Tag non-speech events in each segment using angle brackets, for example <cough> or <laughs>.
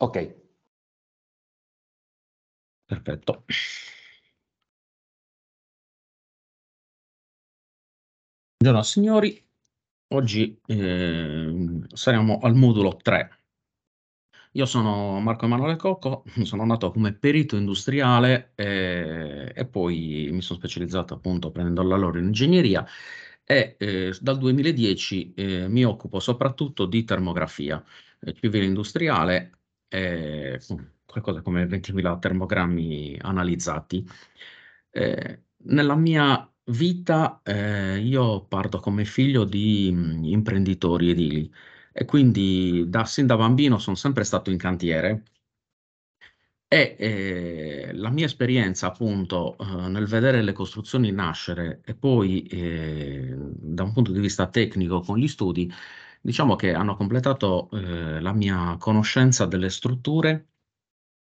Ok. Perfetto. Buongiorno signori, oggi eh, saremo al modulo 3. Io sono Marco Emanuele Cocco, <laughs> sono nato come perito industriale eh, e poi mi sono specializzato appunto prendendo la loro in ingegneria e eh, dal 2010 eh, mi occupo soprattutto di termografia eh, civile industriale eh, qualcosa come 20.000 termogrammi analizzati. Eh, nella mia vita eh, io parto come figlio di mh, mm, imprenditori edili e quindi da, sin da bambino sono sempre stato in cantiere e eh, la mia esperienza appunto eh, nel vedere le costruzioni nascere e poi eh, da un punto di vista tecnico con gli studi diciamo che hanno completato eh, la mia conoscenza delle strutture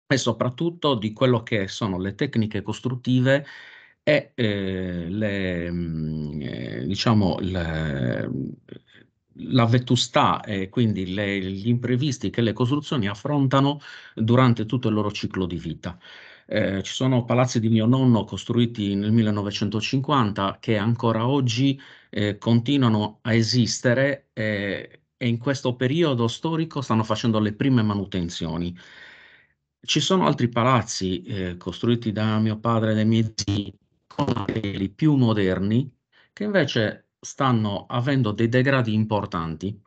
e soprattutto di quello che sono le tecniche costruttive e eh, le, mm, eh, diciamo, le, la vetustà e quindi le, gli imprevisti che le costruzioni affrontano durante tutto il loro ciclo di vita. Eh, ci sono palazzi di mio nonno costruiti nel 1950 che ancora oggi eh, continuano a esistere eh, e in questo periodo storico stanno facendo le prime manutenzioni. Ci sono altri palazzi eh, costruiti da mio padre e dai miei zii con materiali più moderni che invece stanno avendo dei degradi importanti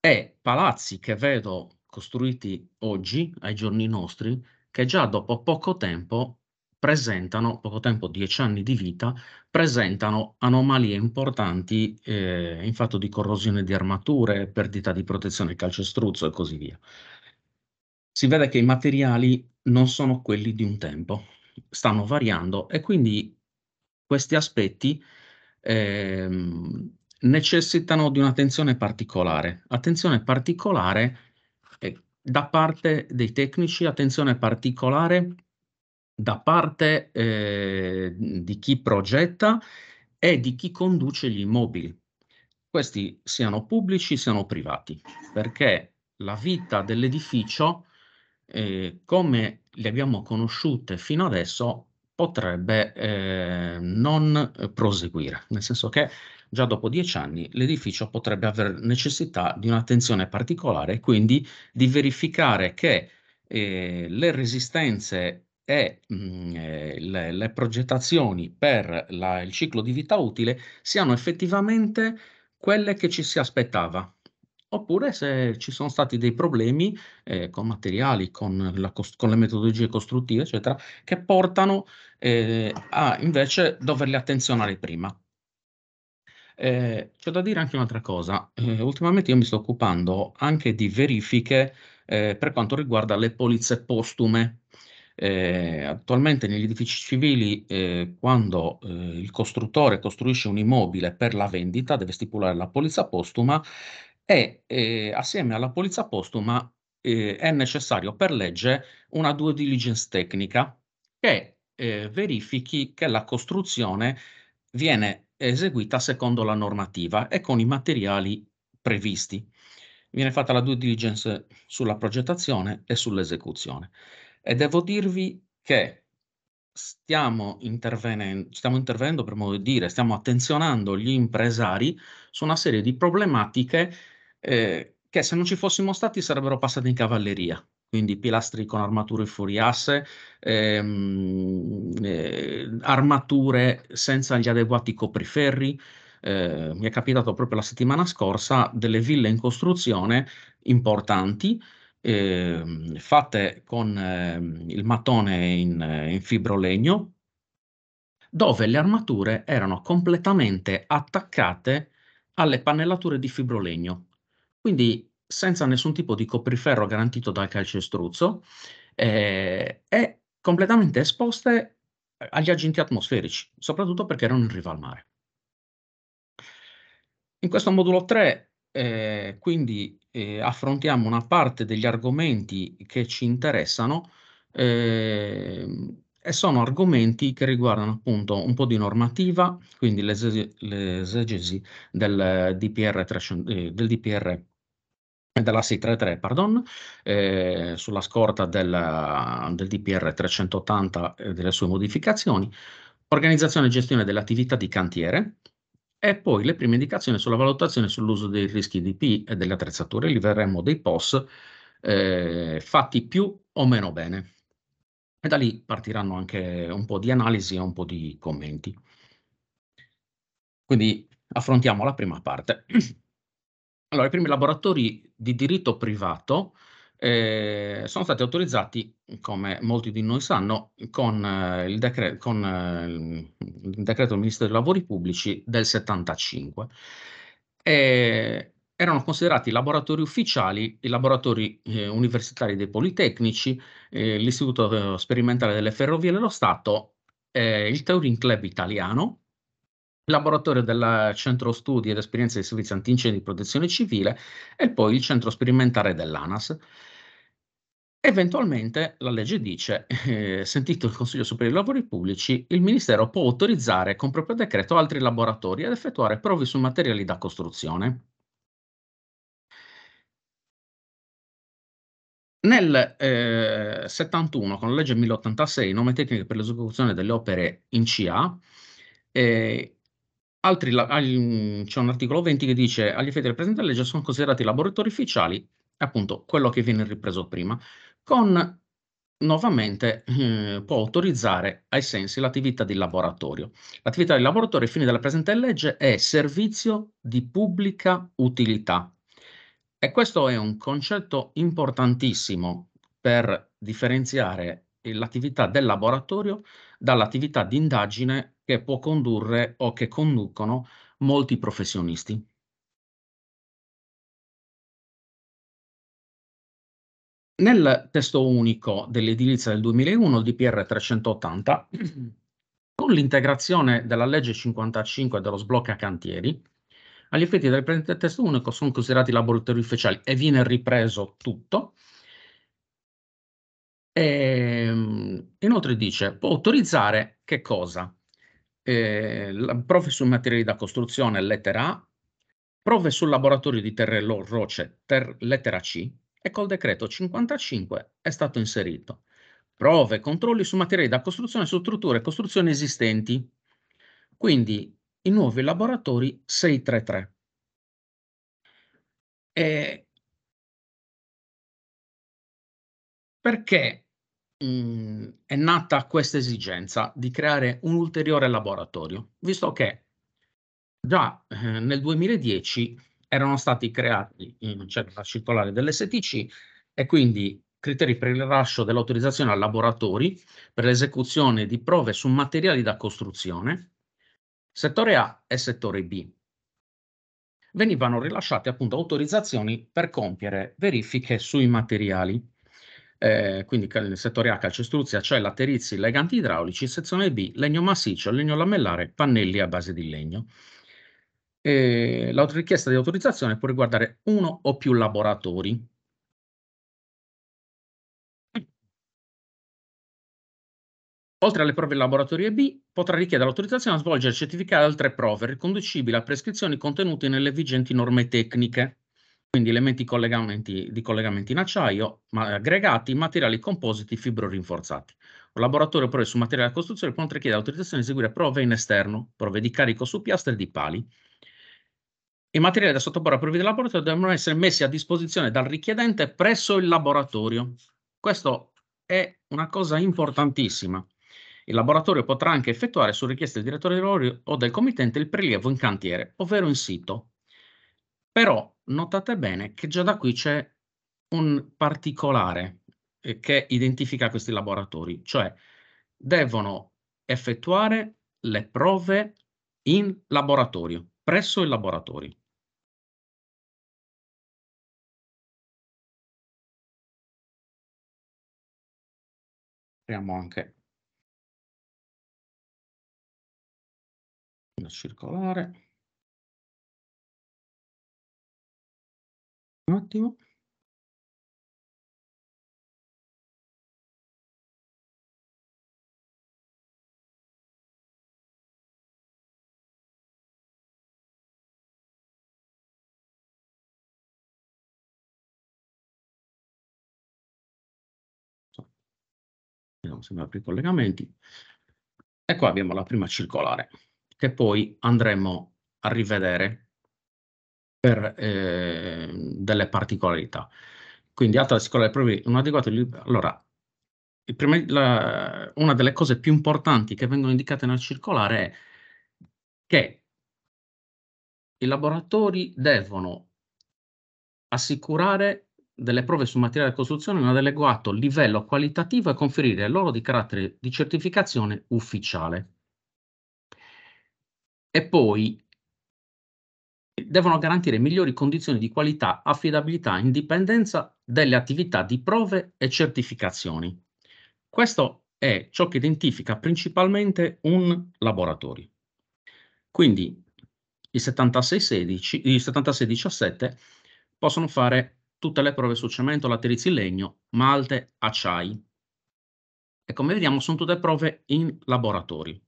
e palazzi che vedo costruiti oggi, ai giorni nostri, che già dopo poco tempo presentano, poco tempo, 10 anni di vita, presentano anomalie importanti eh, in fatto di corrosione di armature, perdita di protezione calcestruzzo e così via. Si vede che i materiali non sono quelli di un tempo, stanno variando e quindi questi aspetti eh, necessitano di un'attenzione particolare. Attenzione particolare eh, da parte dei tecnici, attenzione particolare da parte eh, di chi progetta e di chi conduce gli immobili, questi siano pubblici siano privati, perché la vita dell'edificio, eh, come le abbiamo conosciute fino adesso, potrebbe eh, non proseguire, nel senso che già dopo dieci anni l'edificio potrebbe avere necessità di un'attenzione particolare e quindi di verificare che eh, le resistenze e mh, mhmm, eh, le, le, progettazioni per la, il ciclo di vita utile siano effettivamente quelle che ci si aspettava. Oppure se ci sono stati dei problemi eh, con materiali, con, la, con, le metodologie costruttive, eccetera, che portano eh, a invece doverli attenzionare prima. Eh, c'è da dire anche un'altra cosa. Eh, ultimamente io mi sto occupando anche di verifiche eh, per quanto riguarda le polizze postume. Eh, attualmente negli edifici civili, eh, quando eh, il costruttore costruisce un immobile per la vendita, deve stipulare la polizza postuma e eh, assieme alla polizza postuma eh, è necessario per legge una due diligence tecnica che eh, verifichi che la costruzione viene eseguita secondo la normativa e con i materiali previsti. Viene fatta la due diligence sulla progettazione e sull'esecuzione. E devo dirvi che stiamo intervenendo, stiamo intervenendo per modo di dire, stiamo attenzionando gli impresari su una serie di problematiche eh, che se non ci fossimo stati sarebbero passate in cavalleria. Quindi pilastri con armature fuoriasse, ehm, eh, armature senza gli adeguati copriferri, eh, mi è capitato proprio la settimana scorsa delle ville in costruzione importanti eh, fatte con eh, il mattone in, in fibrolegno, dove le armature erano completamente attaccate alle pannellature di fibrolegno, quindi senza nessun tipo di copriferro garantito dal calcestruzzo eh, e completamente esposte eh, agli agenti atmosferici, soprattutto perché erano in riva al mare. In questo modulo 3, eh, quindi eh, affrontiamo una parte degli argomenti che ci interessano eh, e sono argomenti che riguardano appunto un po' di normativa, quindi l'esegesi, del DPR, 300, eh, del DPR eh, della 633, pardon, eh, sulla scorta del, del, DPR 380 e delle sue modificazioni, organizzazione e gestione delle attività di cantiere, e poi le prime indicazioni sulla valutazione sull'uso dei rischi di P e delle attrezzature, li verremo dei POS eh, fatti più o meno bene. E da lì partiranno anche un po' di analisi e un po' di commenti. Quindi affrontiamo la prima parte. <clears throat> Allora, i primi laboratori di diritto privato eh, sono stati autorizzati, come molti di noi sanno, con, eh, il, decre- con eh, il, decreto del Ministro dei Lavori Pubblici del 75. E erano considerati laboratori ufficiali i laboratori eh, universitari dei Politecnici, eh, l'Istituto eh, Sperimentale delle Ferrovie dello Stato, il Teurin Club Italiano, il laboratorio del Centro Studi ed Esperienze di Servizi Antincendi di Protezione Civile e poi il Centro Sperimentale dell'ANAS. Eventualmente la legge dice, eh, sentito il Consiglio Superiore dei Lavori Pubblici, il Ministero può autorizzare con proprio decreto altri laboratori ad effettuare prove su materiali da costruzione. Nel eh, 71, con la legge 1086, nome tecniche per l'esecuzione delle opere in CA, eh, c'è un articolo 20 che dice agli effetti del presente legge sono considerati laboratori ufficiali, appunto quello che viene ripreso prima, con nuovamente eh, può autorizzare ai sensi l'attività di laboratorio. L'attività di laboratorio, ai fini della presente legge, è servizio di pubblica utilità. E questo è un concetto importantissimo per differenziare l'attività del laboratorio dall'attività di indagine che può condurre o che conducono molti professionisti. Nel testo unico dell'edilizia del 2001, il DPR 380, con l'integrazione della legge 55 dello sblocca cantieri, agli effetti del presente testo unico sono considerati laboratori ufficiali e viene ripreso tutto. E, ehm, inoltre dice, può autorizzare che cosa? Eh, prove sui materiali da costruzione, lettera A, prove sul laboratorio di terre roce, ter, lettera C, e col decreto 55 è stato inserito. Prove, e controlli su materiali da costruzione su strutture e costruzioni esistenti. Quindi i nuovi laboratori 633. E perché mh, mm, è nata questa esigenza di creare un ulteriore laboratorio? Visto che già eh, nel 2010 erano stati creati in una cioè, circolare dell'STC e quindi criteri per il rilascio dell'autorizzazione a laboratori per l'esecuzione di prove su materiali da costruzione, settore A e settore B. Venivano rilasciate appunto autorizzazioni per compiere verifiche sui materiali, eh, quindi nel settore A calcestruzia, cioè laterizi, leganti idraulici, sezione B legno massiccio, legno lamellare, pannelli a base di legno eh, la richiesta di autorizzazione può riguardare uno o più laboratori. Oltre alle prove in laboratorio B, potrà richiedere l'autorizzazione a svolgere e certificare altre prove riconducibili a prescrizioni contenute nelle vigenti norme tecniche, quindi elementi collegamenti, di collegamento in acciaio, ma, aggregati, materiali compositi, fibro rinforzati. Un laboratorio prove su materiale da costruzione può anche chiedere l'autorizzazione a eseguire prove in esterno, prove di carico su piastre e di pali, i materiali da sottoporre a prove di laboratorio devono essere messi a disposizione dal richiedente presso il laboratorio. Questo è una cosa importantissima. Il laboratorio potrà anche effettuare su richiesta del direttore di lavori o del committente il prelievo in cantiere, ovvero in sito. Però notate bene che già da qui c'è un particolare eh, che identifica questi laboratori, cioè devono effettuare le prove in laboratorio presso i laboratori. Apriamo anche una circolare. Un attimo. no? se mi apri i collegamenti. E qua abbiamo la prima circolare, che poi andremo a rivedere per eh, delle particolarità. Quindi alta circolare provi un adeguato... Allora, prima, la, una delle cose più importanti che vengono indicate nella circolare è che i laboratori devono assicurare delle prove su materiale di costruzione ad adeguato livello qualitativo e conferire loro di carattere di certificazione ufficiale. E poi devono garantire migliori condizioni di qualità, affidabilità e indipendenza delle attività di prove e certificazioni. Questo è ciò che identifica principalmente un laboratorio. Quindi i 7616, i possono fare tutte le prove su cemento, laterizi in legno, malte, acciai. E come vediamo sono tutte prove in laboratori.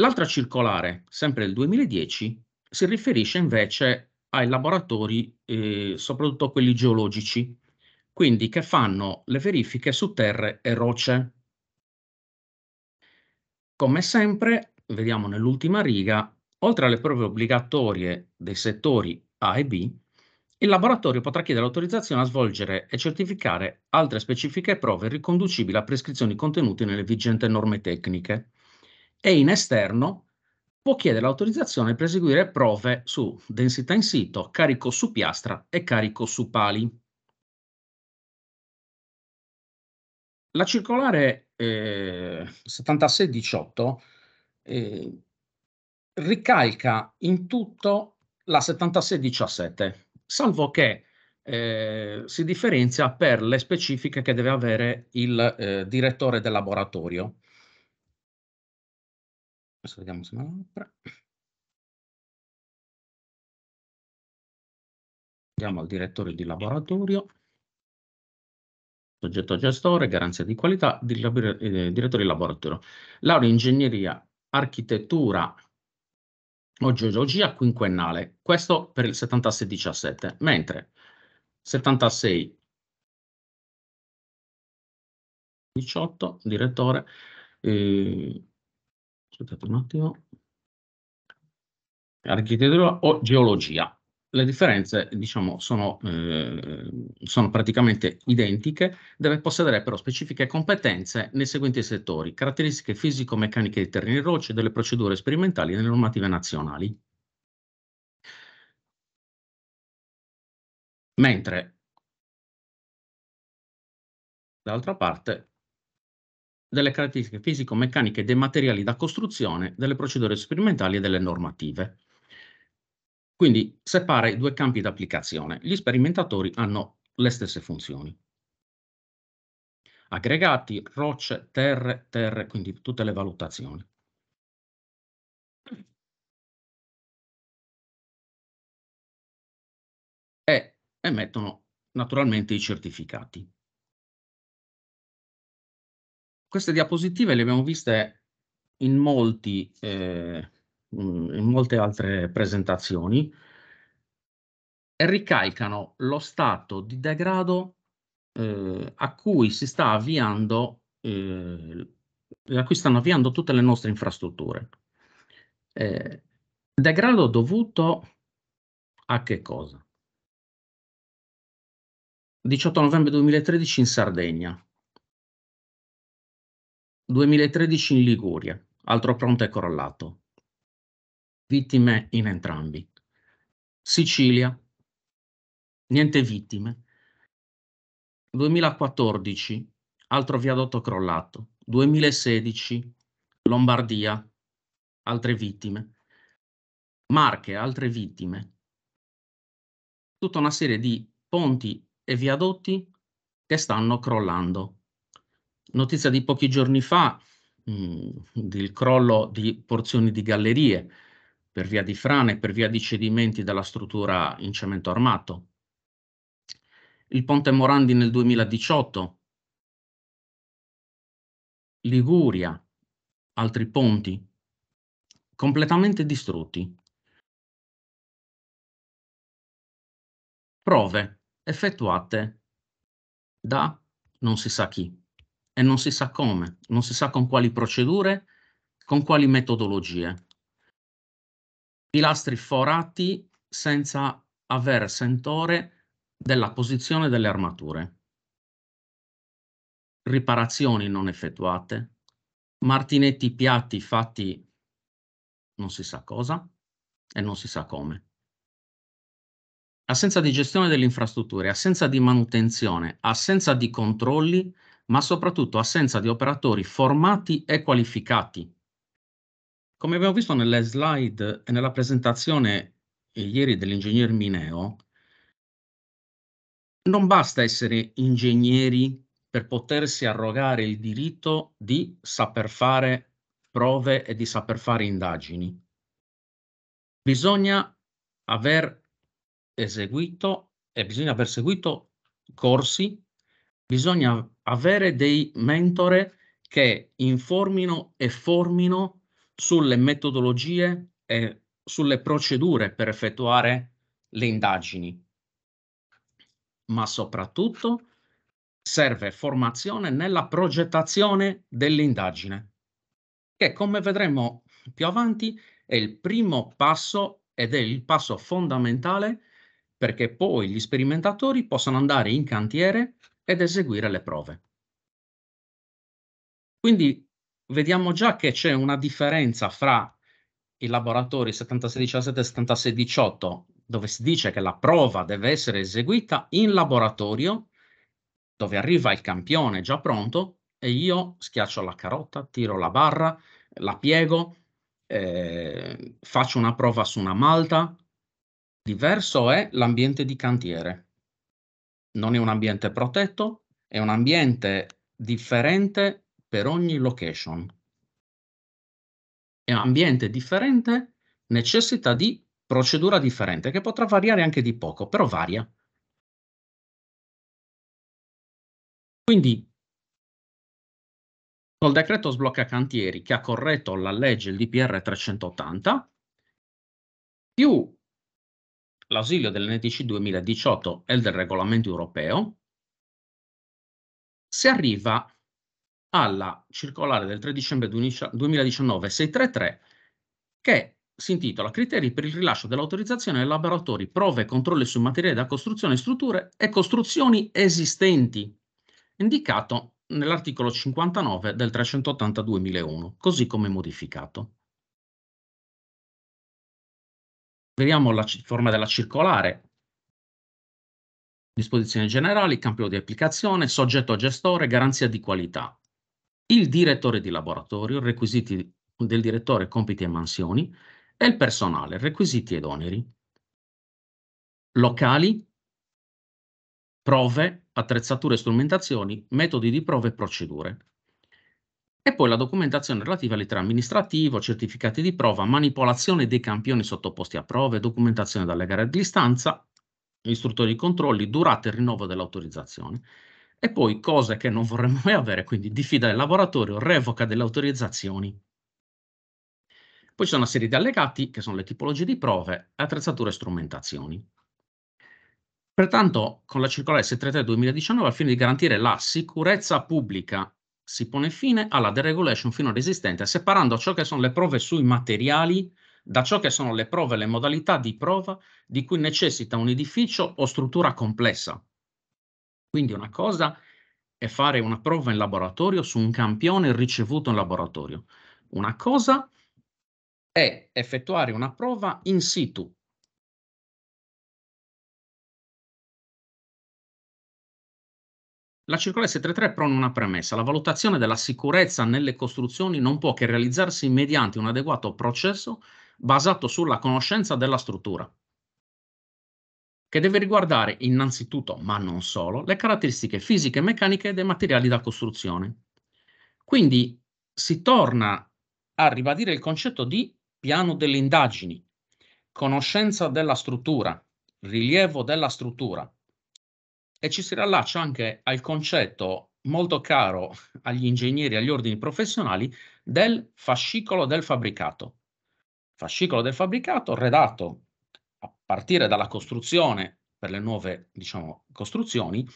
L'altra circolare, sempre del 2010, si riferisce invece ai laboratori, eh, soprattutto quelli geologici, quindi che fanno le verifiche su terre e rocce. Come sempre, vediamo nell'ultima riga, Oltre alle prove obbligatorie dei settori A e B, il laboratorio potrà chiedere l'autorizzazione a svolgere e certificare altre specifiche prove riconducibili a prescrizioni contenute nelle vigenti norme tecniche e in esterno può chiedere l'autorizzazione per eseguire prove su densità in sito, carico su piastra e carico su pali. La circolare eh, 7618 eh, ricalca in tutto la 7617, salvo che eh, si differenzia per le specifiche che deve avere il eh, direttore del laboratorio. Adesso vediamo se me lo apre. Andiamo al direttore di laboratorio, soggetto gestore, garanzia di qualità, di eh, direttore di laboratorio, laurea in ingegneria, architettura o geologia quinquennale, questo per il 76-17, mentre 76 18, direttore, eh, aspettate un attimo, architettura o geologia le differenze diciamo, sono, eh, sono, praticamente identiche, deve possedere però specifiche competenze nei seguenti settori, caratteristiche fisico-meccaniche dei terreni roce, delle procedure sperimentali e delle normative nazionali. Mentre, d'altra parte, delle caratteristiche fisico-meccaniche dei materiali da costruzione, delle procedure sperimentali e delle normative. Quindi separa i due campi di applicazione. Gli sperimentatori hanno le stesse funzioni. Aggregati, rocce, terre, terre, quindi tutte le valutazioni. E emettono naturalmente i certificati. Queste diapositive le abbiamo viste in molti eh, Mhmm, in molte altre presentazioni, ricalcano lo stato di degrado eh, a cui si sta avviando, eh, a cui stanno avviando tutte le nostre infrastrutture. Eh, degrado dovuto a che cosa? 18 novembre 2013 in Sardegna, 2013 in Liguria, altro pronto è crollato vittime in entrambi. Sicilia, niente vittime. 2014, altro viadotto crollato. 2016, Lombardia, altre vittime. Marche, altre vittime. Tutta una serie di ponti e viadotti che stanno crollando. Notizia di pochi giorni fa, mh, mm, del crollo di porzioni di gallerie, per via di frane, per via di cedimenti dalla struttura in cemento armato. Il ponte Morandi nel 2018, Liguria, altri ponti, completamente distrutti. Prove effettuate da non si sa chi e non si sa come, non si sa con quali procedure, con quali metodologie pilastri forati senza aver sentore della posizione delle armature. Riparazioni non effettuate, martinetti piatti fatti non si sa cosa e non si sa come. Assenza di gestione delle infrastrutture, assenza di manutenzione, assenza di controlli, ma soprattutto assenza di operatori formati e qualificati come abbiamo visto nelle slide e nella presentazione ieri dell'ingegner Mineo, non basta essere ingegneri per potersi arrogare il diritto di saper fare prove e di saper fare indagini. Bisogna aver eseguito e bisogna aver seguito corsi, bisogna avere dei mentore che informino e formino sulle metodologie e sulle procedure per effettuare le indagini, ma soprattutto serve formazione nella progettazione dell'indagine, che come vedremo più avanti è il primo passo ed è il passo fondamentale perché poi gli sperimentatori possano andare in cantiere ed eseguire le prove. Quindi vediamo già che c'è una differenza fra i laboratori 7617 e 7618, dove si dice che la prova deve essere eseguita in laboratorio, dove arriva il campione già pronto, e io schiaccio la carota, tiro la barra, la piego, eh, faccio una prova su una malta. Diverso è l'ambiente di cantiere. Non è un ambiente protetto, è un ambiente differente per ogni location. E un ambiente differente necessita di procedura differente, che potrà variare anche di poco, però varia. Quindi, col decreto sblocca cantieri che ha corretto la legge, il DPR 380, più l'ausilio dell'NTC 2018 e del regolamento europeo, si arriva alla circolare del 3 dicembre 2019 633 che si intitola Criteri per il rilascio dell'autorizzazione ai laboratori, prove e controlli su materiali da costruzione, strutture e costruzioni esistenti, indicato nell'articolo 59 del 380 2001, così come modificato. Vediamo la forma della circolare. Disposizioni generali, campo di applicazione, soggetto gestore, garanzia di qualità il direttore di laboratorio, requisiti del direttore, compiti e mansioni, e il personale, requisiti ed oneri. Locali, prove, attrezzature e strumentazioni, metodi di prove e procedure. E poi la documentazione relativa all'iter amministrativo, certificati di prova, manipolazione dei campioni sottoposti a prove, documentazione dalle gare a distanza, istruttori di controlli, durata e rinnovo dell'autorizzazione. E poi, cose che non vorremmo mai avere, quindi diffida del laboratorio, revoca delle autorizzazioni. Poi ci sono una serie di allegati che sono le tipologie di prove, attrezzature e strumentazioni. Pertanto, con la circolare 633-2019, al fine di garantire la sicurezza pubblica, si pone fine alla deregulation fino finora esistente, separando ciò che sono le prove sui materiali da ciò che sono le prove e le modalità di prova di cui necessita un edificio o struttura complessa, quindi una cosa è fare una prova in laboratorio su un campione ricevuto in laboratorio. Una cosa è effettuare una prova in situ. La circolare 633 prone una premessa. La valutazione della sicurezza nelle costruzioni non può che realizzarsi mediante un adeguato processo basato sulla conoscenza della struttura che deve riguardare innanzitutto, ma non solo, le caratteristiche fisiche e meccaniche dei materiali da costruzione. Quindi si torna a ribadire il concetto di piano delle indagini, conoscenza della struttura, rilievo della struttura e ci si rallaccia anche al concetto molto caro agli ingegneri e agli ordini professionali del fascicolo del fabbricato. Fascicolo del fabbricato redatto a partire dalla costruzione per le nuove diciamo, costruzioni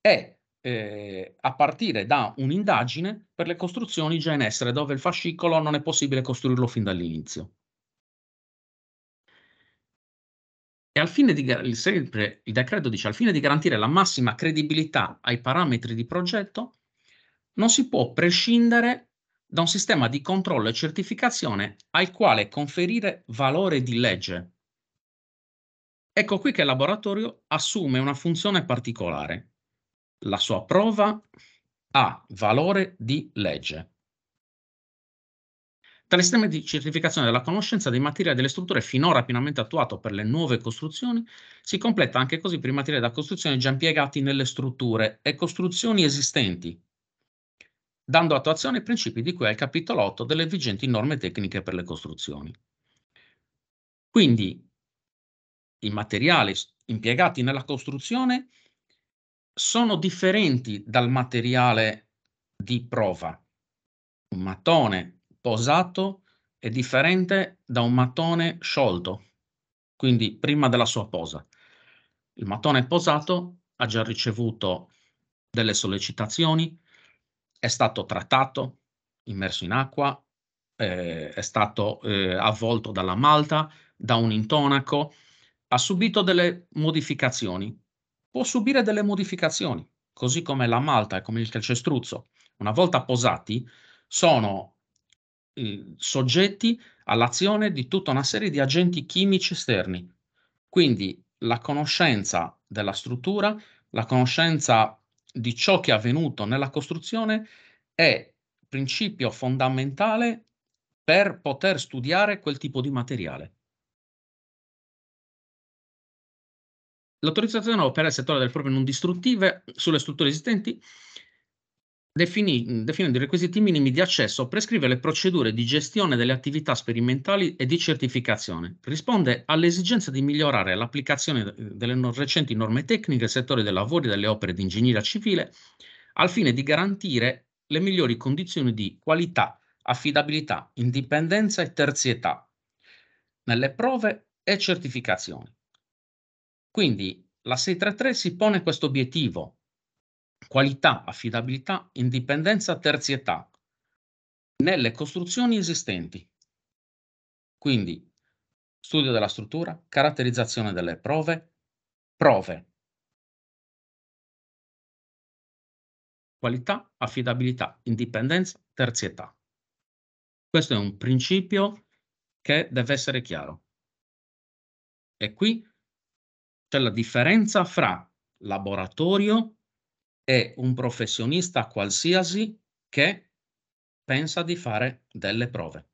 e eh, a partire da un'indagine per le costruzioni già in essere, dove il fascicolo non è possibile costruirlo fin dall'inizio. E al fine di, sempre, il decreto dice, al fine di garantire la massima credibilità ai parametri di progetto, non si può prescindere da un sistema di controllo e certificazione al quale conferire valore di legge Ecco qui che il laboratorio assume una funzione particolare. La sua prova ha valore di legge. Tale sistema di certificazione della conoscenza dei materiali e delle strutture finora pienamente attuato per le nuove costruzioni si completa anche così per i materiali da costruzione già impiegati nelle strutture e costruzioni esistenti, dando attuazione ai principi di cui è il capitolo 8 delle vigenti norme tecniche per le costruzioni. Quindi i materiali impiegati nella costruzione sono differenti dal materiale di prova. Un mattone posato è differente da un mattone sciolto, quindi prima della sua posa. Il mattone posato ha già ricevuto delle sollecitazioni, è stato trattato, immerso in acqua, eh, è stato eh, avvolto dalla malta, da un intonaco, ha subito delle modificazioni, può subire delle modificazioni, così come la malta e come il calcestruzzo, una volta posati, sono eh, soggetti all'azione di tutta una serie di agenti chimici esterni. Quindi la conoscenza della struttura, la conoscenza di ciò che è avvenuto nella costruzione è principio fondamentale per poter studiare quel tipo di materiale. L'autorizzazione opera il settore delle forme non distruttive sulle strutture esistenti, definì, definendo i requisiti minimi di accesso, prescrive le procedure di gestione delle attività sperimentali e di certificazione, risponde all'esigenza di migliorare l'applicazione delle no- recenti norme tecniche al settore dei lavori e delle opere di ingegneria civile, al fine di garantire le migliori condizioni di qualità, affidabilità, indipendenza e terzietà nelle prove e certificazioni. Quindi la 633 si pone questo obiettivo, qualità, affidabilità, indipendenza, terzietà nelle costruzioni esistenti. Quindi studio della struttura, caratterizzazione delle prove, prove, qualità, affidabilità, indipendenza, terzietà. Questo è un principio che deve essere chiaro. E qui c'è cioè, la differenza fra laboratorio e un professionista qualsiasi che pensa di fare delle prove.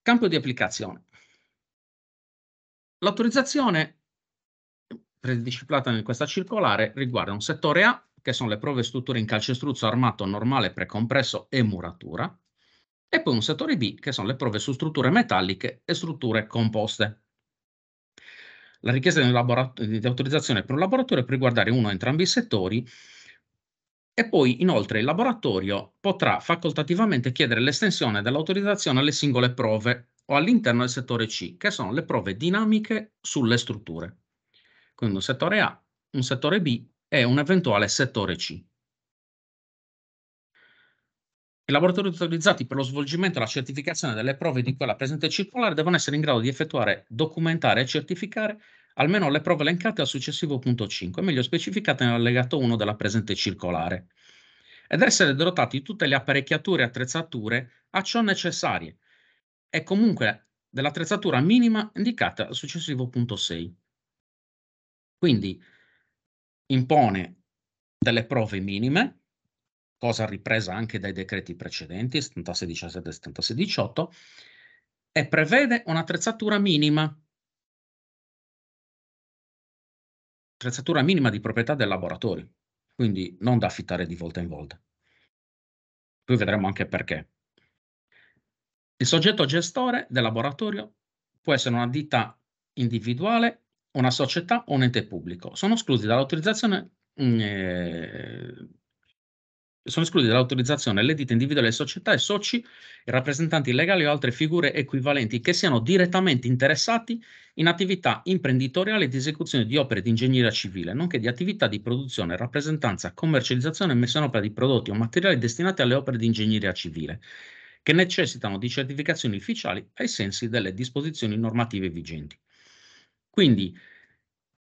Campo di applicazione. L'autorizzazione predisciplinata in questa circolare riguarda un settore A, che sono le prove strutture in calcestruzzo armato normale precompresso e muratura, e poi un settore B che sono le prove su strutture metalliche e strutture composte. La richiesta di, di autorizzazione per un laboratorio può riguardare uno o entrambi i settori e poi inoltre il laboratorio potrà facoltativamente chiedere l'estensione dell'autorizzazione alle singole prove o all'interno del settore C, che sono le prove dinamiche sulle strutture. Quindi un settore A, un settore B e un eventuale settore C. I laboratori autorizzati per lo svolgimento e la certificazione delle prove di quella presente circolare devono essere in grado di effettuare, documentare e certificare almeno le prove elencate al successivo punto 5, meglio specificate nell'allegato 1 della presente circolare, ed essere dotati di tutte le apparecchiature e attrezzature a ciò necessarie, e comunque dell'attrezzatura minima indicata al successivo punto 6. Quindi impone delle prove minime cosa ripresa anche dai decreti precedenti, 7617 e 7618, e prevede un'attrezzatura minima. Attrezzatura minima di proprietà del laboratorio, quindi non da affittare di volta in volta. Poi vedremo anche perché. Il soggetto gestore del laboratorio può essere una ditta individuale, una società o un ente pubblico. Sono esclusi dall'autorizzazione mm, eh, sono esclusi dall'autorizzazione le ditte individuali e società e soci, rappresentanti legali o altre figure equivalenti che siano direttamente interessati in attività imprenditoriale di esecuzione di opere di ingegneria civile, nonché di attività di produzione, rappresentanza, commercializzazione e messa in opera di prodotti o materiali destinati alle opere di ingegneria civile, che necessitano di certificazioni ufficiali ai sensi delle disposizioni normative vigenti. Quindi,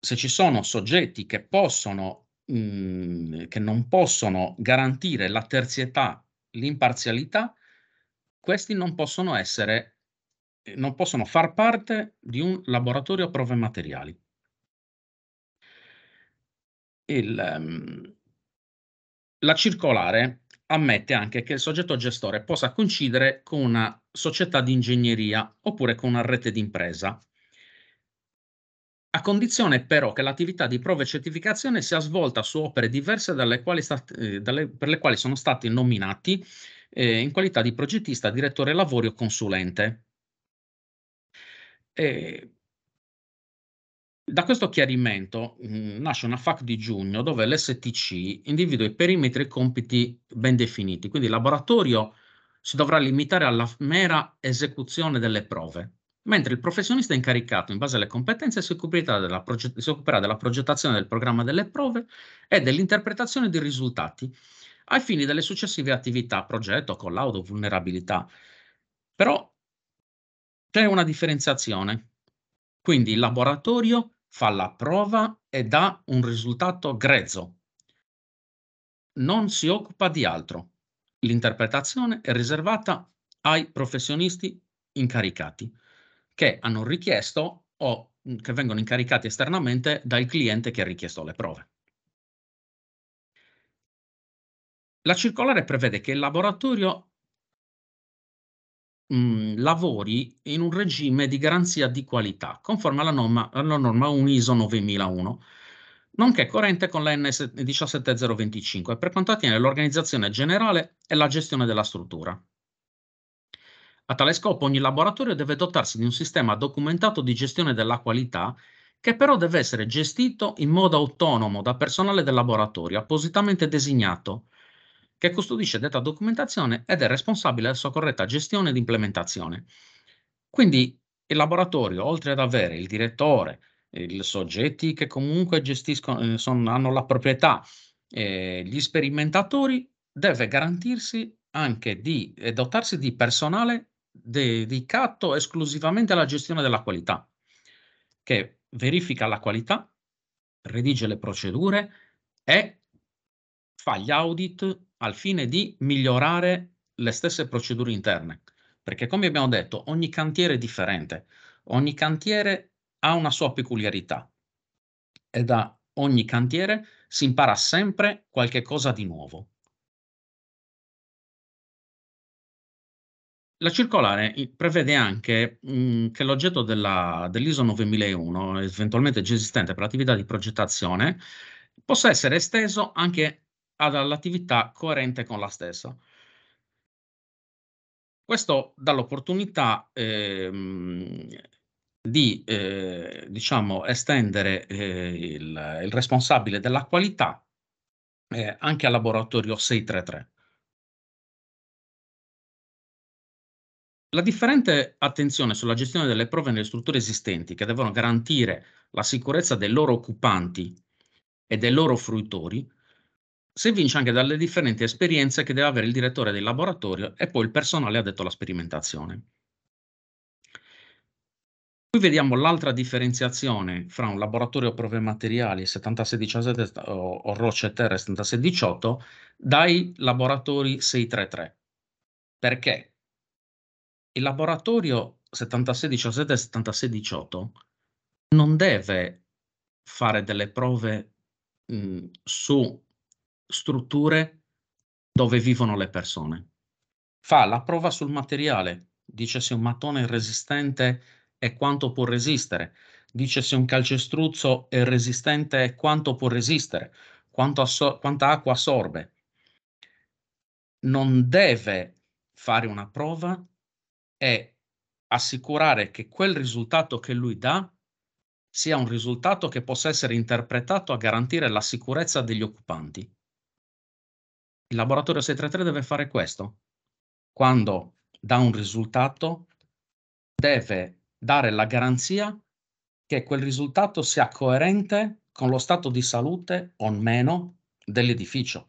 se ci sono soggetti che possono Mhmm, che non possono garantire la terzietà, l'imparzialità, questi non possono essere, eh, non possono far parte di un laboratorio a prove materiali. Il, um, la circolare ammette anche che il soggetto gestore possa coincidere con una società di ingegneria oppure con una rete d'impresa a condizione però che l'attività di prova e certificazione sia svolta su opere diverse stati, eh, dalle, per le quali sono stati nominati eh, in qualità di progettista, direttore lavori o consulente. E da questo chiarimento mh, mm, nasce una FAC di giugno dove l'STC individua i perimetri e i compiti ben definiti, quindi il laboratorio si dovrà limitare alla mera esecuzione delle prove, mentre il professionista incaricato, in base alle competenze, si occuperà della, proget- si occuperà della progettazione del programma delle prove e dell'interpretazione dei risultati, ai fini delle successive attività, progetto, collaudo, vulnerabilità. Però c'è una differenziazione. Quindi il laboratorio fa la prova e dà un risultato grezzo. Non si occupa di altro. L'interpretazione è riservata ai professionisti incaricati che hanno richiesto o che vengono incaricati esternamente dal cliente che ha richiesto le prove. La circolare prevede che il laboratorio mh, lavori in un regime di garanzia di qualità, conforme alla norma, alla norma UNISO 9001, nonché coerente con la n 17025 per quanto attiene l'organizzazione generale e la gestione della struttura. A tale scopo ogni laboratorio deve dotarsi di un sistema documentato di gestione della qualità che però deve essere gestito in modo autonomo da personale del laboratorio appositamente designato, che custodisce detta documentazione ed è responsabile della sua corretta gestione ed implementazione. Quindi il laboratorio, oltre ad avere il direttore, i soggetti che comunque gestiscono, eh, sono, hanno la proprietà, eh, gli sperimentatori, deve garantirsi anche di dotarsi di personale dedicato esclusivamente alla gestione della qualità, che verifica la qualità, redige le procedure e fa gli audit al fine di migliorare le stesse procedure interne. Perché come abbiamo detto, ogni cantiere è differente, ogni cantiere ha una sua peculiarità e da ogni cantiere si impara sempre qualche cosa di nuovo. La circolare prevede anche mh, mm, che l'oggetto della, dell'ISO 9001, eventualmente già esistente per l'attività di progettazione, possa essere esteso anche all'attività coerente con la stessa. Questo dà l'opportunità ehm, di eh, diciamo, estendere eh, il, il, responsabile della qualità eh, anche al laboratorio 633. La differente attenzione sulla gestione delle prove nelle strutture esistenti che devono garantire la sicurezza dei loro occupanti e dei loro fruitori si evince anche dalle differenti esperienze che deve avere il direttore del laboratorio e poi il personale addetto alla sperimentazione. Qui vediamo l'altra differenziazione fra un laboratorio prove materiali 7617 o, o rocce terra 7618 dai laboratori 633. Perché? il laboratorio 7617 e 7618 non deve fare delle prove mh, mhmm, su strutture dove vivono le persone. Fa la prova sul materiale, dice se un mattone è resistente e quanto può resistere, dice se un calcestruzzo è resistente e quanto può resistere, quanta acqua assorbe. Non deve fare una prova è assicurare che quel risultato che lui dà sia un risultato che possa essere interpretato a garantire la sicurezza degli occupanti. Il laboratorio 633 deve fare questo. Quando dà un risultato, deve dare la garanzia che quel risultato sia coerente con lo stato di salute o meno dell'edificio.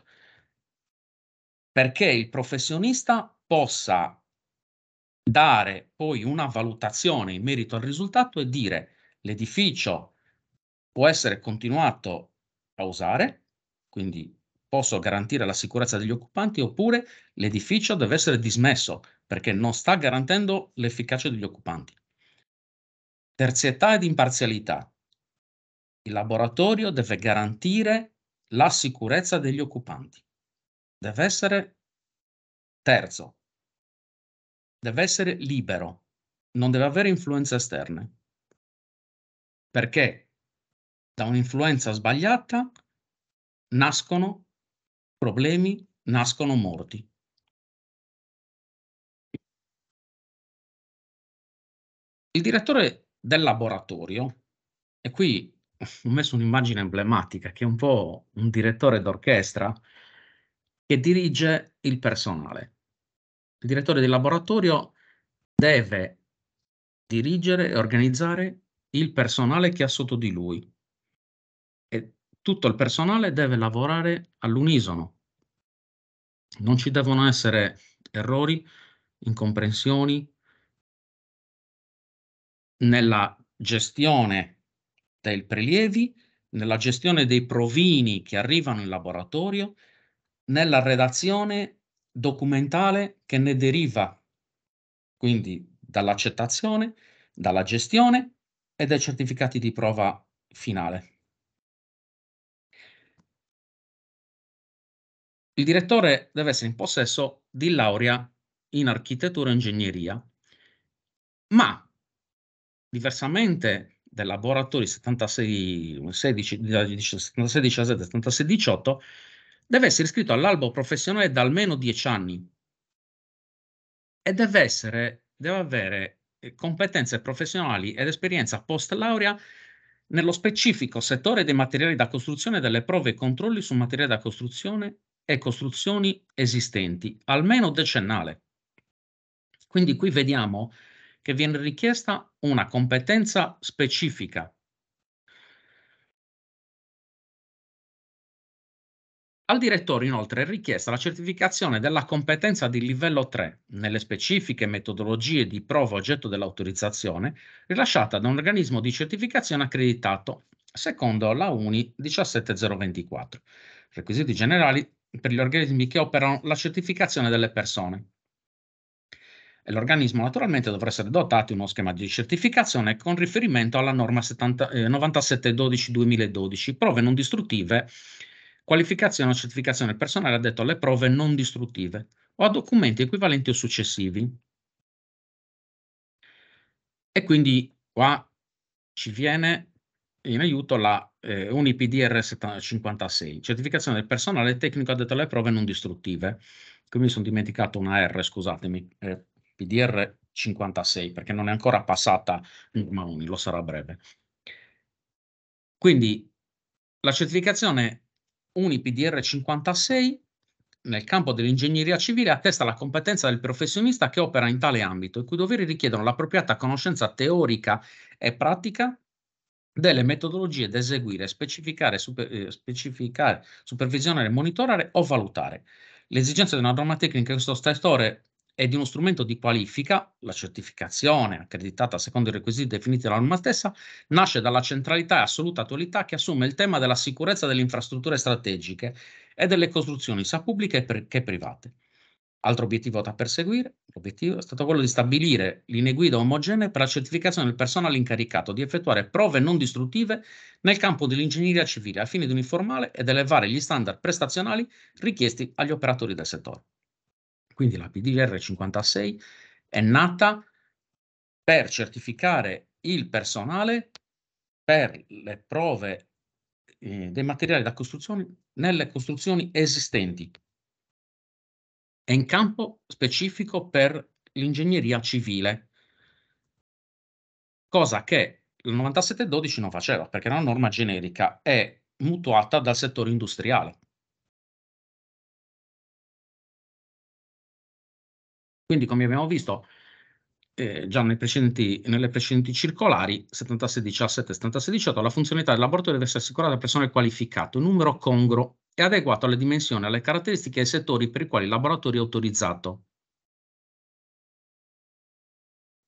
Perché il professionista possa dare poi una valutazione in merito al risultato e dire l'edificio può essere continuato a usare, quindi posso garantire la sicurezza degli occupanti, oppure l'edificio deve essere dismesso perché non sta garantendo l'efficacia degli occupanti. Terzietà ed imparzialità. Il laboratorio deve garantire la sicurezza degli occupanti. Deve essere terzo, deve essere libero, non deve avere influenze esterne. Perché da un'influenza sbagliata nascono problemi, nascono morti. Il direttore del laboratorio, e qui ho messo un'immagine emblematica che è un po' un direttore d'orchestra che dirige il personale. Il direttore del laboratorio deve dirigere e organizzare il personale che ha sotto di lui e tutto il personale deve lavorare all'unisono. Non ci devono essere errori, incomprensioni nella gestione dei prelievi, nella gestione dei provini che arrivano in laboratorio, nella redazione documentale che ne deriva, quindi dall'accettazione, dalla gestione e dai certificati di prova finale. Il direttore deve essere in possesso di laurea in architettura e ingegneria, ma diversamente dai laboratori 76, 16, 76 17, 76 18, deve essere iscritto all'albo professionale da almeno 10 anni e deve, essere, deve avere eh, competenze professionali ed esperienza post laurea nello specifico settore dei materiali da costruzione delle prove e controlli su materiali da costruzione e costruzioni esistenti, almeno decennale. Quindi qui vediamo che viene richiesta una competenza specifica Al direttore inoltre è richiesta la certificazione della competenza di livello 3 nelle specifiche metodologie di prova oggetto dell'autorizzazione rilasciata da un organismo di certificazione accreditato secondo la UNI 17024, requisiti generali per gli organismi che operano la certificazione delle persone. l'organismo naturalmente dovrà essere dotato di uno schema di certificazione con riferimento alla norma 97 12 9712-2012, prove non distruttive Qualificazione o certificazione personale addetto alle prove non distruttive o a documenti equivalenti o successivi. E quindi qua ci viene in aiuto la eh, UNIPDR 56, certificazione del personale tecnico addetto alle prove non distruttive. Qui mi sono dimenticato una R, scusatemi, eh, PDR 56, perché non è ancora passata ma 1, lo sarà a breve. Quindi la certificazione UniPDR56 nel campo dell'ingegneria civile attesta la competenza del professionista che opera in tale ambito, i cui doveri richiedono l'appropriata conoscenza teorica e pratica delle metodologie da eseguire, specificare, super, eh, specificare supervisionare, monitorare o valutare. L'esigenza di una norma tecnica in questo settore e di uno strumento di qualifica, la certificazione accreditata secondo i requisiti definiti dalla norma stessa, nasce dalla centralità e assoluta attualità che assume il tema della sicurezza delle infrastrutture strategiche e delle costruzioni sia pubbliche che private. Altro obiettivo da perseguire è stato quello di stabilire linee guida omogenee per la certificazione del personale incaricato di effettuare prove non distruttive nel campo dell'ingegneria civile, al fine di uniformare ed elevare gli standard prestazionali richiesti agli operatori del settore. Quindi la PDR 56 è nata per certificare il personale per le prove eh, dei materiali da costruzione nelle costruzioni esistenti. È in campo specifico per l'ingegneria civile, cosa che il 97-12 non faceva perché era una norma generica e mutuata dal settore industriale. Quindi, come abbiamo visto eh, già precedenti, nelle precedenti circolari 7617 e 7618, la funzionalità del laboratorio deve essere assicurata al personale qualificato, numero congruo e adeguato alle dimensioni, alle caratteristiche e ai settori per i quali il laboratorio è autorizzato.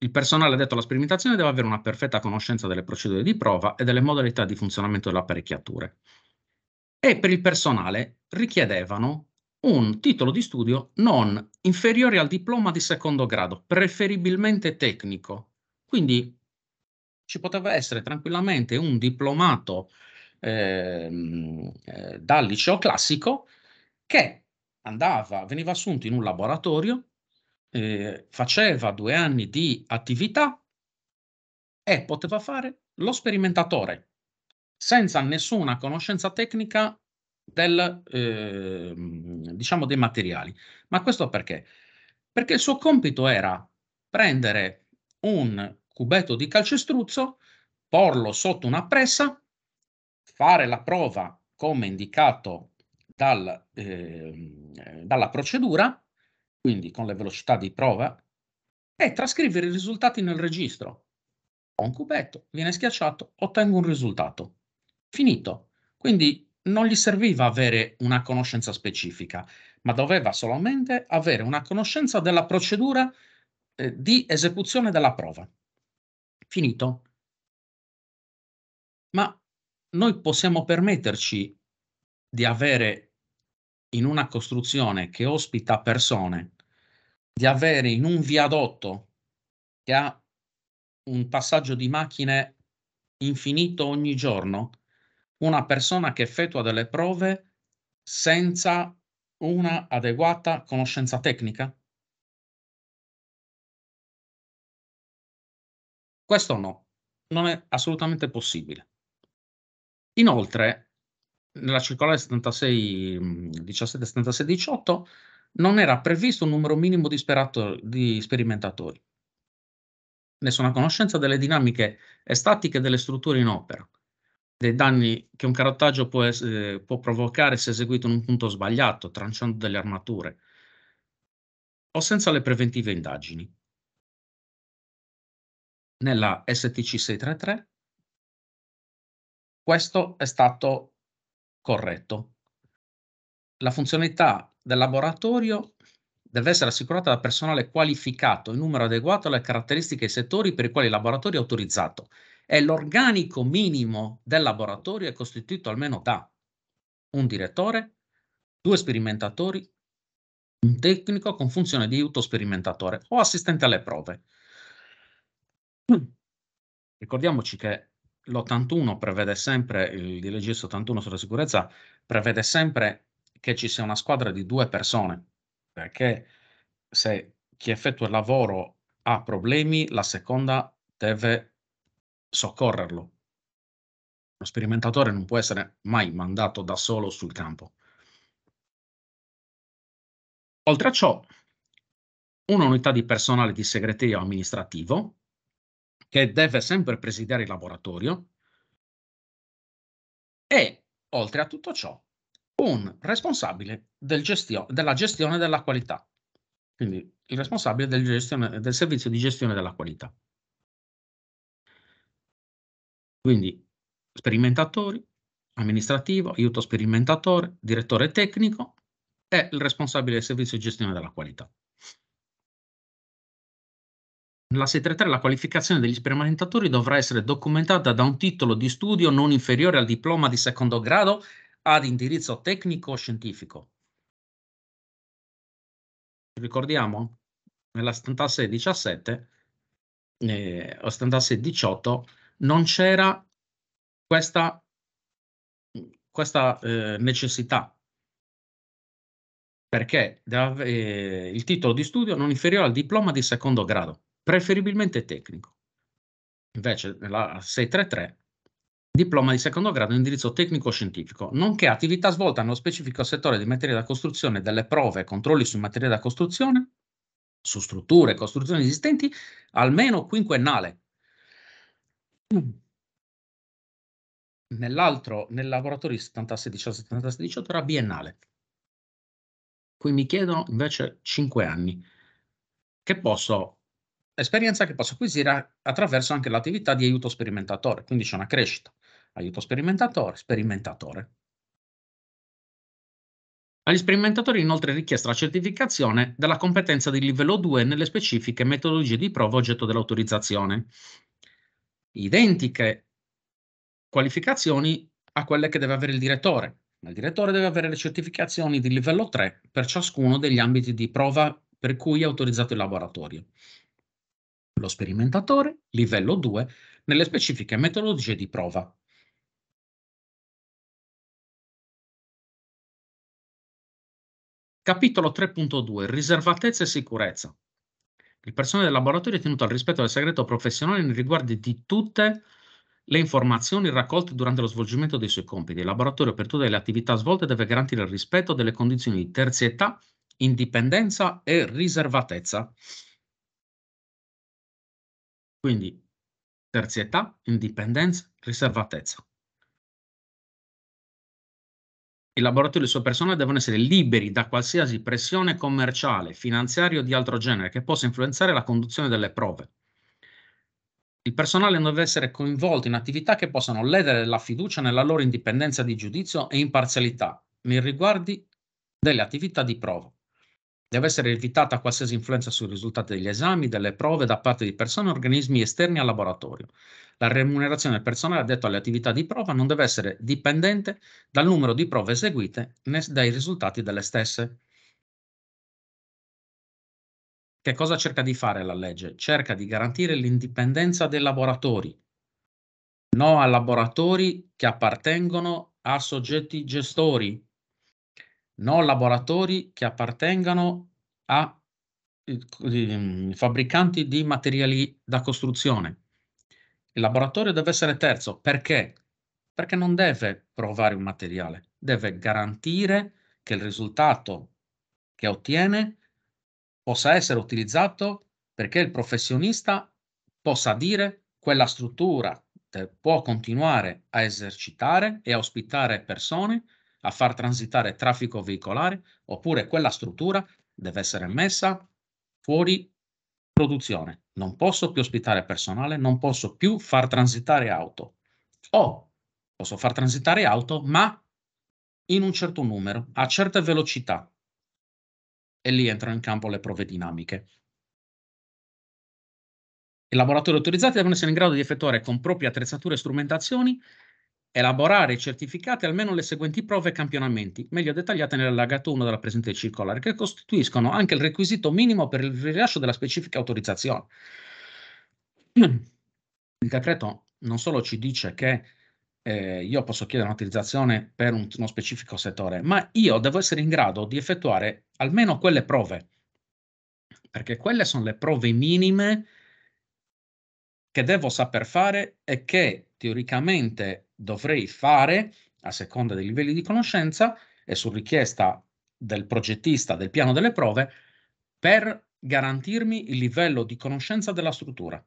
Il personale addetto alla sperimentazione deve avere una perfetta conoscenza delle procedure di prova e delle modalità di funzionamento delle apparecchiature. E per il personale richiedevano un titolo di studio non inferiore al diploma di secondo grado, preferibilmente tecnico. Quindi ci poteva essere tranquillamente un diplomato ehm, eh, dal liceo classico che andava, veniva assunto in un laboratorio, eh, faceva due anni di attività e poteva fare lo sperimentatore senza nessuna conoscenza tecnica del, eh, diciamo dei materiali. Ma questo perché? Perché il suo compito era prendere un cubetto di calcestruzzo, porlo sotto una pressa, fare la prova come indicato dal, eh, dalla procedura, quindi con le velocità di prova, e trascrivere i risultati nel registro. Ho un cubetto, viene schiacciato, ottengo un risultato. Finito. Quindi non gli serviva avere una conoscenza specifica, ma doveva solamente avere una conoscenza della procedura eh, di esecuzione della prova. Finito. Ma noi possiamo permetterci di avere in una costruzione che ospita persone, di avere in un viadotto che ha un passaggio di macchine infinito ogni giorno, una persona che effettua delle prove senza una adeguata conoscenza tecnica? Questo no, non è assolutamente possibile. Inoltre, nella circolare 76, 17, 76, 18 non era previsto un numero minimo di, di sperimentatori. Nessuna conoscenza delle dinamiche statiche delle strutture in opera dei danni che un carottaggio può, eh, può, provocare se eseguito in un punto sbagliato, tranciando delle armature, o senza le preventive indagini. Nella STC 633 questo è stato corretto. La funzionalità del laboratorio deve essere assicurata da personale qualificato in numero adeguato alle caratteristiche dei settori per i quali il laboratorio è autorizzato e l'organico minimo del laboratorio è costituito almeno da un direttore, due sperimentatori, un tecnico con funzione di aiuto sperimentatore o assistente alle prove. Mm. Ricordiamoci che l'81 prevede sempre, il DLGS 81 sulla sicurezza, prevede sempre che ci sia una squadra di due persone, perché se chi effettua il lavoro ha problemi, la seconda deve soccorrerlo. Lo sperimentatore non può essere mai mandato da solo sul campo. Oltre a ciò, un'unità di personale di segreteria amministrativo che deve sempre presidiare il laboratorio e, oltre a tutto ciò, un responsabile del gestio della gestione della qualità, quindi il responsabile del, del servizio di gestione della qualità. Quindi sperimentatori, amministrativo, aiuto sperimentatore, direttore tecnico e il responsabile del servizio di gestione della qualità. Nella 633, la qualificazione degli sperimentatori dovrà essere documentata da un titolo di studio non inferiore al diploma di secondo grado ad indirizzo tecnico o scientifico. Ricordiamo, nella 76-17 eh, o 76-18 non c'era questa, questa eh, necessità perché da, eh, il titolo di studio non inferiore al diploma di secondo grado, preferibilmente tecnico. Invece la 633 diploma di secondo grado in indirizzo tecnico-scientifico, nonché attività svolta nello specifico settore di materia da costruzione, delle prove e controlli su materia da costruzione, su strutture e costruzioni esistenti, almeno quinquennale, Mm. Nell'altro, nel Laboratori 76 17, 76-18 era biennale. Qui mi chiedono invece 5 anni, che posso, esperienza che posso acquisire attraverso anche l'attività di aiuto sperimentatore, quindi c'è una crescita, aiuto sperimentatore, sperimentatore. Agli sperimentatori inoltre è richiesta la certificazione della competenza di livello 2 nelle specifiche metodologie di prova oggetto dell'autorizzazione identiche qualificazioni a quelle che deve avere il direttore. il direttore deve avere le certificazioni di livello 3 per ciascuno degli ambiti di prova per cui è autorizzato il laboratorio. Lo sperimentatore, livello 2, nelle specifiche metodologie di prova. Capitolo 3.2 Riservatezza e sicurezza. Il personale del laboratorio è tenuto al rispetto del segreto professionale nei riguardi di tutte le informazioni raccolte durante lo svolgimento dei suoi compiti. Il laboratorio per tutte le attività svolte deve garantire il rispetto delle condizioni di terzietà, indipendenza e riservatezza. Quindi terzietà, indipendenza, riservatezza. I laboratori e il suo personale devono essere liberi da qualsiasi pressione commerciale, finanziaria o di altro genere che possa influenzare la conduzione delle prove. Il personale non deve essere coinvolto in attività che possano ledere la fiducia nella loro indipendenza di giudizio e imparzialità nei riguardi delle attività di prova. Deve essere evitata qualsiasi influenza sui risultati degli esami, delle prove da parte di persone o organismi esterni al laboratorio. La remunerazione del personale addetto alle attività di prova non deve essere dipendente dal numero di prove eseguite né dai risultati delle stesse. Che cosa cerca di fare la legge? Cerca di garantire l'indipendenza dei laboratori, no a laboratori che appartengono a soggetti gestori non laboratori che appartengano a fabbricanti di materiali da costruzione. Il laboratorio deve essere terzo perché? Perché non deve provare un materiale, deve garantire che il risultato che ottiene possa essere utilizzato perché il professionista possa dire quella struttura eh, può continuare a esercitare e a ospitare persone a far transitare traffico veicolare, oppure quella struttura deve essere messa fuori produzione. Non posso più ospitare personale, non posso più far transitare auto. O posso far transitare auto, ma in un certo numero, a certe velocità. E lì entrano in campo le prove dinamiche. I laboratori autorizzati devono essere in grado di effettuare con proprie attrezzature e strumentazioni elaborare i certificati almeno le seguenti prove e campionamenti, meglio dettagliate nell'allargato 1 della presente circolare, che costituiscono anche il requisito minimo per il rilascio della specifica autorizzazione. <clears throat> Il decreto non solo ci dice che eh, io posso chiedere un'autorizzazione per un, uno specifico settore, ma io devo essere in grado di effettuare almeno quelle prove, perché quelle sono le prove minime che devo saper fare e che teoricamente dovrei fare a seconda dei livelli di conoscenza e su richiesta del progettista del piano delle prove per garantirmi il livello di conoscenza della struttura.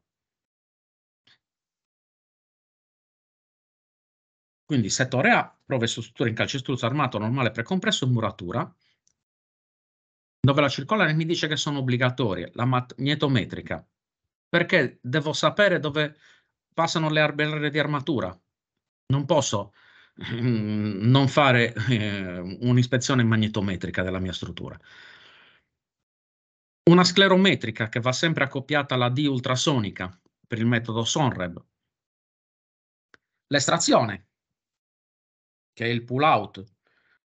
Quindi settore A, prove su struttura in calcestruzzo armato normale precompresso e muratura, dove la circolare mi dice che sono obbligatorie, la magnetometrica, perché devo sapere dove passano le arberere di armatura, non posso mm, non fare eh, un'ispezione magnetometrica della mia struttura. Una sclerometrica che va sempre accoppiata alla D ultrasonica per il metodo Sonreb. L'estrazione, che è il pull out,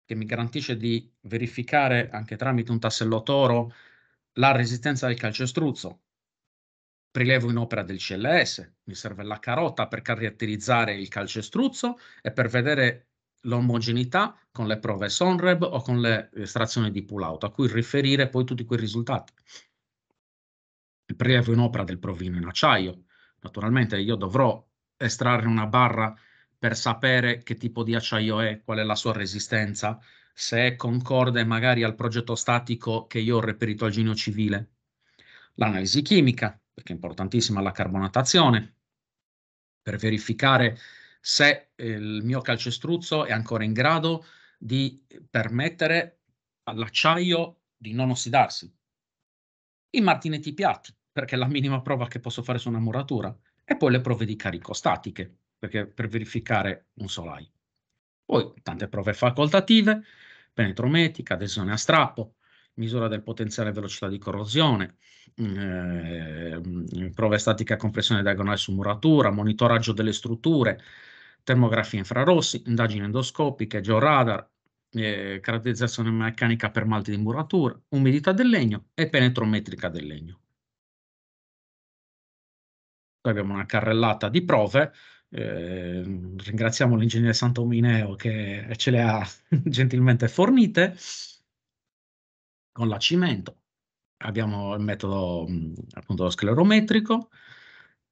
che mi garantisce di verificare anche tramite un tassello toro la resistenza del calcestruzzo. Prelevo in opera del CLS, mi serve la carota per caratterizzare il calcestruzzo e per vedere l'omogeneità con le prove SONREB o con le estrazioni di pull-out, a cui riferire poi tutti quei risultati. Il prelevo in opera del provino in acciaio. Naturalmente io dovrò estrarre una barra per sapere che tipo di acciaio è, qual è la sua resistenza, se è concorde magari al progetto statico che io ho reperito al genio civile. L'analisi chimica, perché è importantissima la carbonatazione, per verificare se eh, il mio calcestruzzo è ancora in grado di permettere all'acciaio di non ossidarsi. I martinetti piatti, perché è la minima prova che posso fare su una muratura, e poi le prove di carico statiche, perché per verificare un solaio. Poi tante prove facoltative, penetrometrica, adesione a strappo, misura del potenziale velocità di corrosione, mm, eh, mm, prove statiche a compressione diagonale su muratura, monitoraggio delle strutture, termografia infrarossi, indagini endoscopiche, georadar, eh, caratterizzazione meccanica per malti di muratura, umidità del legno e penetrometrica del legno. Poi abbiamo una carrellata di prove, eh, ringraziamo l'ingegnere Santomineo che ce le ha <laughs> gentilmente fornite con la Abbiamo il metodo appunto sclerometrico,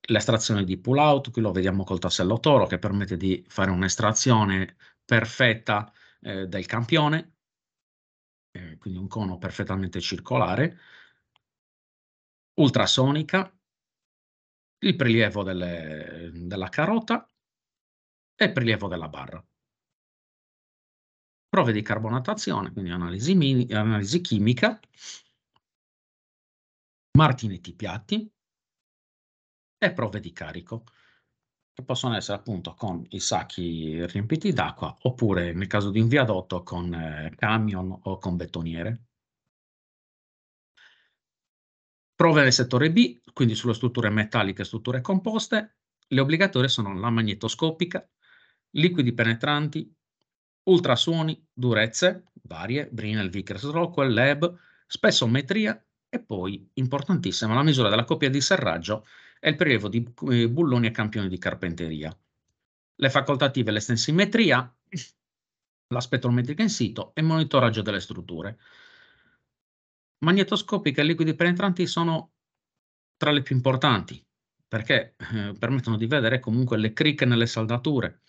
l'estrazione di pull out, qui lo vediamo col tassello toro che permette di fare un'estrazione perfetta eh, del campione, eh, quindi un cono perfettamente circolare, ultrasonica, il prelievo delle, della carota e il prelievo della barra prove di carbonatazione, quindi analisi, mini, analisi chimica, martinetti piatti e prove di carico, che possono essere appunto con i sacchi riempiti d'acqua oppure nel caso di un viadotto con eh, camion o con bettoniere. Prove nel settore B, quindi sulle strutture metalliche e strutture composte, le obbligatorie sono la magnetoscopica, liquidi penetranti, ultrasuoni, durezze varie, Brinel, Vickers, Rockwell, Lab, spessometria e poi, importantissima, la misura della coppia di serraggio e il prelievo di eh, bulloni e campioni di carpenteria. Le facoltative, l'estensimetria, la spettrometrica in sito e il monitoraggio delle strutture. Magnetoscopiche e liquidi penetranti sono tra le più importanti perché eh, permettono di vedere comunque le cricche nelle saldature,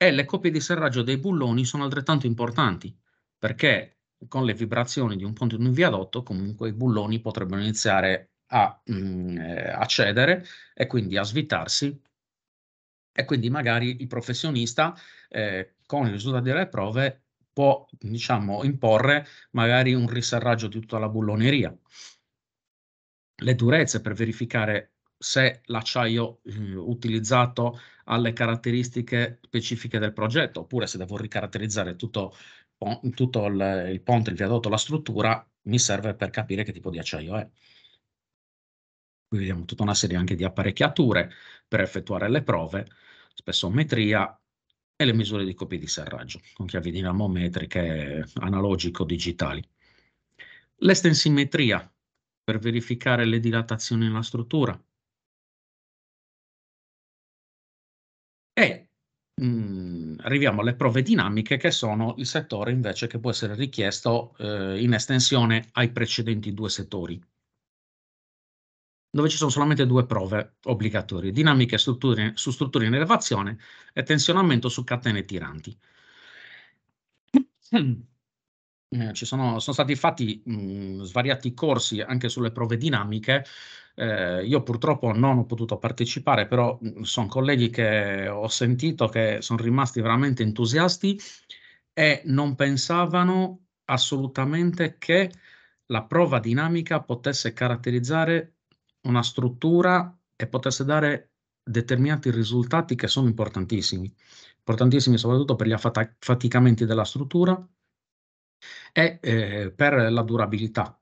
e le coppie di serraggio dei bulloni sono altrettanto importanti perché con le vibrazioni di un ponte di un viadotto comunque i bulloni potrebbero iniziare a, mh, mm, eh, a cedere e quindi a svitarsi e quindi magari il professionista eh, con il risultato delle prove può diciamo imporre magari un riserraggio di tutta la bulloneria. Le durezze per verificare se l'acciaio eh, utilizzato ha le caratteristiche specifiche del progetto, oppure se devo ricaratterizzare tutto, tutto il, il ponte, il viadotto, la struttura, mi serve per capire che tipo di acciaio è. Qui vediamo tutta una serie anche di apparecchiature per effettuare le prove, spessometria e le misure di copie di serraggio con chiavi dinamometriche analogico-digitali. L'estensimetria per verificare le dilatazioni nella struttura, E mh, mm, arriviamo alle prove dinamiche, che sono il settore invece che può essere richiesto eh, in estensione ai precedenti due settori dove ci sono solamente due prove obbligatorie, dinamiche strutture, su strutture in elevazione e tensionamento su catene tiranti. <clears throat> Eh, ci sono, sono, stati fatti mh, mhmm, svariati corsi anche sulle prove dinamiche. Eh, io purtroppo non ho potuto partecipare, però mhmm, sono colleghi che ho sentito che sono rimasti veramente entusiasti e non pensavano assolutamente che la prova dinamica potesse caratterizzare una struttura e potesse dare determinati risultati che sono importantissimi, importantissimi soprattutto per gli affaticamenti della struttura, e eh, per la durabilità.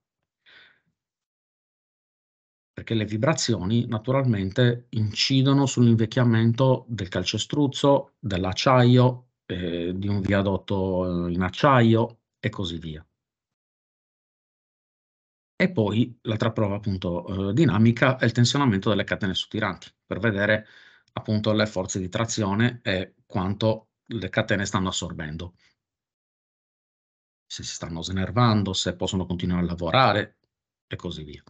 Perché le vibrazioni naturalmente incidono sull'invecchiamento del calcestruzzo, dell'acciaio, eh, di un viadotto in acciaio e così via. E poi l'altra prova appunto eh, dinamica è il tensionamento delle catene sutiranti per vedere appunto le forze di trazione e quanto le catene stanno assorbendo se si stanno snervando, se possono continuare a lavorare e così via.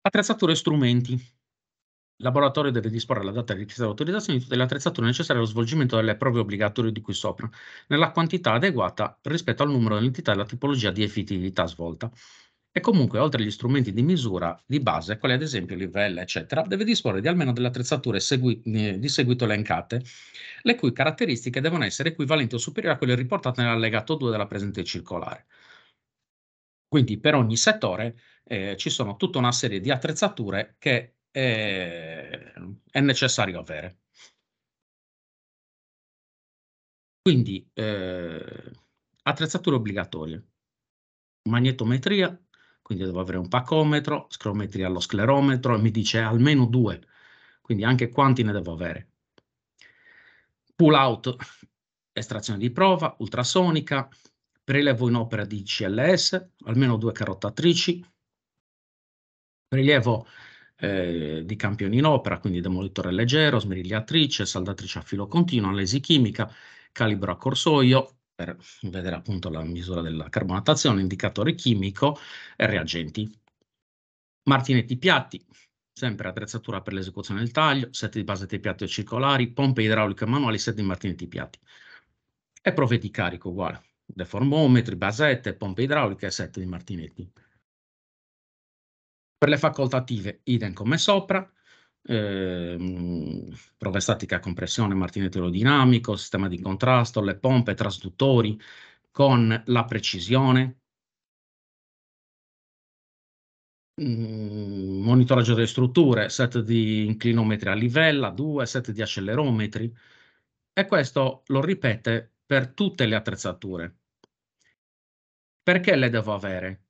Attrezzature e strumenti. Il laboratorio deve disporre alla data di richiesta di autorizzazione di tutte le attrezzature necessarie allo svolgimento delle prove obbligatorie di qui sopra, nella quantità adeguata rispetto al numero dell'entità e alla tipologia di effettività svolta. E comunque, oltre agli strumenti di misura di base, quali ad esempio livelle, eccetera, deve disporre di almeno delle attrezzature segui- eh, di seguito elencate, le cui caratteristiche devono essere equivalenti o superiori a quelle riportate nell'allegato 2 della presente circolare. Quindi per ogni settore eh, ci sono tutta una serie di attrezzature che è, eh, è necessario avere. Quindi eh, attrezzature obbligatorie, magnetometria, quindi devo avere un pacometro, scrometri allo sclerometro e mi dice almeno due, quindi anche quanti ne devo avere. Pull out, estrazione di prova, ultrasonica, prelevo in opera di CLS, almeno due carottatrici, prelievo eh, di campioni in opera, quindi demolitore leggero, smerigliatrice, saldatrice a filo continuo, analisi chimica, calibro a corsoio, per vedere appunto la misura della carbonatazione, indicatore chimico e reagenti. Martinetti piatti, sempre attrezzatura per l'esecuzione del taglio, set di basetti piatti o circolari, pompe idrauliche manuali, set di martinetti piatti. E prove di carico uguale, deformometri, basette, pompe idrauliche e set di martinetti. Per le facoltative, idem come sopra, eh, prove statiche a compressione, martinetto aerodinamico, sistema di contrasto, le pompe, trasduttori, con la precisione, mh, mm, monitoraggio delle strutture, set di inclinometri a livella, 2, set di accelerometri, e questo lo ripete per tutte le attrezzature. Perché le devo avere?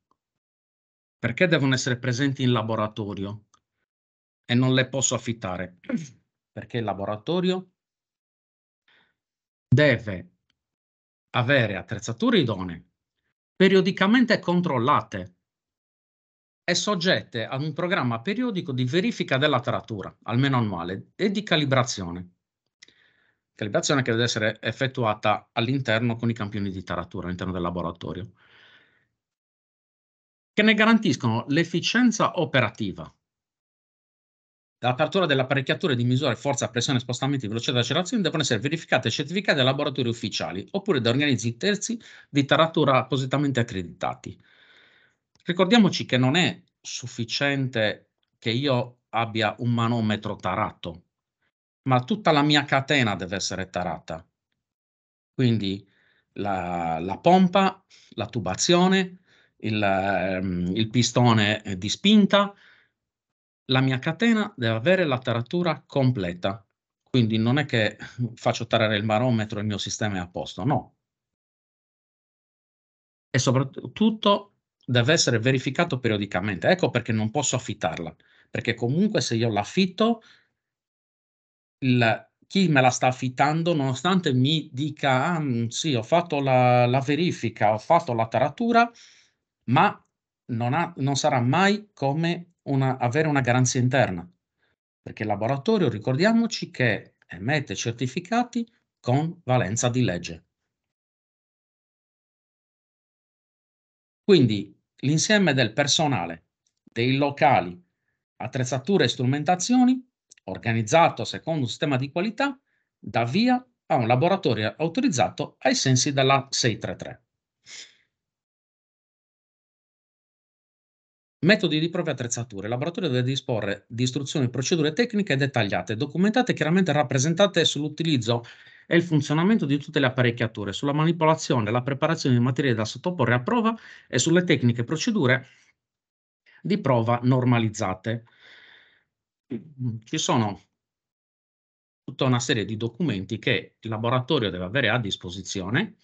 Perché devono essere presenti in laboratorio? e non le posso affittare perché il laboratorio deve avere attrezzature idonee, periodicamente controllate e soggette ad un programma periodico di verifica della taratura, almeno annuale, e di calibrazione. Calibrazione che deve essere effettuata all'interno con i campioni di taratura, all'interno del laboratorio, che ne garantiscono l'efficienza operativa, l'apertura delle apparecchiature di misura forza, pressione, spostamenti, velocità e accelerazione devono essere verificate e certificate da laboratori ufficiali oppure da organismi terzi di taratura appositamente accreditati. Ricordiamoci che non è sufficiente che io abbia un manometro tarato, ma tutta la mia catena deve essere tarata. Quindi la, la pompa, la tubazione, il, ehm, il pistone di spinta, la mia catena deve avere la taratura completa. Quindi non è che faccio tarare il barometro e il mio sistema è a posto, no. E soprattutto deve essere verificato periodicamente. Ecco perché non posso affittarla, perché comunque se io l'affitto, il, chi me la sta affittando, nonostante mi dica, ah, mm, sì, ho fatto la, la verifica, ho fatto la taratura, ma non, ha, non sarà mai come una, avere una garanzia interna, perché il laboratorio, ricordiamoci, che emette certificati con valenza di legge. Quindi l'insieme del personale, dei locali, attrezzature e strumentazioni, organizzato secondo un sistema di qualità, dà via a un laboratorio autorizzato ai sensi della 633. Metodi di prova e attrezzature. Il laboratorio deve disporre di istruzioni e procedure tecniche dettagliate, documentate e chiaramente rappresentate sull'utilizzo e il funzionamento di tutte le apparecchiature, sulla manipolazione, e la preparazione di materie da sottoporre a prova e sulle tecniche e procedure di prova normalizzate. Ci sono tutta una serie di documenti che il laboratorio deve avere a disposizione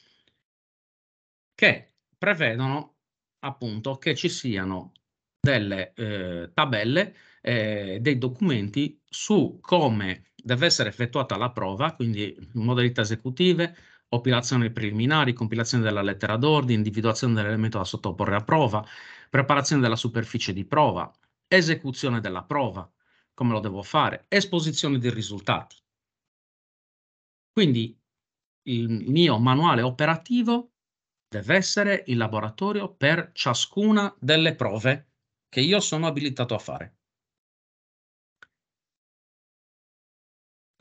che prevedono appunto che ci siano delle eh, tabelle, eh, dei documenti su come deve essere effettuata la prova, quindi modalità esecutive, operazioni preliminari, compilazione della lettera d'ordine, individuazione dell'elemento da sottoporre a prova, preparazione della superficie di prova, esecuzione della prova, come lo devo fare, esposizione dei risultati. Quindi il mio manuale operativo deve essere il laboratorio per ciascuna delle prove che io sono abilitato a fare.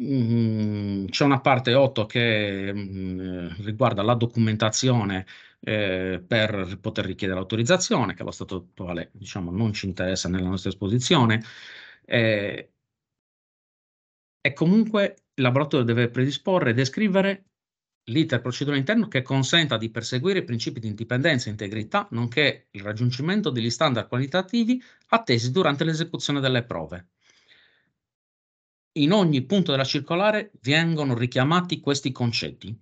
Mm, c'è una parte 8 che mm, riguarda la documentazione eh, per poter richiedere l'autorizzazione, che allo stato attuale diciamo, non ci interessa nella nostra esposizione. e eh, comunque il laboratorio deve predisporre e descrivere l'iter procedurale interno che consenta di perseguire i principi di indipendenza e integrità, nonché il raggiungimento degli standard qualitativi attesi durante l'esecuzione delle prove. In ogni punto della circolare vengono richiamati questi concetti.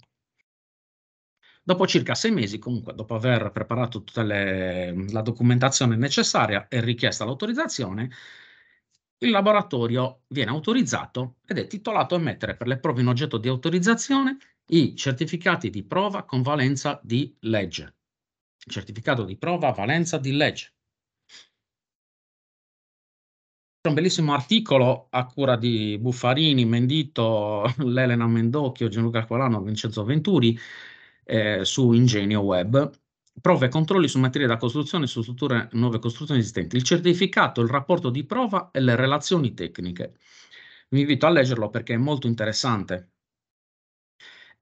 Dopo circa sei mesi, comunque, dopo aver preparato tutta le, la documentazione necessaria e richiesta l'autorizzazione, il laboratorio viene autorizzato ed è titolato a emettere per le prove in oggetto di autorizzazione i certificati di prova con valenza di legge. Certificato di prova a valenza di legge. C'è un bellissimo articolo a cura di Buffarini, Mendito, <laughs> Lelena Mendocchio, Gianluca Colano, Vincenzo Venturi eh, su Ingenio Web. Prove e controlli su materie da costruzione e su strutture nuove costruzioni esistenti. Il certificato, il rapporto di prova e le relazioni tecniche. Vi invito a leggerlo perché è molto interessante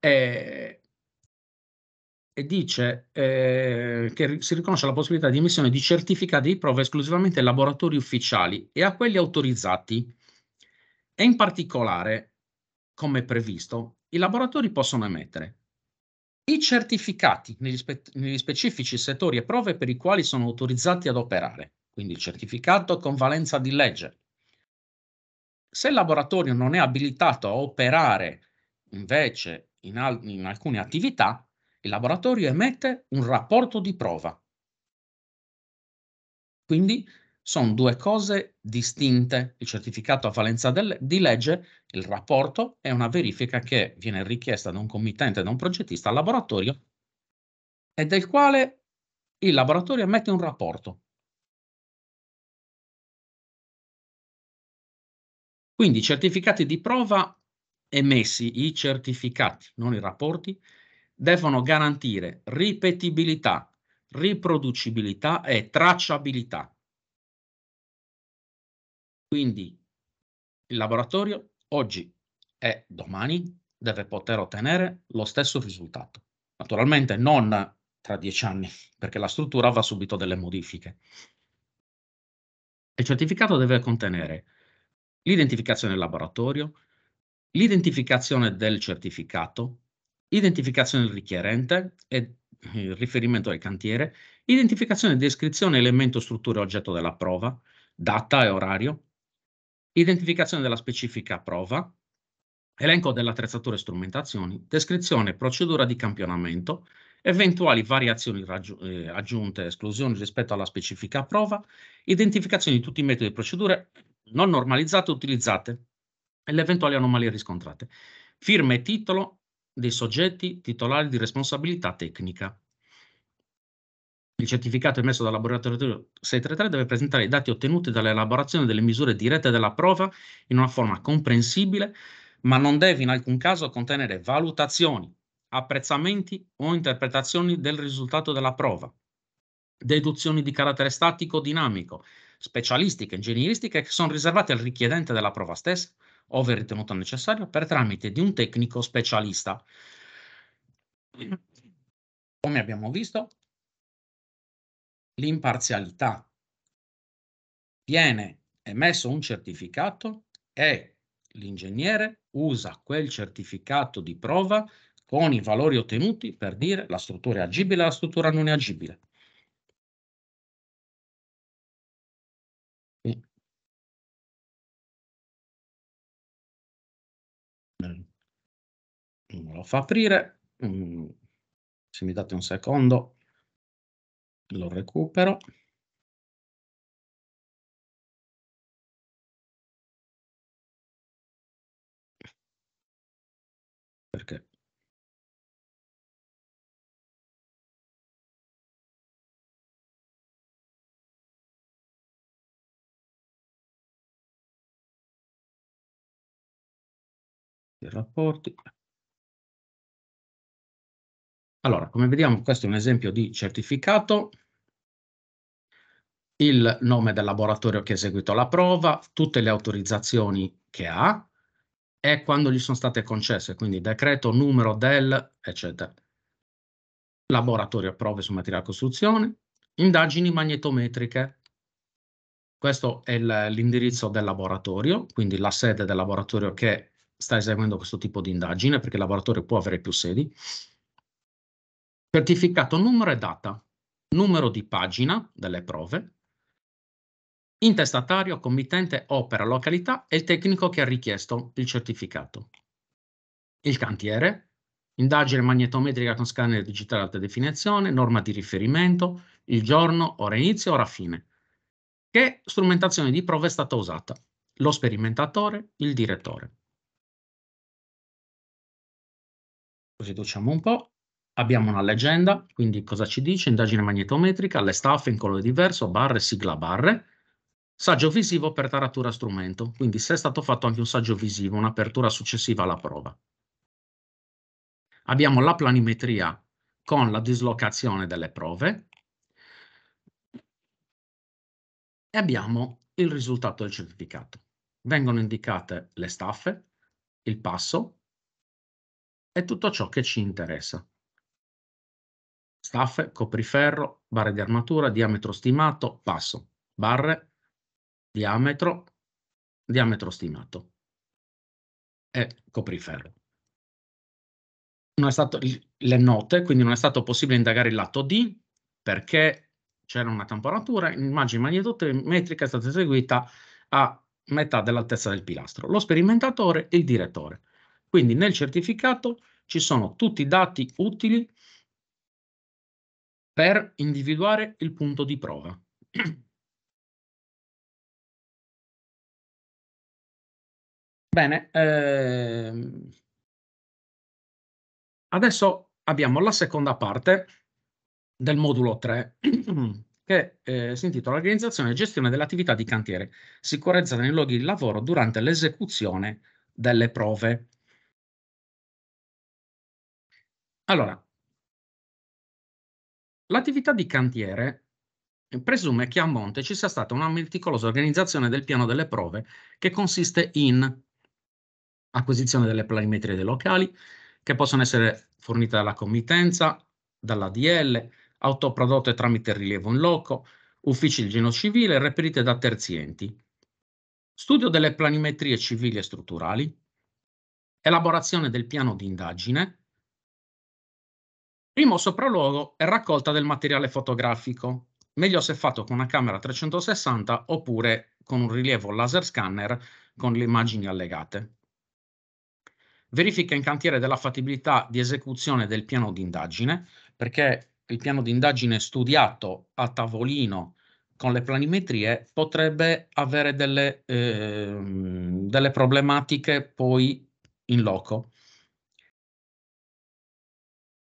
e, eh, e dice eh, che si riconosce la possibilità di emissione di certificati di prova esclusivamente ai laboratori ufficiali e a quelli autorizzati. E in particolare, come previsto, i laboratori possono emettere i certificati negli, spe negli, specifici settori e prove per i quali sono autorizzati ad operare, quindi il certificato con valenza di legge. Se il laboratorio non è abilitato a operare invece in, al in alcune attività il laboratorio emette un rapporto di prova. Quindi sono due cose distinte, il certificato a valenza di legge, il rapporto è una verifica che viene richiesta da un committente, da un progettista al laboratorio e del quale il laboratorio emette un rapporto. Quindi i certificati di prova emessi i certificati, non i rapporti, devono garantire ripetibilità, riproducibilità e tracciabilità. Quindi il laboratorio oggi e domani deve poter ottenere lo stesso risultato. Naturalmente non tra dieci anni, perché la struttura va subito delle modifiche. Il certificato deve contenere l'identificazione del laboratorio, l'identificazione del certificato, identificazione del richiedente e eh, il riferimento al cantiere, identificazione, descrizione, elemento, struttura e oggetto della prova, data e orario, identificazione della specifica prova, elenco delle attrezzature e strumentazioni, descrizione, procedura di campionamento, eventuali variazioni eh, aggiunte e esclusioni rispetto alla specifica prova, identificazione di tutti i metodi e procedure non normalizzate utilizzate e le eventuali anomalie riscontrate. Firma e titolo dei soggetti titolari di responsabilità tecnica. Il certificato emesso dal laboratorio 633 deve presentare i dati ottenuti dall'elaborazione delle misure dirette della prova in una forma comprensibile, ma non deve in alcun caso contenere valutazioni, apprezzamenti o interpretazioni del risultato della prova, deduzioni di carattere statico o dinamico, specialistiche, ingegneristiche che sono riservate al richiedente della prova stessa, ove ritenuto necessario, per tramite di un tecnico specialista. Come abbiamo visto, l'imparzialità. Viene emesso un certificato e l'ingegnere usa quel certificato di prova con i valori ottenuti per dire la struttura è agibile e la struttura non è agibile. me lo fa aprire, mm, se mi date un secondo lo recupero. Perché rapporti allora, come vediamo, questo è un esempio di certificato, il nome del laboratorio che ha eseguito la prova, tutte le autorizzazioni che ha e quando gli sono state concesse, quindi decreto, numero del, eccetera. Laboratorio prove su materiale costruzione, indagini magnetometriche. Questo è l'indirizzo del laboratorio, quindi la sede del laboratorio che sta eseguendo questo tipo di indagine, perché il laboratorio può avere più sedi certificato numero e data, numero di pagina delle prove, intestatario, committente, opera, località e il tecnico che ha richiesto il certificato. Il cantiere, indagine magnetometrica con scanner digitale alta definizione, norma di riferimento, il giorno, ora inizio, ora fine. Che strumentazione di prova è stata usata? Lo sperimentatore, il direttore. Così duciamo un po'. Abbiamo una leggenda, quindi cosa ci dice? Indagine magnetometrica, le staffe in colore diverso, barre, sigla barre. Saggio visivo per taratura strumento, quindi se è stato fatto anche un saggio visivo, un'apertura successiva alla prova. Abbiamo la planimetria con la dislocazione delle prove e abbiamo il risultato del certificato. Vengono indicate le staffe, il passo e tutto ciò che ci interessa staffe, copriferro, barre di armatura, diametro stimato, passo, barre, diametro, diametro stimato e copriferro. Non è stato le note, quindi non è stato possibile indagare il lato D perché c'era una temperatura, l'immagine magnetometrica è stata eseguita a metà dell'altezza del pilastro, lo sperimentatore e il direttore. Quindi nel certificato ci sono tutti i dati utili per individuare il punto di prova. <clears throat> Bene, ehm, adesso abbiamo la seconda parte del modulo 3 <clears throat> che eh, si intitola Organizzazione e gestione dell'attività di cantiere, sicurezza nei luoghi di lavoro durante l'esecuzione delle prove. Allora, L'attività di cantiere eh, presume che a monte ci sia stata una meticolosa organizzazione del piano delle prove che consiste in acquisizione delle planimetrie dei locali che possono essere fornite dalla committenza, dall'ADL, autoprodotte tramite rilievo in loco, uffici di geno civile reperite da terzi enti. Studio delle planimetrie civili e strutturali, elaborazione del piano di indagine, Primo sopralluogo è raccolta del materiale fotografico, meglio se fatto con una camera 360 oppure con un rilievo laser scanner con le immagini allegate. Verifica in cantiere della fattibilità di esecuzione del piano d'indagine, perché il piano d'indagine studiato a tavolino con le planimetrie potrebbe avere delle, eh, delle problematiche poi in loco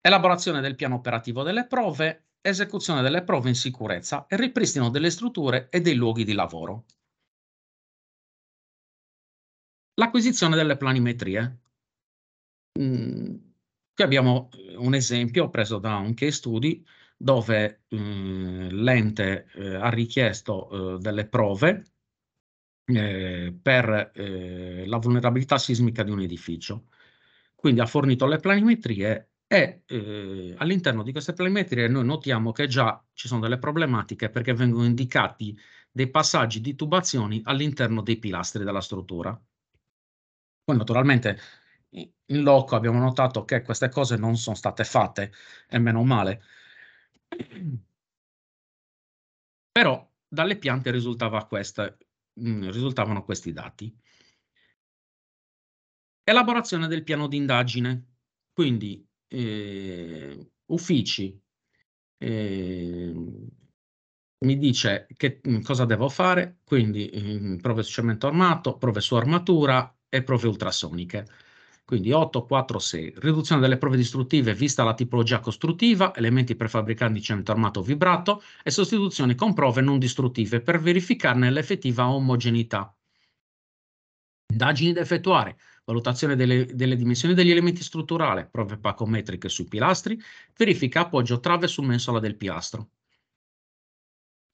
elaborazione del piano operativo delle prove, esecuzione delle prove in sicurezza e ripristino delle strutture e dei luoghi di lavoro. L'acquisizione delle planimetrie. Mm, qui abbiamo eh, un esempio preso da un case study dove mm, l'ente eh, ha richiesto eh, delle prove eh, per eh, la vulnerabilità sismica di un edificio. Quindi ha fornito le planimetrie e eh, all'interno di queste planimetrie noi notiamo che già ci sono delle problematiche perché vengono indicati dei passaggi di tubazioni all'interno dei pilastri della struttura. Poi naturalmente in loco abbiamo notato che queste cose non sono state fatte e meno male. Però dalle piante risultava questa, risultavano questi dati. Elaborazione del piano di indagine. Quindi eh, uffici, eh, mi dice che, mhmm, cosa devo fare, quindi ehm, prove su cemento armato, prove su armatura e prove ultrasoniche. Quindi 8, 4, 6. Riduzione delle prove distruttive vista la tipologia costruttiva, elementi prefabbricanti di cemento armato vibrato e sostituzione con prove non distruttive per verificarne l'effettiva omogeneità. Indagini da effettuare valutazione delle, delle dimensioni degli elementi strutturali, prove pacometriche sui pilastri, verifica appoggio trave sul mensola del pilastro.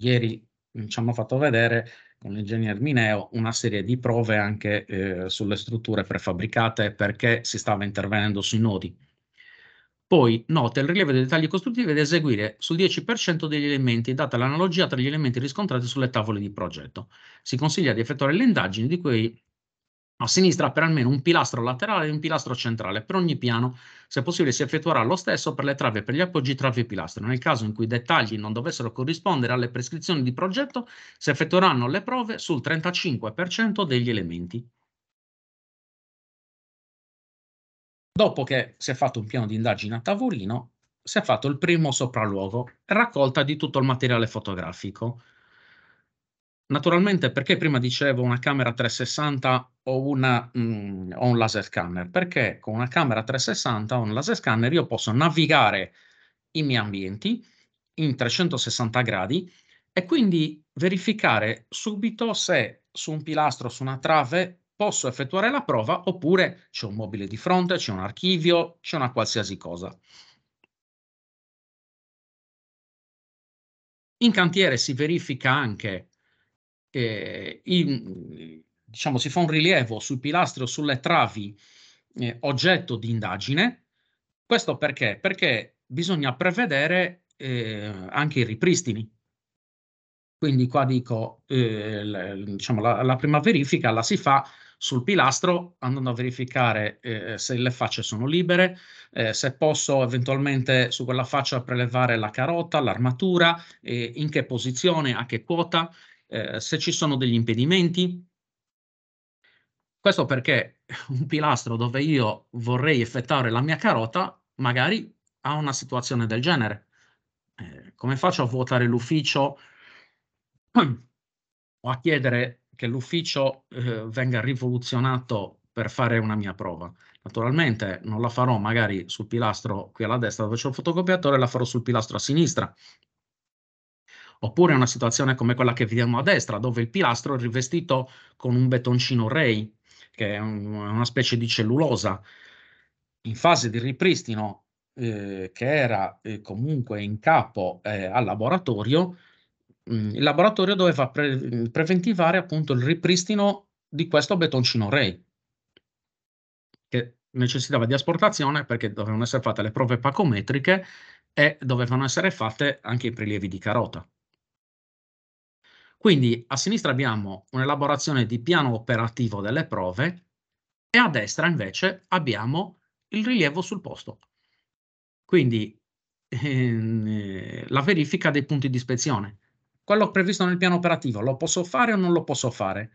Ieri mm, ci hanno fatto vedere con l'ingegner Mineo una serie di prove anche eh, sulle strutture prefabbricate perché si stava intervenendo sui nodi. Poi nota il rilievo dei dettagli costruttivi da eseguire sul 10% degli elementi, data l'analogia tra gli elementi riscontrati sulle tavole di progetto. Si consiglia di effettuare le indagini di cui a sinistra per almeno un pilastro laterale e un pilastro centrale. Per ogni piano, se possibile, si effettuerà lo stesso per le travi per gli appoggi, travi e pilastro. Nel caso in cui i dettagli non dovessero corrispondere alle prescrizioni di progetto, si effettueranno le prove sul 35% degli elementi. Dopo che si è fatto un piano di indagine a tavolino, si è fatto il primo sopralluogo, raccolta di tutto il materiale fotografico. Naturalmente perché prima dicevo una camera 360 o, una, mh, mm, o un laser scanner? Perché con una camera 360 o un laser scanner io posso navigare i miei ambienti in 360 gradi e quindi verificare subito se su un pilastro, su una trave, posso effettuare la prova oppure c'è un mobile di fronte, c'è un archivio, c'è una qualsiasi cosa. In cantiere si verifica anche eh, in, diciamo, si fa un rilievo sui pilastri o sulle travi eh, oggetto di indagine. Questo perché? Perché bisogna prevedere eh, anche i ripristini. Quindi qua dico, eh, l, diciamo, la, la, prima verifica la si fa sul pilastro andando a verificare eh, se le facce sono libere, eh, se posso eventualmente su quella faccia prelevare la carota, l'armatura, in che posizione, a che quota, eh, se ci sono degli impedimenti. Questo perché <laughs> un pilastro dove io vorrei effettuare la mia carota magari ha una situazione del genere. Eh, come faccio a vuotare l'ufficio <clears throat> o a chiedere che l'ufficio eh, venga rivoluzionato per fare una mia prova? Naturalmente non la farò magari sul pilastro qui alla destra dove c'è il fotocopiatore, la farò sul pilastro a sinistra Oppure una situazione come quella che vediamo a destra, dove il pilastro è rivestito con un betoncino Ray, che è un, una specie di cellulosa. In fase di ripristino, eh, che era eh, comunque in capo eh, al laboratorio, mh, mm, il laboratorio doveva pre preventivare appunto il ripristino di questo betoncino Ray, che necessitava di asportazione perché dovevano essere fatte le prove pacometriche e dovevano essere fatte anche i prelievi di carota. Quindi a sinistra abbiamo un'elaborazione di piano operativo delle prove e a destra invece abbiamo il rilievo sul posto. Quindi ehm, la verifica dei punti di ispezione. Quello previsto nel piano operativo lo posso fare o non lo posso fare?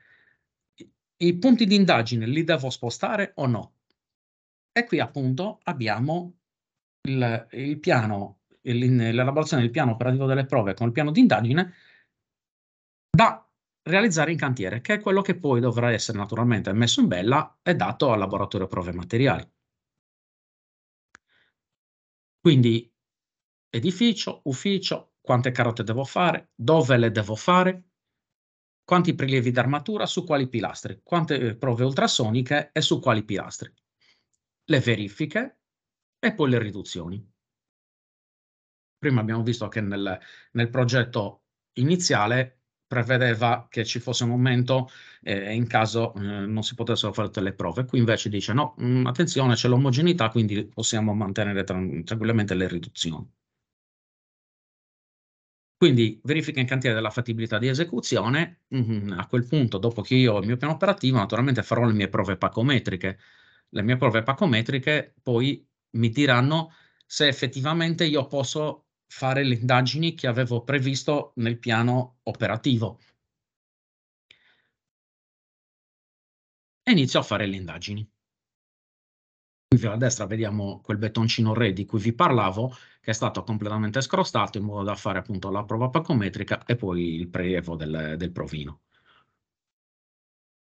I punti di indagine li devo spostare o no? E qui appunto abbiamo l'elaborazione del piano operativo delle prove con il piano di indagine da realizzare in cantiere, che è quello che poi dovrà essere naturalmente messo in bella e dato al laboratorio prove materiali. Quindi edificio, ufficio, quante carote devo fare, dove le devo fare, quanti prelievi d'armatura, su quali pilastri, quante eh, prove ultrasoniche e su quali pilastri, le verifiche e poi le riduzioni. Prima abbiamo visto che nel, nel progetto iniziale prevedeva che ci fosse un aumento eh, in caso eh, non si potessero fare tutte le prove. Qui invece dice no, mh, mm, attenzione, c'è l'omogeneità, quindi possiamo mantenere tranquillamente le riduzioni. Quindi verifica in cantiere della fattibilità di esecuzione. Mm -hmm. A quel punto, dopo che io ho il mio piano operativo, naturalmente farò le mie prove pacometriche. Le mie prove pacometriche poi mi diranno se effettivamente io posso fare le indagini che avevo previsto nel piano operativo. E inizio a fare le indagini. Qui a destra vediamo quel bettoncino re di cui vi parlavo, che è stato completamente scrostato in modo da fare appunto la prova pacometrica e poi il prelievo del, del provino.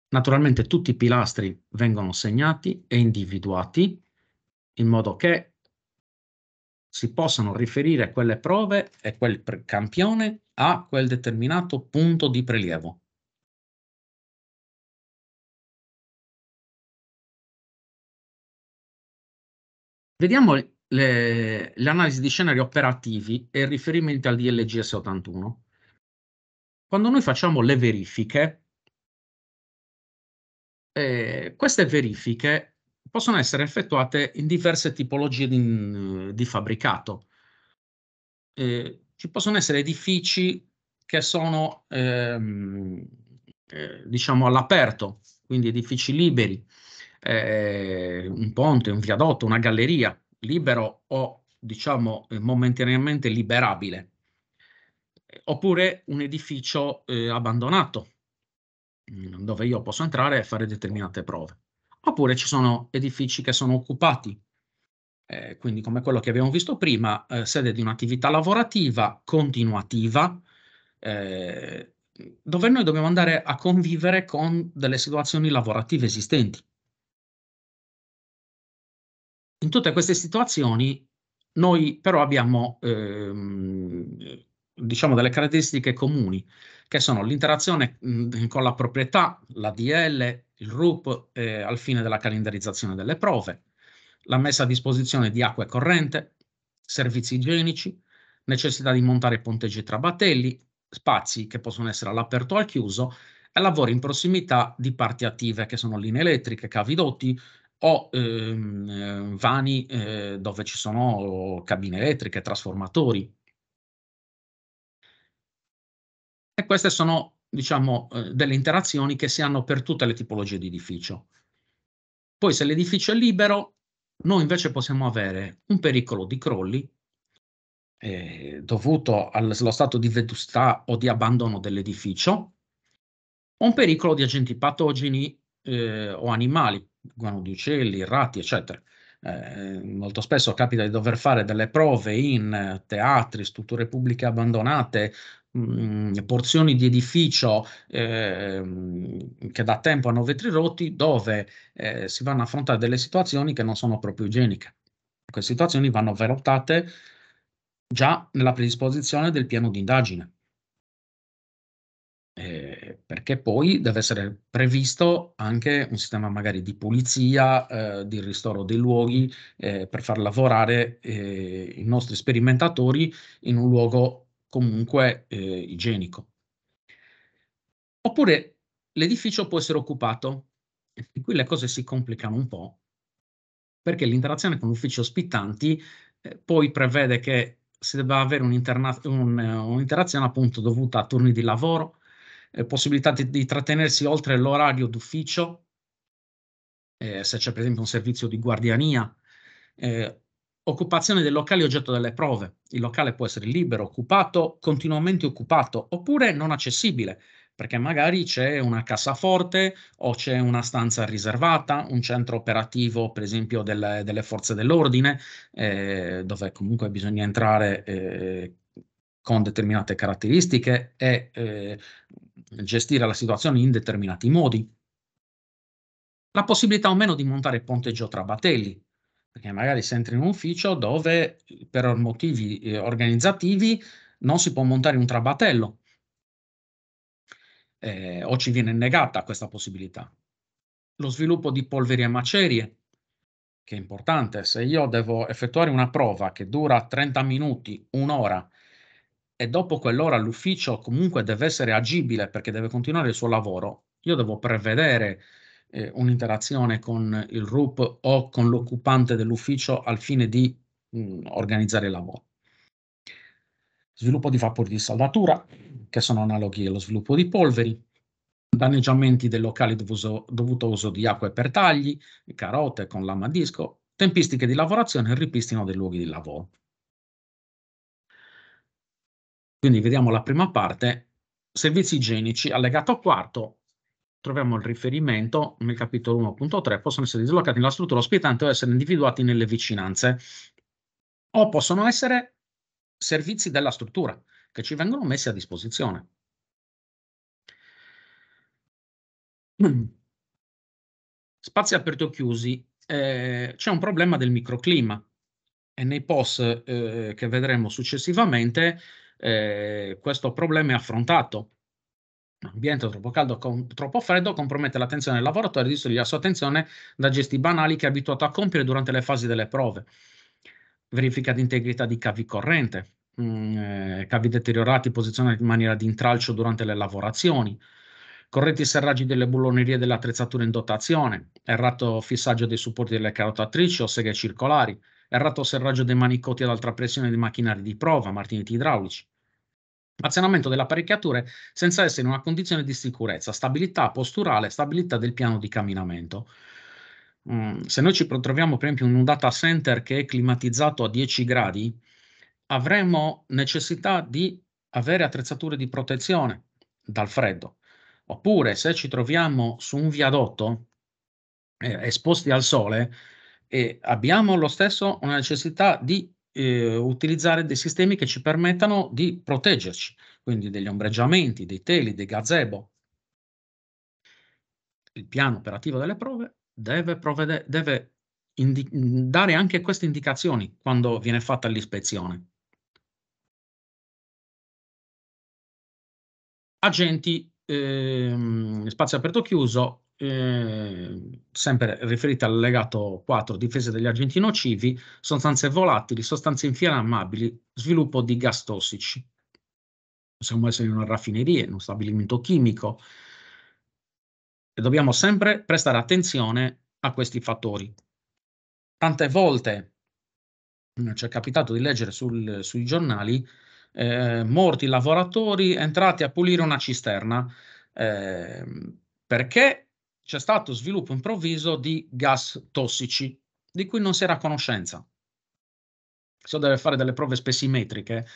Naturalmente tutti i pilastri vengono segnati e individuati in modo che si possano riferire quelle prove e quel campione a quel determinato punto di prelievo. Vediamo l'analisi di scenari operativi e il riferimento al DLGS 81. Quando noi facciamo le verifiche, eh, queste verifiche possono essere effettuate in diverse tipologie di, mm, di fabbricato. Eh, ci possono essere edifici che sono ehm, eh, diciamo all'aperto, quindi edifici liberi, eh, un ponte, un viadotto, una galleria, libero o diciamo momentaneamente liberabile, oppure un edificio eh, abbandonato, mm, dove io posso entrare e fare determinate prove oppure ci sono edifici che sono occupati, eh, quindi come quello che abbiamo visto prima, eh, sede di un'attività lavorativa continuativa, eh, dove noi dobbiamo andare a convivere con delle situazioni lavorative esistenti. In tutte queste situazioni noi però abbiamo ehm, diciamo delle caratteristiche comuni che sono l'interazione con la proprietà, l'ADL, il RUP eh, al fine della calendarizzazione delle prove, la messa a disposizione di acqua e corrente, servizi igienici, necessità di montare ponteggi tra battelli, spazi che possono essere all'aperto o al chiuso e lavori in prossimità di parti attive che sono linee elettriche, cavidotti o ehm, vani eh, dove ci sono cabine elettriche, trasformatori, E queste sono, diciamo, eh, delle interazioni che si hanno per tutte le tipologie di edificio. Poi se l'edificio è libero, noi invece possiamo avere un pericolo di crolli eh, dovuto allo stato di vetustà o di abbandono dell'edificio, o un pericolo di agenti patogeni eh, o animali, guano di uccelli, ratti, eccetera. Eh, molto spesso capita di dover fare delle prove in eh, teatri, strutture pubbliche abbandonate porzioni di edificio eh, che da tempo hanno vetri rotti dove eh, si vanno a affrontare delle situazioni che non sono proprio igieniche. Queste situazioni vanno valutate già nella predisposizione del piano di indagine. Eh, perché poi deve essere previsto anche un sistema magari di pulizia, eh, di ristoro dei luoghi eh, per far lavorare eh, i nostri sperimentatori in un luogo comunque eh, igienico. Oppure l'edificio può essere occupato, e qui le cose si complicano un po', perché l'interazione con l'ufficio ospitanti eh, poi prevede che si debba avere eh, un'interazione un, un appunto dovuta a turni di lavoro, eh, possibilità di, di, trattenersi oltre l'orario d'ufficio, eh, se c'è per esempio un servizio di guardiania, eh, Occupazione del locale oggetto delle prove. Il locale può essere libero, occupato, continuamente occupato oppure non accessibile, perché magari c'è una cassaforte o c'è una stanza riservata, un centro operativo per esempio delle, delle forze dell'ordine, eh, dove comunque bisogna entrare eh, con determinate caratteristiche e eh, gestire la situazione in determinati modi. La possibilità o meno di montare ponteggio tra battelli, perché magari si entri in un ufficio dove per motivi eh, organizzativi non si può montare un trabatello eh, o ci viene negata questa possibilità. Lo sviluppo di polveri e macerie, che è importante, se io devo effettuare una prova che dura 30 minuti, un'ora, e dopo quell'ora l'ufficio comunque deve essere agibile perché deve continuare il suo lavoro, io devo prevedere eh, un'interazione con il RUP o con l'occupante dell'ufficio al fine di mh, mm, organizzare il lavoro. Sviluppo di vapori di saldatura, che sono analoghi allo sviluppo di polveri, danneggiamenti dei locali dovuso, dovuto a uso di acqua e tagli, carote con lama a disco, tempistiche di lavorazione e ripristino dei luoghi di lavoro. Quindi vediamo la prima parte, servizi igienici, allegato quarto, troviamo il riferimento nel capitolo 1.3, possono essere dislocati nella struttura ospitante o essere individuati nelle vicinanze, o possono essere servizi della struttura che ci vengono messi a disposizione. <clears throat> Spazi aperti o chiusi, eh, c'è un problema del microclima e nei POS eh, che vedremo successivamente eh, questo problema è affrontato. Ambiente troppo caldo o troppo freddo compromette l'attenzione del lavoratore e distoglie la sua attenzione da gesti banali che è abituato a compiere durante le fasi delle prove. Verifica di integrità di cavi corrente, mh, mm, eh, cavi deteriorati posizionati in maniera di intralcio durante le lavorazioni, corretti serraggi delle bullonerie delle attrezzature in dotazione, errato fissaggio dei supporti delle carotatrici o seghe circolari, errato serraggio dei manicotti ad alta pressione dei macchinari di prova, martinetti idraulici, Azionamento delle apparecchiature senza essere in una condizione di sicurezza, stabilità posturale, stabilità del piano di camminamento. Mm, se noi ci troviamo per esempio in un data center che è climatizzato a 10 gradi, avremo necessità di avere attrezzature di protezione dal freddo. Oppure se ci troviamo su un viadotto eh, esposti al sole, eh, abbiamo lo stesso una necessità di eh, utilizzare dei sistemi che ci permettano di proteggerci, quindi degli ombreggiamenti, dei teli, dei gazebo. Il piano operativo delle prove deve, provvede- deve dare anche queste indicazioni quando viene fatta l'ispezione. Agenti, ehm, spazio aperto chiuso, eh, sempre riferita legato 4, difesa degli agenti nocivi, sostanze volatili, sostanze infiammabili, sviluppo di gas tossici. Possiamo essere in una raffineria, in uno stabilimento chimico. E dobbiamo sempre prestare attenzione a questi fattori. Tante volte eh, ci è capitato di leggere sul, sui giornali eh, morti lavoratori entrati a pulire una cisterna eh, perché c'è stato sviluppo improvviso di gas tossici di cui non si era a conoscenza. Se io devo fare delle prove spessimetriche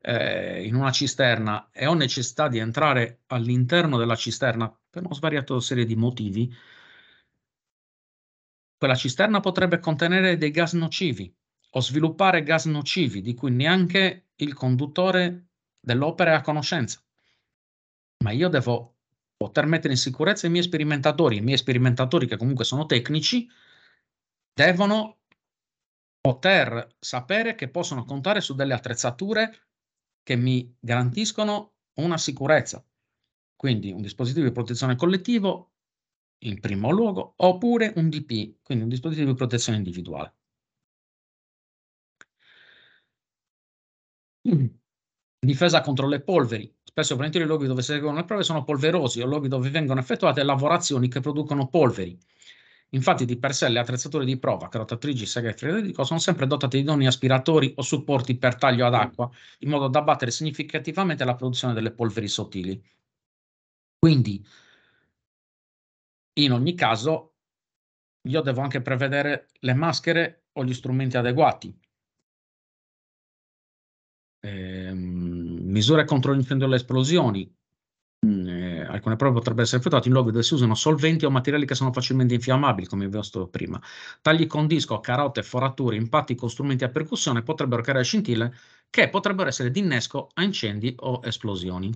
eh, in una cisterna e ho necessità di entrare all'interno della cisterna per una svariata serie di motivi, quella cisterna potrebbe contenere dei gas nocivi o sviluppare gas nocivi di cui neanche il conduttore dell'opera è a conoscenza. Ma io devo poter mettere in sicurezza i miei sperimentatori, i miei sperimentatori che comunque sono tecnici, devono poter sapere che possono contare su delle attrezzature che mi garantiscono una sicurezza. Quindi un dispositivo di protezione collettivo in primo luogo, oppure un DP, quindi un dispositivo di protezione individuale. Difesa contro le polveri. Spesso volentieri i luoghi dove si eseguono le prove sono polverosi o luoghi dove vengono effettuate lavorazioni che producono polveri. Infatti, di per sé le attrezzature di prova, carotatrici, seghe e frederico, sono sempre dotate di doni aspiratori o supporti per taglio ad acqua, in modo da abbattere significativamente la produzione delle polveri sottili. Quindi, in ogni caso, io devo anche prevedere le maschere o gli strumenti adeguati. Ehm misure contro l'incendio e le esplosioni. Mm, eh, alcune prove potrebbero essere effettuate in luoghi dove si usano solventi o materiali che sono facilmente infiammabili, come vi ho detto prima. Tagli con disco, carote, forature, impatti con strumenti a percussione potrebbero creare scintille che potrebbero essere d'innesco a incendi o esplosioni.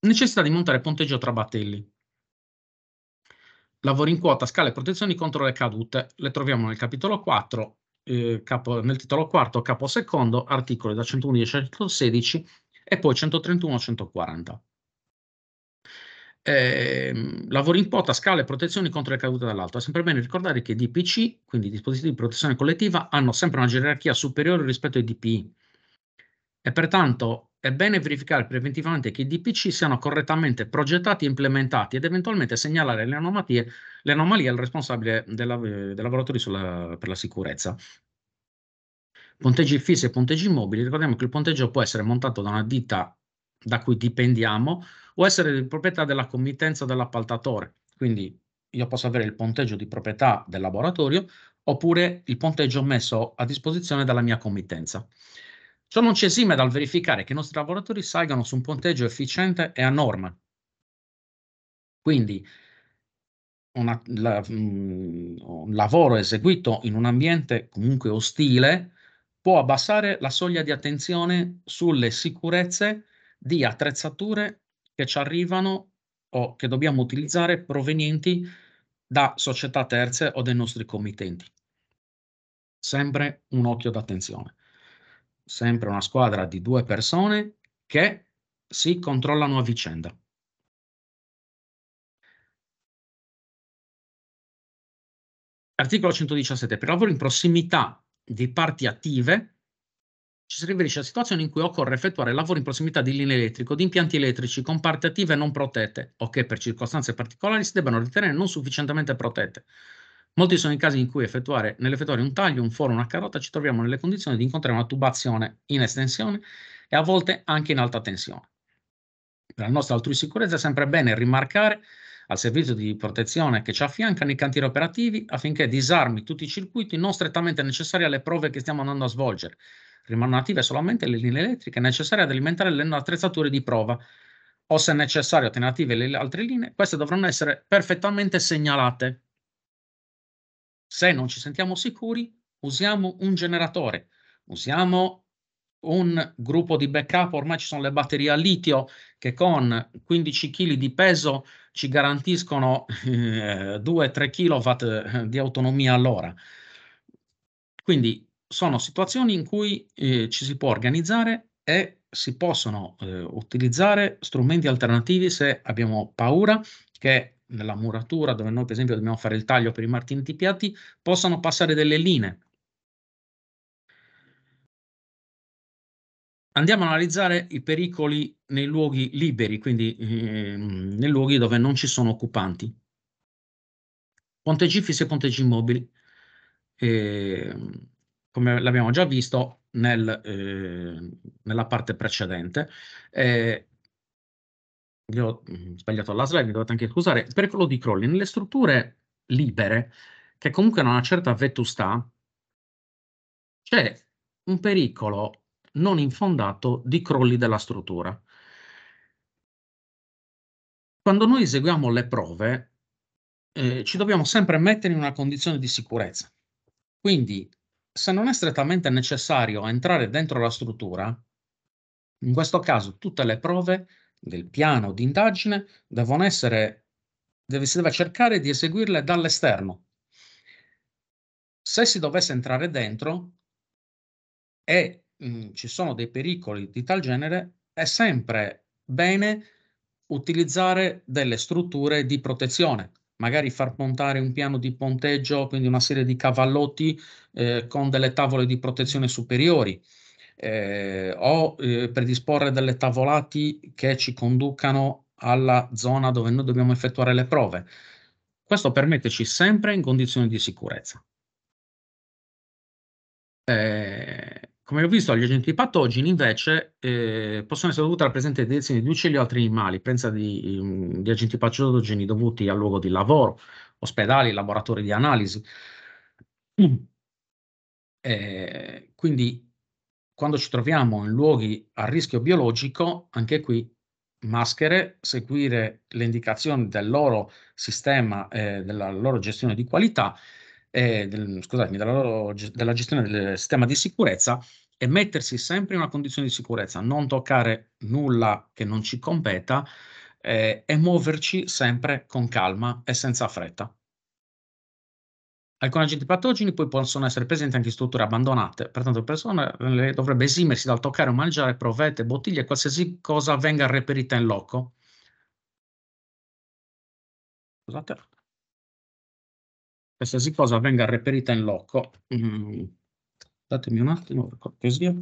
Necessità di montare ponteggio tra battelli. Lavori in quota, scale e protezioni contro le cadute. Le troviamo nel capitolo 4 eh, capo, nel titolo quarto, capo secondo, articoli da 111 a 116 e poi 131 a 140. Eh, lavori in pota, scale e protezioni contro le cadute dall'alto. È sempre bene ricordare che i DPC, quindi dispositivi di protezione collettiva, hanno sempre una gerarchia superiore rispetto ai DPI e pertanto è bene verificare preventivamente che i DPC siano correttamente progettati e implementati ed eventualmente segnalare le anomalie, le anomalie al responsabile della, eh, dei lavoratori sulla, per la sicurezza. Ponteggi fissi e ponteggi mobili, ricordiamo che il ponteggio può essere montato da una ditta da cui dipendiamo o essere di proprietà della committenza dell'appaltatore, quindi io posso avere il ponteggio di proprietà del laboratorio oppure il ponteggio messo a disposizione dalla mia committenza. Ciò non ci esime dal verificare che i nostri lavoratori salgano su un ponteggio efficiente e a norma. Quindi una, la, mh, mm, un lavoro eseguito in un ambiente comunque ostile può abbassare la soglia di attenzione sulle sicurezze di attrezzature che ci arrivano o che dobbiamo utilizzare provenienti da società terze o dai nostri committenti. Sempre un occhio d'attenzione sempre una squadra di due persone che si controllano a vicenda. Articolo 117. Per lavoro in prossimità di parti attive ci si riferisce a situazioni in cui occorre effettuare lavori in prossimità di linee elettriche o di impianti elettrici con parti attive non protette o che per circostanze particolari si debbano ritenere non sufficientemente protette, Molti sono i casi in cui effettuare, nell'effettuare un taglio, un foro, una carota, ci troviamo nelle condizioni di incontrare una tubazione in estensione e a volte anche in alta tensione. Per la nostra altrui sicurezza è sempre bene rimarcare al servizio di protezione che ci affiancano i cantieri operativi affinché disarmi tutti i circuiti non strettamente necessari alle prove che stiamo andando a svolgere. Rimangono attive solamente le linee elettriche necessarie ad alimentare le attrezzature di prova o se necessario tenere attive le altre linee, queste dovranno essere perfettamente segnalate se non ci sentiamo sicuri, usiamo un generatore, usiamo un gruppo di backup, ormai ci sono le batterie a litio che con 15 kg di peso ci garantiscono eh, 2-3 kW eh, di autonomia all'ora. Quindi sono situazioni in cui eh, ci si può organizzare e si possono eh, utilizzare strumenti alternativi se abbiamo paura che nella muratura dove noi per esempio dobbiamo fare il taglio per i martinetti piatti, possano passare delle linee. Andiamo ad analizzare i pericoli nei luoghi liberi, quindi eh, nei luoghi dove non ci sono occupanti. Ponteggi fissi e ponteggi immobili. Eh, come l'abbiamo già visto nel, eh, nella parte precedente, eh, io ho sbagliato la slide, mi dovete anche scusare. Il pericolo di crolli nelle strutture libere, che comunque hanno una certa vetustà, c'è un pericolo non infondato di crolli della struttura. Quando noi eseguiamo le prove, eh, ci dobbiamo sempre mettere in una condizione di sicurezza. Quindi, se non è strettamente necessario entrare dentro la struttura, in questo caso tutte le prove del piano di indagine devono essere, deve, si deve cercare di eseguirle dall'esterno. Se si dovesse entrare dentro e mh, ci sono dei pericoli di tal genere, è sempre bene utilizzare delle strutture di protezione, magari far montare un piano di ponteggio, quindi una serie di cavallotti eh, con delle tavole di protezione superiori eh, o eh, predisporre delle tavolati che ci conducano alla zona dove noi dobbiamo effettuare le prove. Questo permetteci sempre in condizioni di sicurezza. Eh, come ho visto, gli agenti patogeni invece eh, possono essere dovuti alla presenza di deiezioni di uccelli o altri animali, presenza di, mm, di, agenti patogeni dovuti al luogo di lavoro, ospedali, laboratori di analisi. Mm. <clears throat> Eh, quindi quando ci troviamo in luoghi a rischio biologico, anche qui maschere, seguire le indicazioni del loro sistema, eh, della loro gestione di qualità, eh, del, scusatemi, della, loro, della gestione del sistema di sicurezza e mettersi sempre in una condizione di sicurezza, non toccare nulla che non ci competa eh, e muoverci sempre con calma e senza fretta. Alcuni agenti patogeni poi possono essere presenti anche in strutture abbandonate, pertanto eh, le persone dovrebbe esimersi dal toccare o mangiare provette, bottiglie, qualsiasi cosa venga reperita in loco. Scusate. Qualsiasi cosa venga reperita in loco. Mm. Datemi un attimo, per cortesia.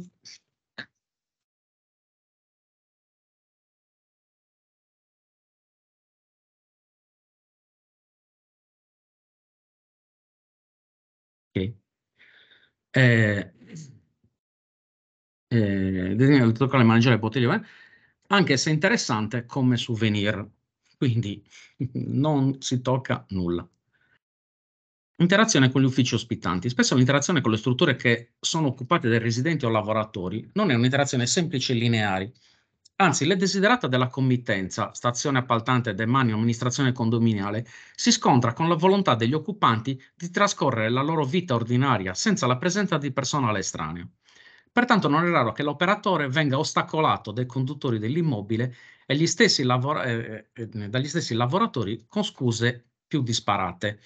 eh, eh, disegno protocollo manageriale bottiglia, anche se interessante come souvenir, quindi <laughs> non si tocca nulla. Interazione con gli uffici ospitanti. Spesso l'interazione con le strutture che sono occupate dai residenti o lavoratori non è un'interazione semplice e lineare, Anzi, le desiderata della committenza, stazione appaltante, demanio, amministrazione condominiale, si scontra con la volontà degli occupanti di trascorrere la loro vita ordinaria senza la presenza di personale estraneo. Pertanto non è raro che l'operatore venga ostacolato dai conduttori dell'immobile e stessi eh eh, eh, eh, dagli stessi lavoratori con scuse più disparate.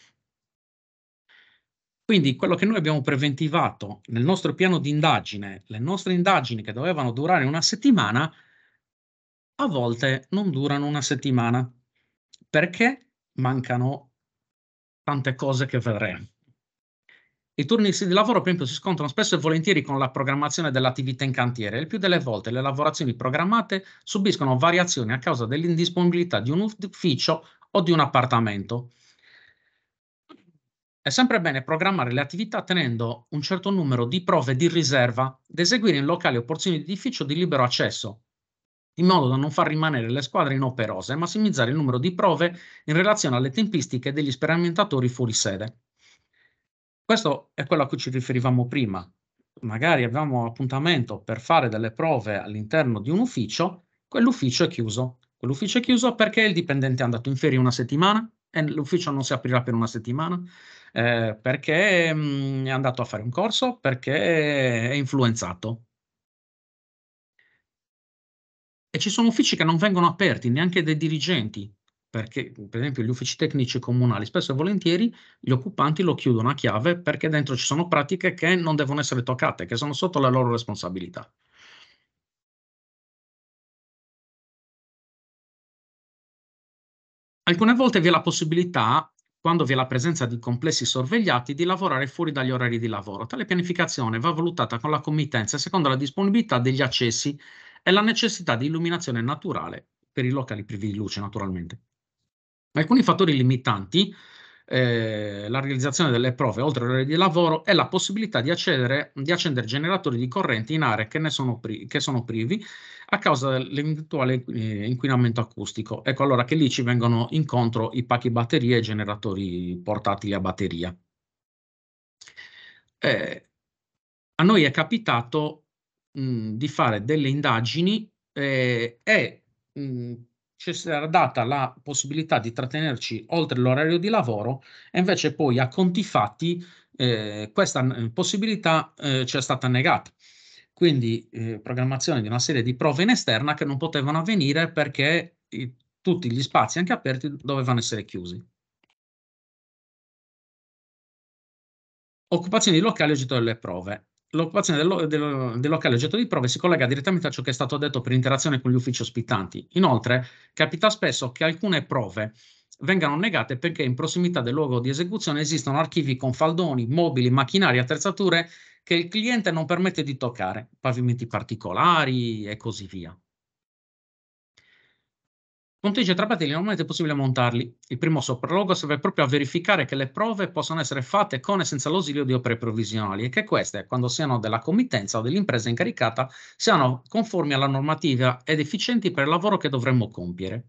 Quindi quello che noi abbiamo preventivato nel nostro piano di indagine, le nostre indagini che dovevano durare una settimana, a volte non durano una settimana perché mancano tante cose che vedremo. I turni di lavoro, per esempio, si scontrano spesso e volentieri con la programmazione dell'attività in cantiere. e Il più delle volte le lavorazioni programmate subiscono variazioni a causa dell'indisponibilità di un ufficio o di un appartamento. È sempre bene programmare le attività tenendo un certo numero di prove di riserva da eseguire in locali o porzioni di edificio di libero accesso, in modo da non far rimanere le squadre inoperose e massimizzare il numero di prove in relazione alle tempistiche degli sperimentatori fuori sede. Questo è quello a cui ci riferivamo prima. Magari abbiamo appuntamento per fare delle prove all'interno di un ufficio, quell'ufficio è chiuso. Quell'ufficio è chiuso perché il dipendente è andato in ferie una settimana e l'ufficio non si aprirà per una settimana, eh, perché mh, mm, è andato a fare un corso, perché è influenzato, e ci sono uffici che non vengono aperti neanche dai dirigenti, perché per esempio gli uffici tecnici comunali spesso e volentieri gli occupanti lo chiudono a chiave perché dentro ci sono pratiche che non devono essere toccate, che sono sotto la loro responsabilità. Alcune volte vi è la possibilità, quando vi è la presenza di complessi sorvegliati, di lavorare fuori dagli orari di lavoro. Tale pianificazione va valutata con la committenza secondo la disponibilità degli accessi è la necessità di illuminazione naturale per i locali privi di luce, naturalmente. Alcuni fattori limitanti eh, la realizzazione delle prove oltre le ore di lavoro e la possibilità di, accedere, di accendere generatori di corrente in aree che, ne sono, pri che sono privi a causa dell'eventuale eh, inquinamento acustico. Ecco allora che lì ci vengono incontro i pacchi batterie e i generatori portatili a batteria. Eh, a noi è capitato Mhmm, di fare delle indagini eh, e mh, mhmm, ci sarà data la possibilità di trattenerci oltre l'orario di lavoro e invece poi a conti fatti eh, questa eh, possibilità eh, ci è stata negata. Quindi eh, programmazione di una serie di prove in esterna che non potevano avvenire perché i, tutti gli spazi anche aperti dovevano essere chiusi. Occupazione di locali oggetto delle prove. L'occupazione del, lo, del, del, locale oggetto di prove si collega direttamente a ciò che è stato detto per interazione con gli uffici ospitanti. Inoltre, capita spesso che alcune prove vengano negate perché in prossimità del luogo di esecuzione esistono archivi con faldoni, mobili, macchinari, attrezzature che il cliente non permette di toccare, pavimenti particolari e così via. Punteggio tra battelli normalmente è possibile montarli. Il primo sopralluogo serve proprio a verificare che le prove possano essere fatte con e senza l'ausilio di opere provvisionali e che queste, quando siano della committenza o dell'impresa incaricata, siano conformi alla normativa ed efficienti per il lavoro che dovremmo compiere.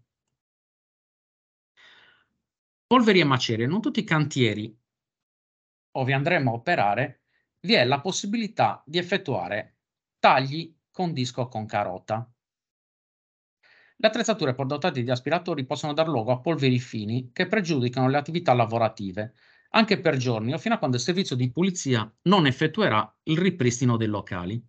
Polveri e macerie. Non tutti i cantieri dove andremo a operare vi è la possibilità di effettuare tagli con disco con carota. Le attrezzature portate di aspiratori possono dar luogo a polveri fini che pregiudicano le attività lavorative, anche per giorni o fino a quando il servizio di pulizia non effettuerà il ripristino dei locali.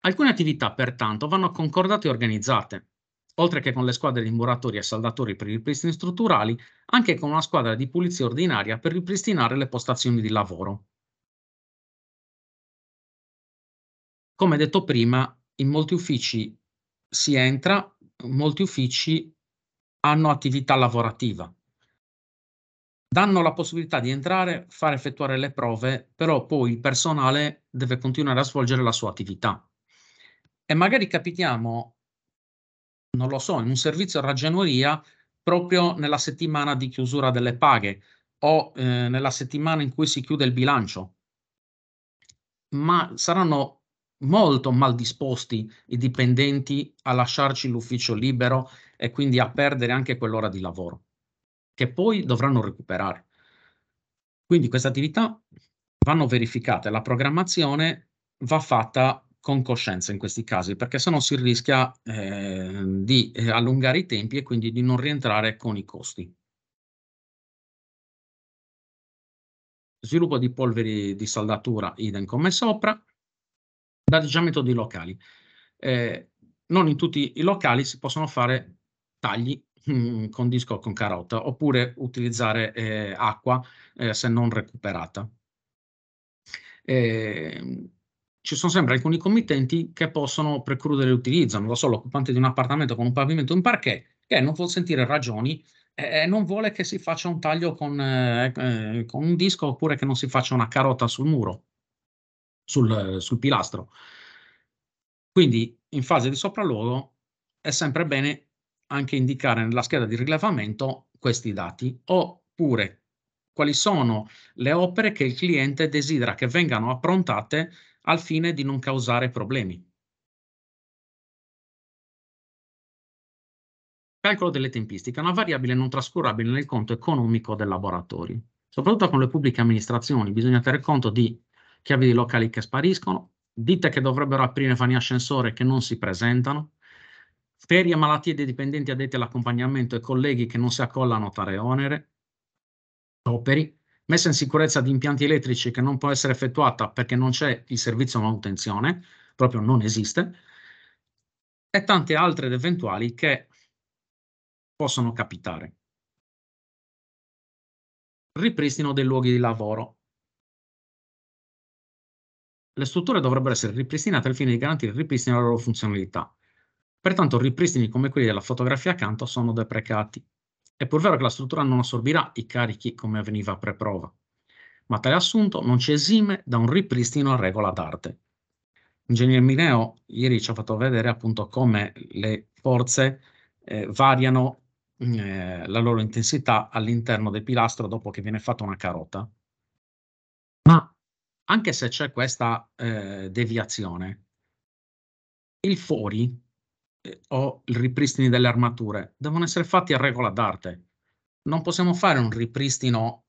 Alcune attività, pertanto, vanno concordate e organizzate, oltre che con le squadre di muratori e saldatori per i ripristini strutturali, anche con una squadra di pulizia ordinaria per ripristinare le postazioni di lavoro. Come detto prima, in molti uffici si entra molti uffici hanno attività lavorativa. Danno la possibilità di entrare, fare effettuare le prove, però poi il personale deve continuare a svolgere la sua attività. E magari capitiamo, non lo so, in un servizio a ragioneria proprio nella settimana di chiusura delle paghe o eh, nella settimana in cui si chiude il bilancio. Ma saranno molto mal disposti i dipendenti a lasciarci l'ufficio libero e quindi a perdere anche quell'ora di lavoro, che poi dovranno recuperare. Quindi queste attività vanno verificate, la programmazione va fatta con coscienza in questi casi, perché sennò si rischia ehm, eh, di allungare i tempi e quindi di non rientrare con i costi. Sviluppo di polveri di saldatura, idem come sopra, da già metodi locali. Eh, non in tutti i locali si possono fare tagli mm, con disco o con carota, oppure utilizzare eh, acqua eh, se non recuperata. Ehm, ci sono sempre alcuni committenti che possono precludere l'utilizzo, non lo so, l'occupante di un appartamento con un pavimento un parquet, che non vuol sentire ragioni eh, non vuole che si faccia un taglio con, eh, eh, con, un disco oppure che non si faccia una carota sul muro sul, sul pilastro. Quindi in fase di sopralluogo è sempre bene anche indicare nella scheda di rilevamento questi dati oppure quali sono le opere che il cliente desidera che vengano approntate al fine di non causare problemi. Calcolo delle tempistiche, una variabile non trascurabile nel conto economico del laboratorio. Soprattutto con le pubbliche amministrazioni bisogna tenere conto di chiavi di locali che spariscono, ditte che dovrebbero aprire fani ascensore che non si presentano, ferie, e malattie dei dipendenti addetti all'accompagnamento e colleghi che non si accollano a tale onere, operi, messa in sicurezza di impianti elettrici che non può essere effettuata perché non c'è il servizio manutenzione, proprio non esiste, e tante altre ed eventuali che possono capitare. Ripristino dei luoghi di lavoro le strutture dovrebbero essere ripristinate al fine di garantire il ripristino della loro funzionalità. Pertanto ripristini come quelli della fotografia accanto sono deprecati. È pur vero che la struttura non assorbirà i carichi come avveniva pre-prova, ma tale assunto non ci esime da un ripristino a regola d'arte. Ingegner Mineo ieri ci ha fatto vedere appunto come le forze eh, variano eh, la loro intensità all'interno del pilastro dopo che viene fatta una carota anche se c'è questa eh, deviazione, il fori eh, o il ripristino delle armature devono essere fatti a regola d'arte. Non possiamo fare un ripristino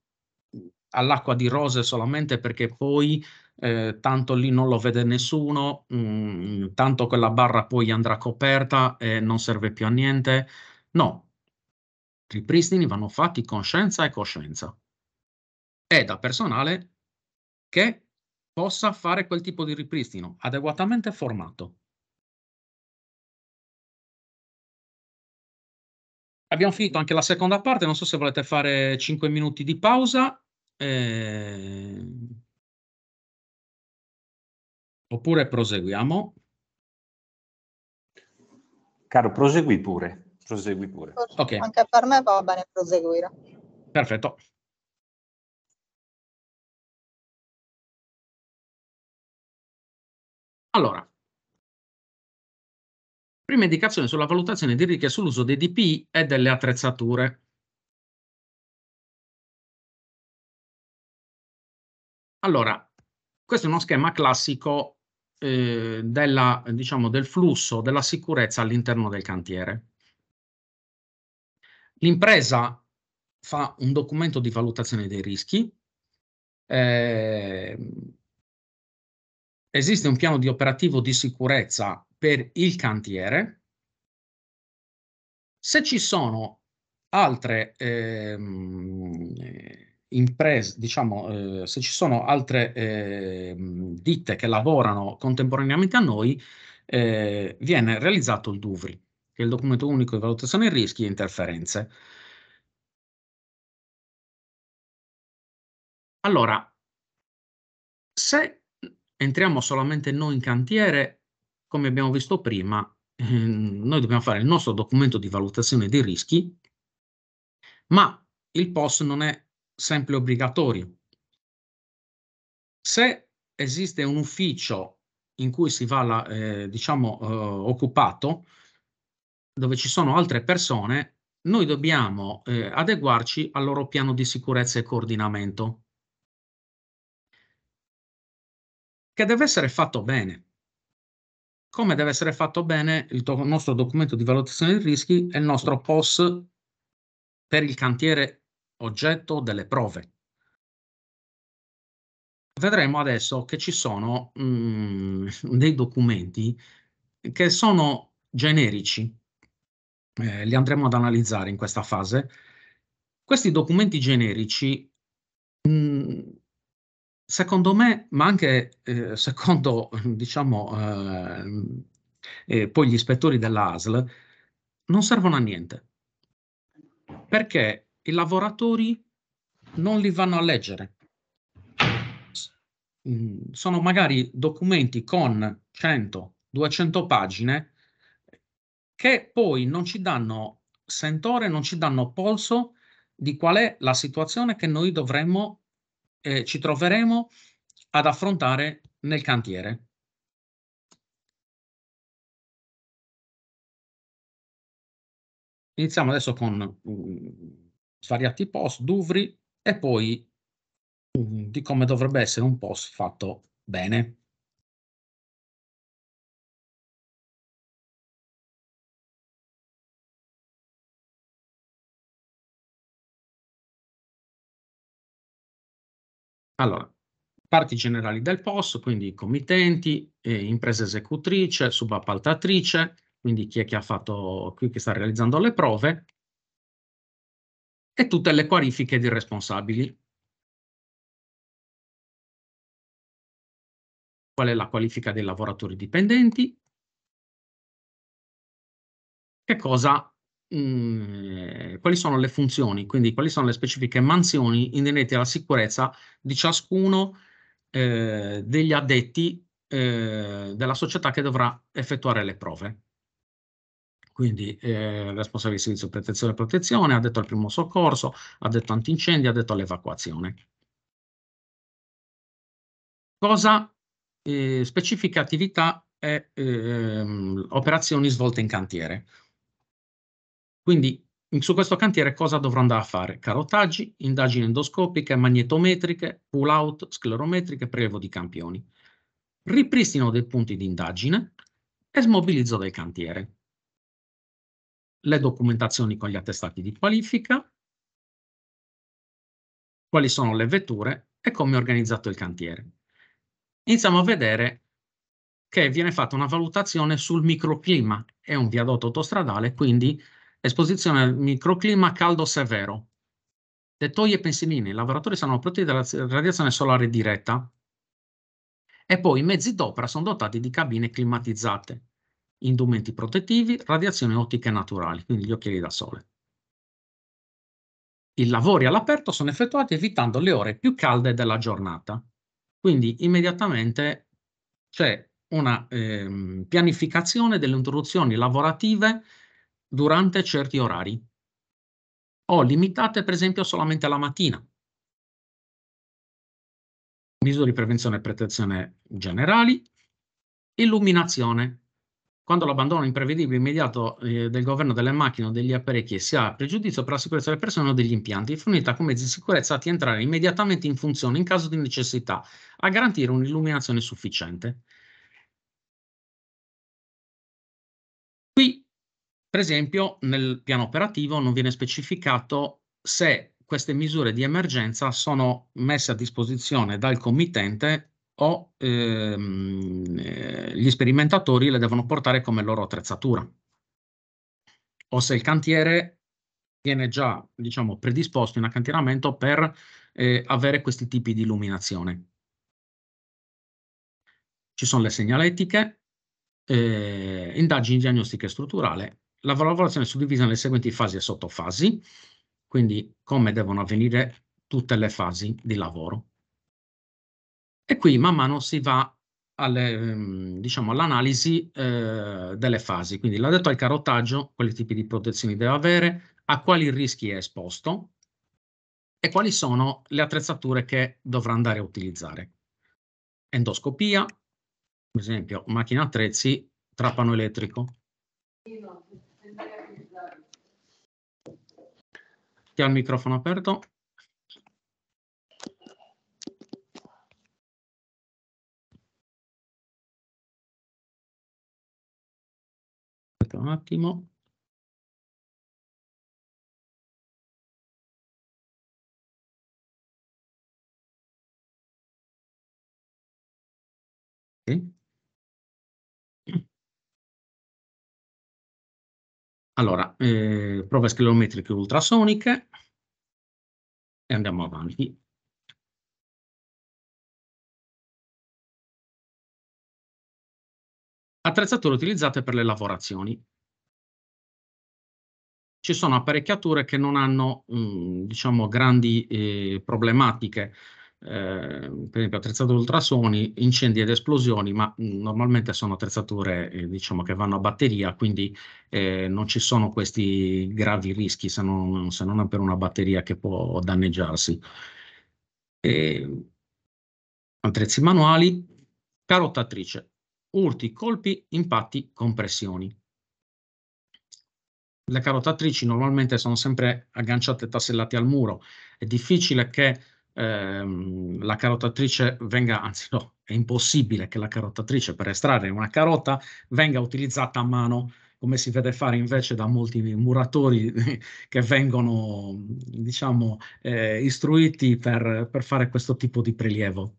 all'acqua di rose solamente perché poi eh, tanto lì non lo vede nessuno, mh, mm, tanto quella barra poi andrà coperta e non serve più a niente. No, i ripristini vanno fatti con scienza e coscienza e da personale che possa fare quel tipo di ripristino adeguatamente formato. Abbiamo finito anche la seconda parte, non so se volete fare 5 minuti di pausa. Eh... Oppure proseguiamo. Caro, prosegui pure. Prosegui pure. Okay. Anche per me va bene proseguire. Perfetto. Allora, prima indicazione sulla valutazione di rischio sull'uso dei DPI e delle attrezzature. Allora, questo è uno schema classico eh, della, diciamo, del flusso della sicurezza all'interno del cantiere. L'impresa fa un documento di valutazione dei rischi, eh, esiste un piano di operativo di sicurezza per il cantiere. Se ci sono altre ehm, imprese, diciamo, eh, se ci sono altre eh, ditte che lavorano contemporaneamente a noi, eh, viene realizzato il DUVRI, che è il documento unico di valutazione dei rischi e interferenze. Allora, se entriamo solamente noi in cantiere, come abbiamo visto prima, ehm, <laughs> noi dobbiamo fare il nostro documento di valutazione dei rischi, ma il POS non è sempre obbligatorio. Se esiste un ufficio in cui si va, la, eh, diciamo, eh, occupato, dove ci sono altre persone, noi dobbiamo eh, adeguarci al loro piano di sicurezza e coordinamento. che deve essere fatto bene. Come deve essere fatto bene il do nostro documento di valutazione dei rischi e il nostro POS per il cantiere oggetto delle prove. Vedremo adesso che ci sono mh, mm, dei documenti che sono generici, eh, li andremo ad analizzare in questa fase. Questi documenti generici mh, mm, secondo me, ma anche eh, secondo <laughs> diciamo, eh, eh, poi gli ispettori dell'ASL, non servono a niente. Perché i lavoratori non li vanno a leggere. Mm, sono magari documenti con 100, 200 pagine che poi non ci danno sentore, non ci danno polso di qual è la situazione che noi dovremmo eh, ci troveremo ad affrontare nel cantiere. Iniziamo adesso con um, svariati post, duvri e poi um, di come dovrebbe essere un post fatto bene. Allora, parti generali del POS, quindi committenti, eh, impresa esecutrice, subappaltatrice, quindi chi è che ha fatto, chi sta realizzando le prove, e tutte le qualifiche di responsabili. Qual è la qualifica dei lavoratori dipendenti? Che cosa Mm, quali sono le funzioni, quindi quali sono le specifiche mansioni inerenti alla sicurezza di ciascuno eh, degli addetti eh, della società che dovrà effettuare le prove. Quindi eh, responsabile di servizio di protezione e protezione, addetto al primo soccorso, addetto antincendi, addetto all'evacuazione. Cosa eh, specifica attività e ehm, operazioni svolte in cantiere. Quindi su questo cantiere cosa dovrò andare a fare? Carotaggi, indagini endoscopiche, magnetometriche, pull out, sclerometriche, prelevo di campioni. Ripristino dei punti di indagine e smobilizzo del cantiere. Le documentazioni con gli attestati di qualifica, quali sono le vetture e come è organizzato il cantiere. Iniziamo a vedere che viene fatta una valutazione sul microclima. È un viadotto autostradale, quindi Esposizione al microclima caldo severo. Dettoglie e pensilini. I lavoratori saranno protetti dalla radiazione solare diretta. E poi i mezzi d'opera sono dotati di cabine climatizzate, indumenti protettivi, radiazioni ottiche naturali, quindi gli occhiali da sole. I lavori all'aperto sono effettuati evitando le ore più calde della giornata. Quindi immediatamente c'è una eh, pianificazione delle interruzioni lavorative durante certi orari o limitate per esempio solamente alla mattina. Misure di prevenzione e protezione generali, illuminazione. Quando l'abbandono imprevedibile e immediato eh, del governo delle macchine o degli apparecchi sia ha pregiudizio per la sicurezza delle persone o degli impianti, fornita con mezzi di sicurezza a entrare immediatamente in funzione in caso di necessità, a garantire un'illuminazione sufficiente. Per esempio, nel piano operativo non viene specificato se queste misure di emergenza sono messe a disposizione dal committente o ehm, eh, gli sperimentatori le devono portare come loro attrezzatura o se il cantiere viene già diciamo, predisposto in accantieramento per eh, avere questi tipi di illuminazione. Ci sono le segnaletiche, eh, indagini diagnostiche strutturale la lavorazione è suddivisa nelle seguenti fasi e sottofasi, quindi come devono avvenire tutte le fasi di lavoro. E qui man mano si va ehm, diciamo, all'analisi diciamo, all eh, delle fasi, quindi l'ha detto al carottaggio, quali tipi di protezioni deve avere, a quali rischi è esposto e quali sono le attrezzature che dovrà andare a utilizzare. Endoscopia, per esempio macchina attrezzi, trapano elettrico, Chi ha il microfono aperto? Aspetta un attimo. Okay. Allora, eh, prove sclerometriche ultrasoniche e andiamo avanti. Attrezzature utilizzate per le lavorazioni. Ci sono apparecchiature che non hanno, mh, mm, diciamo, grandi eh, problematiche Ehm, per esempio attrezzature ultrasoni, incendi ed esplosioni, ma mhmm, normalmente sono attrezzature eh, diciamo che vanno a batteria, quindi eh, non ci sono questi gravi rischi se non, se non per una batteria che può danneggiarsi. E, ehm, attrezzi manuali, carottatrice, urti, colpi, impatti, compressioni. Le carottatrici normalmente sono sempre agganciate e tassellate al muro, è difficile che ehm, la carotatrice venga, anzi no, è impossibile che la carotatrice per estrarre una carota venga utilizzata a mano, come si vede fare invece da molti muratori <laughs> che vengono, diciamo, eh, istruiti per, per fare questo tipo di prelievo.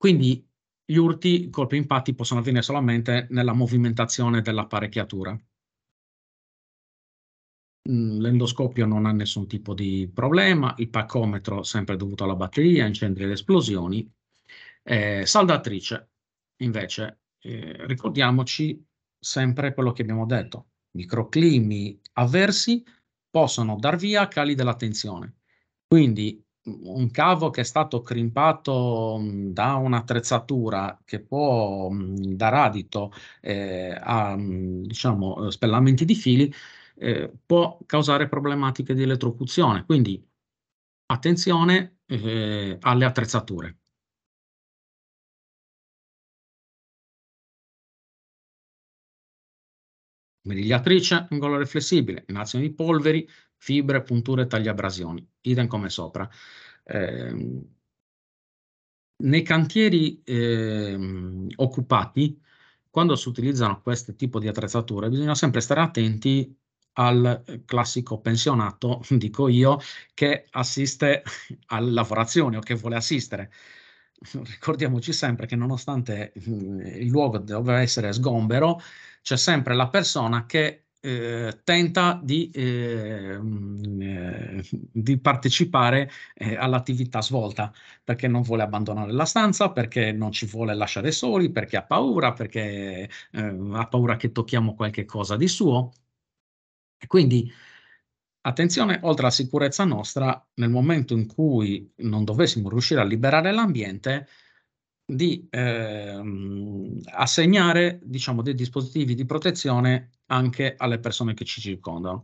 Quindi gli urti, i colpi impatti, possono avvenire solamente nella movimentazione dell'apparecchiatura. Mhmm, l'endoscopio non ha nessun tipo di problema, il pacometro sempre dovuto alla batteria, incendi ed esplosioni. Eh, saldatrice, invece, eh, ricordiamoci sempre quello che abbiamo detto, microclimi avversi possono dar via a cali della tensione. Quindi mhmm, un cavo che è stato crimpato mhmm, da un'attrezzatura che può dar adito eh, a diciamo, eh, spellamenti di fili eh, può causare problematiche di elettrocuzione. Quindi attenzione eh, alle attrezzature. Merigliatrice, angolo riflessibile, inazione di polveri, fibre, punture, tagliabrasioni, idem come sopra. Eh, nei cantieri eh, occupati, quando si utilizzano questo tipo di attrezzature, bisogna sempre stare attenti al eh, classico pensionato, <laughs> dico io, che assiste <laughs> alla lavorazione o che vuole assistere. Ricordiamoci sempre che nonostante eh, il luogo doveva essere sgombero, c'è sempre la persona che eh, tenta di, ehm, eh, di partecipare eh, all'attività svolta perché non vuole abbandonare la stanza, perché non ci vuole lasciare soli, perché ha paura, perché ha paura che tocchiamo qualche cosa di suo quindi attenzione, oltre alla sicurezza nostra, nel momento in cui non dovessimo riuscire a liberare l'ambiente, di ehm, assegnare diciamo, dei dispositivi di protezione anche alle persone che ci circondano.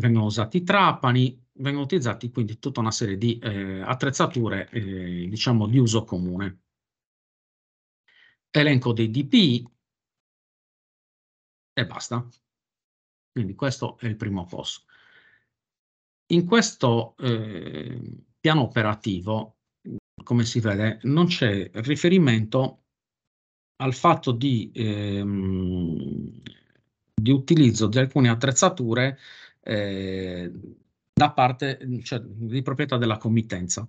Vengono usati trapani, vengono utilizzati quindi tutta una serie di eh, attrezzature eh, diciamo, di uso comune. Elenco dei DP, e basta. Quindi questo è il primo passo. In questo eh, piano operativo, come si vede, non c'è riferimento al fatto di, ehm, di utilizzo di alcune attrezzature eh, da parte cioè, di proprietà della committenza.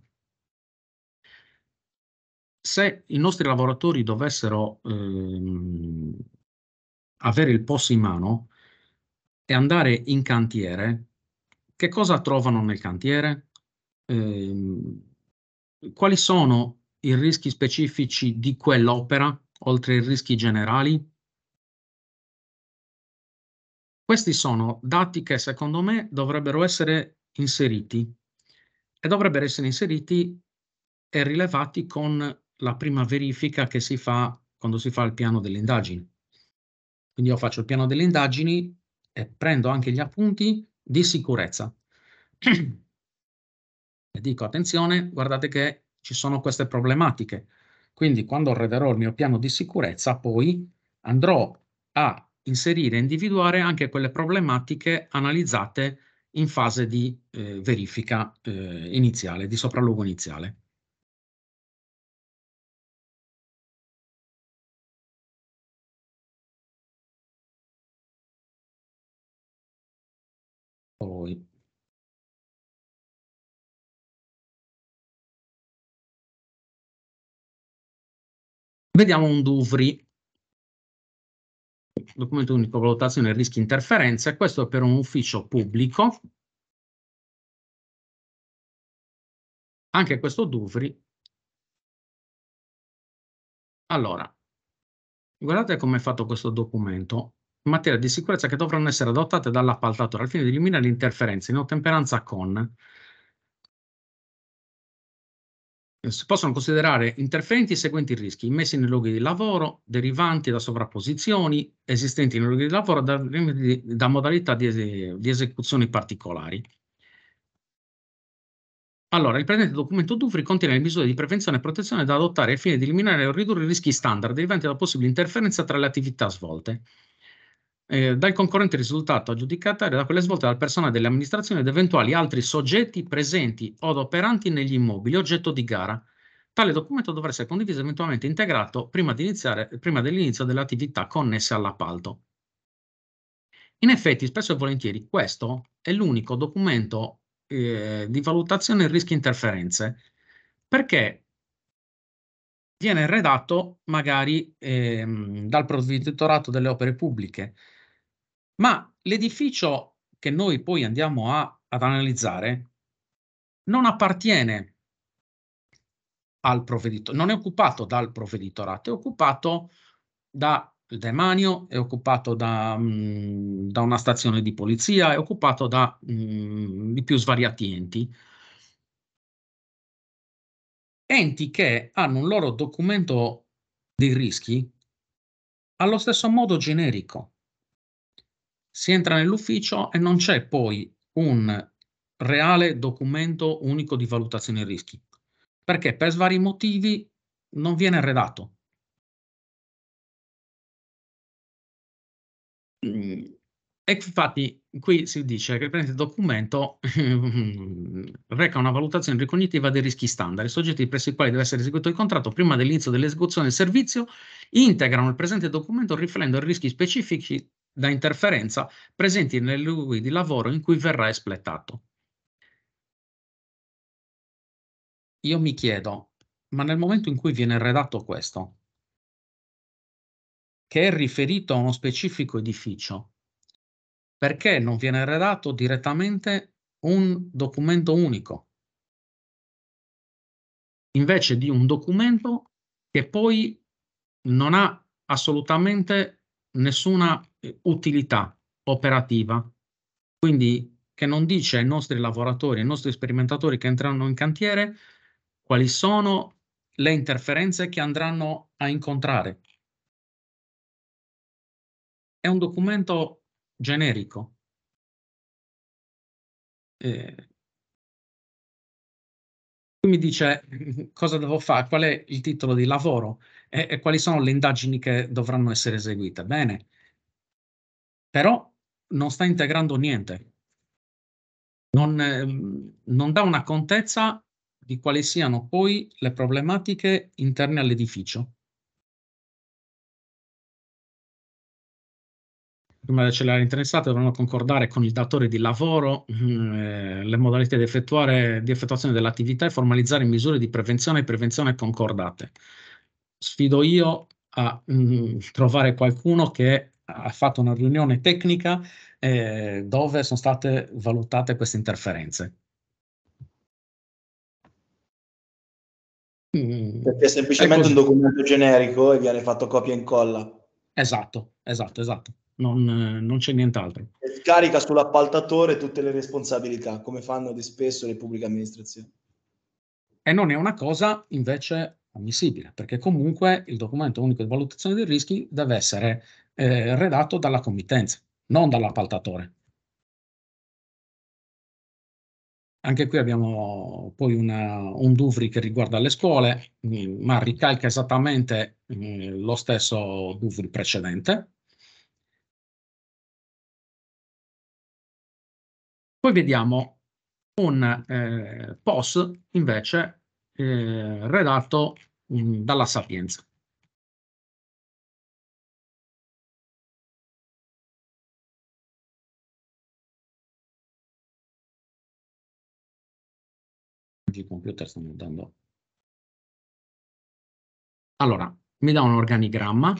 Se i nostri lavoratori dovessero ehm, avere il POS in mano e andare in cantiere, che cosa trovano nel cantiere? Eh, quali sono i rischi specifici di quell'opera, oltre ai rischi generali? Questi sono dati che secondo me dovrebbero essere inseriti e dovrebbero essere inseriti e rilevati con la prima verifica che si fa quando si fa il piano delle indagini. Quindi io faccio il piano delle indagini e prendo anche gli appunti di sicurezza. <clears throat> e dico attenzione, guardate che ci sono queste problematiche. Quindi quando renderò il mio piano di sicurezza, poi andrò a inserire e individuare anche quelle problematiche analizzate in fase di eh, verifica eh, iniziale, di sopralluogo iniziale. voi. Vediamo un Duvri. Documento unico, valutazione rischi interferenze. Questo è per un ufficio pubblico. Anche questo Duvri. Allora, guardate come è fatto questo documento in materia di sicurezza che dovranno essere adottate dall'appaltatore al fine di eliminare interferenze in ottemperanza con si possono considerare interferenti i seguenti rischi immessi nei luoghi di lavoro, derivanti da sovrapposizioni esistenti nei luoghi di lavoro da, da modalità di, di, esecuzioni particolari. Allora, il presente documento DUFRI contiene le misure di prevenzione e protezione da adottare al fine di eliminare o ridurre i rischi standard derivanti da possibili interferenze tra le attività svolte eh, dal concorrente risultato aggiudicatario da quelle svolte dal personale delle amministrazioni ed eventuali altri soggetti presenti o operanti negli immobili oggetto di gara. Tale documento dovrà essere condiviso e eventualmente integrato prima, prima dell'inizio delle attività connesse all'appalto. In effetti, spesso e volentieri, questo è l'unico documento eh, di valutazione rischi interferenze, perché viene redatto magari ehm, dal provveditorato delle opere pubbliche, ma l'edificio che noi poi andiamo a, ad analizzare non appartiene al provveditorato, non è occupato dal provveditorato, è occupato da demanio, è occupato da, mh, mm, da, una stazione di polizia, è occupato da mh, mm, i più svariati enti. Enti che hanno un loro documento dei rischi allo stesso modo generico si entra nell'ufficio e non c'è poi un reale documento unico di valutazione rischi, perché per vari motivi non viene redatto. Mm, e infatti qui si dice che il presente documento <laughs> reca una valutazione ricognitiva dei rischi standard, i soggetti presso i quali deve essere eseguito il contratto prima dell'inizio dell'esecuzione del servizio integrano il presente documento riflendo i rischi specifici da interferenza presenti nelle luoghi di lavoro in cui verrà espletato. Io mi chiedo, ma nel momento in cui viene redatto questo, che è riferito a uno specifico edificio, perché non viene redatto direttamente un documento unico? Invece di un documento che poi non ha assolutamente nessuna utilità operativa, quindi che non dice ai nostri lavoratori, ai nostri sperimentatori che entrano in cantiere quali sono le interferenze che andranno a incontrare. È un documento generico. Eh, mi dice <laughs> cosa devo fare, qual è il titolo di lavoro e, e quali sono le indagini che dovranno essere eseguite. Bene, però non sta integrando niente, non, ehm, non dà una contezza di quali siano poi le problematiche interne all'edificio. prima di accelerare interessate dovranno concordare con il datore di lavoro mm, eh, le modalità di, di effettuazione dell'attività e formalizzare misure di prevenzione e prevenzione concordate. Sfido io a mh, mm, trovare qualcuno che ha fatto una riunione tecnica eh, dove sono state valutate queste interferenze. Mm. Perché è semplicemente è un documento generico e viene fatto copia e incolla. Esatto, esatto, esatto. Non, eh, non c'è nient'altro. E carica sull'appaltatore tutte le responsabilità, come fanno di spesso le pubbliche amministrazioni. E non è una cosa invece ammissibile, perché comunque il documento unico di valutazione dei rischi deve essere eh, redatto dalla committenza, non dall'appaltatore. Anche qui abbiamo poi una, un Duvri che riguarda le scuole, mm, ma ricalca esattamente mm, lo stesso Duvri precedente. Poi vediamo un eh, POS invece eh, redatto mh, mm, dalla Sapienza. I computer stanno dando. Allora, mi dà un organigramma.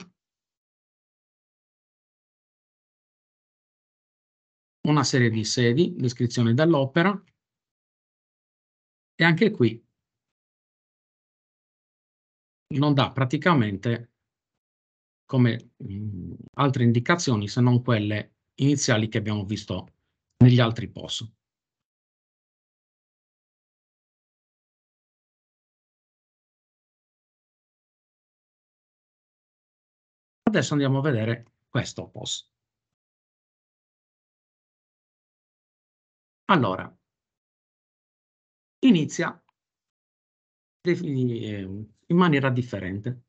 Una serie di sedi, descrizione dell'opera. E anche qui non dà praticamente come mh, mm, altre indicazioni se non quelle iniziali che abbiamo visto negli altri POS. Adesso andiamo a vedere questo POS. Allora, inizia Ehm, in maniera differente.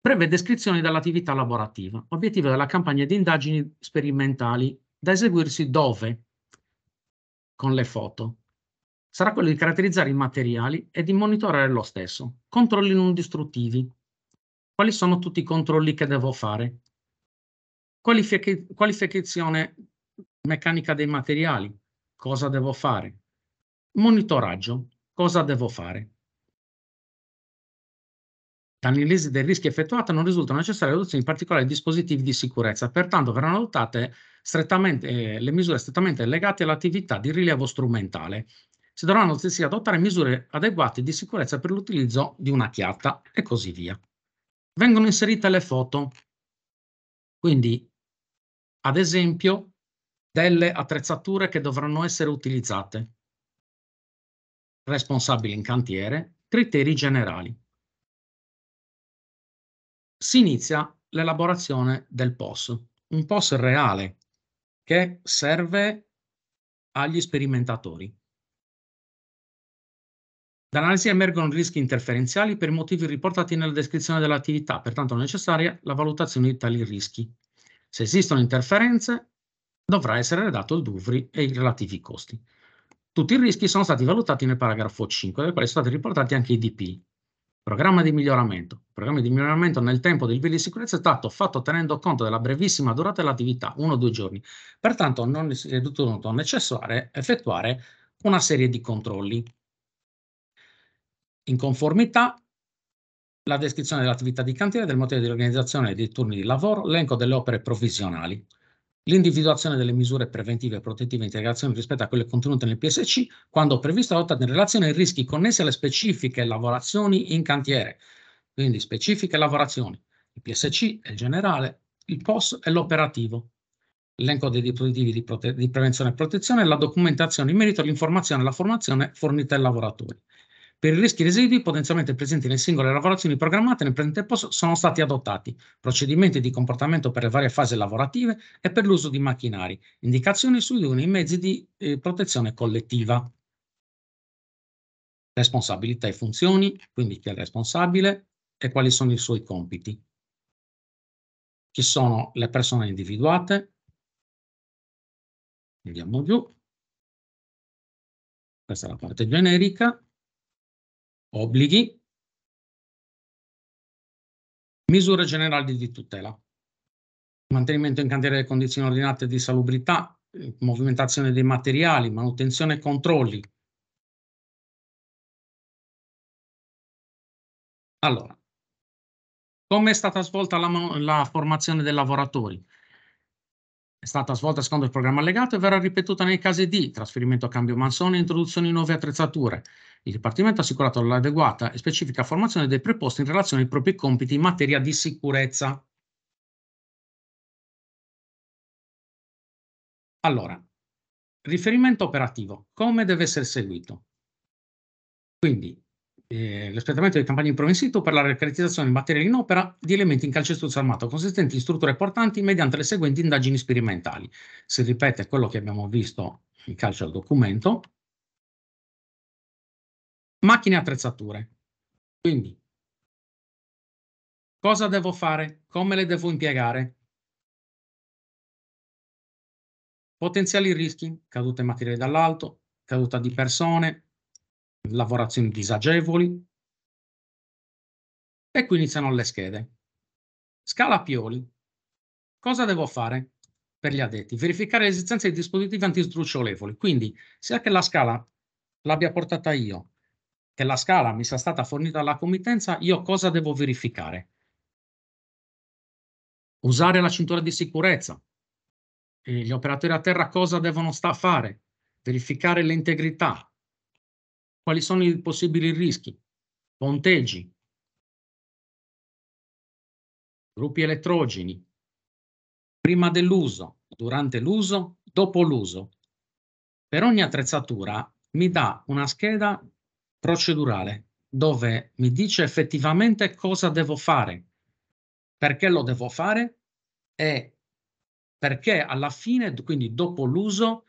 Breve descrizione dell'attività lavorativa, obiettivo della campagna di indagini sperimentali da eseguirsi dove? Con le foto. Sarà quello di caratterizzare i materiali e di monitorare lo stesso. Controlli non distruttivi. Quali sono tutti i controlli che devo fare? Qualific qualificazione meccanica dei materiali. Cosa devo fare? Monitoraggio. Cosa devo fare? All'analisi dei rischi effettuata non risultano necessarie adozioni in particolare dispositivi di sicurezza, pertanto verranno adottate eh, le misure strettamente legate all'attività di rilievo strumentale. Si dovranno altresì adottare misure adeguate di sicurezza per l'utilizzo di una chiatta e così via. Vengono inserite le foto, quindi ad esempio delle attrezzature che dovranno essere utilizzate, responsabili in cantiere, criteri generali si inizia l'elaborazione del POS, un POS reale che serve agli sperimentatori. Dall'analisi emergono rischi interferenziali per i motivi riportati nella descrizione dell'attività, pertanto è necessaria la valutazione di tali rischi. Se esistono interferenze, dovrà essere redatto il DUVRI e i relativi costi. Tutti i rischi sono stati valutati nel paragrafo 5, del quale sono stati riportati anche i DP, Programma di miglioramento. Il programma di miglioramento nel tempo del video di sicurezza è stato fatto tenendo conto della brevissima durata dell'attività, uno o due giorni. Pertanto non è ritenuto necessario effettuare una serie di controlli. In conformità, la descrizione dell'attività di cantiere, del motivo di organizzazione dei turni di lavoro, l'elenco delle opere provvisionali l'individuazione delle misure preventive e protettive in integrazione rispetto a quelle contenute nel PSC, quando previsto lotta in relazione ai rischi connessi alle specifiche lavorazioni in cantiere, quindi specifiche lavorazioni. Il PSC è il generale, il POS è l'operativo. L'elenco dei dispositivi di, prote- di prevenzione e protezione, e la documentazione in merito all'informazione e alla formazione fornita ai lavoratori. Per i rischi residui potenzialmente presenti nelle singole lavorazioni programmate nel presente posto sono stati adottati procedimenti di comportamento per le varie fasi lavorative e per l'uso di macchinari, indicazioni sui uni mezzi di eh, protezione collettiva. Responsabilità e funzioni, quindi chi è responsabile e quali sono i suoi compiti. Chi sono le persone individuate? Andiamo giù. Questa è la parte generica obblighi, misure generali di tutela, mantenimento in cantiere delle condizioni ordinate di salubrità, eh, movimentazione dei materiali, manutenzione e controlli. Allora, come è stata svolta la, la formazione dei lavoratori? È stata svolta secondo il programma allegato e verrà ripetuta nei casi di trasferimento a cambio mansone, introduzione di nuove attrezzature, il Dipartimento ha assicurato l'adeguata e specifica formazione dei preposti in relazione ai propri compiti in materia di sicurezza. Allora, riferimento operativo, come deve essere seguito? Quindi, eh, l'espletamento di campagne di prova in situ per la recarizzazione in materia in opera di elementi in calcestruzzo armato consistenti in strutture portanti mediante le seguenti indagini sperimentali. Si ripete quello che abbiamo visto in calcio al documento, Macchine e attrezzature. Quindi, cosa devo fare? Come le devo impiegare? Potenziali rischi, cadute materiali dall'alto, caduta di persone, lavorazioni disagevoli. E qui iniziano le schede. Scala Pioli. Cosa devo fare per gli addetti? Verificare l'esistenza di dispositivi antisdrucciolevoli. Quindi, sia che la scala l'abbia portata io, che la scala mi sia stata fornita dalla committenza, io cosa devo verificare? Usare la cintura di sicurezza. E gli operatori a terra cosa devono sta fare? Verificare l'integrità. Quali sono i possibili rischi? Ponteggi. Gruppi elettrogeni. Prima dell'uso, durante l'uso, dopo l'uso. Per ogni attrezzatura mi dà una scheda procedurale dove mi dice effettivamente cosa devo fare, perché lo devo fare e perché alla fine, quindi dopo l'uso,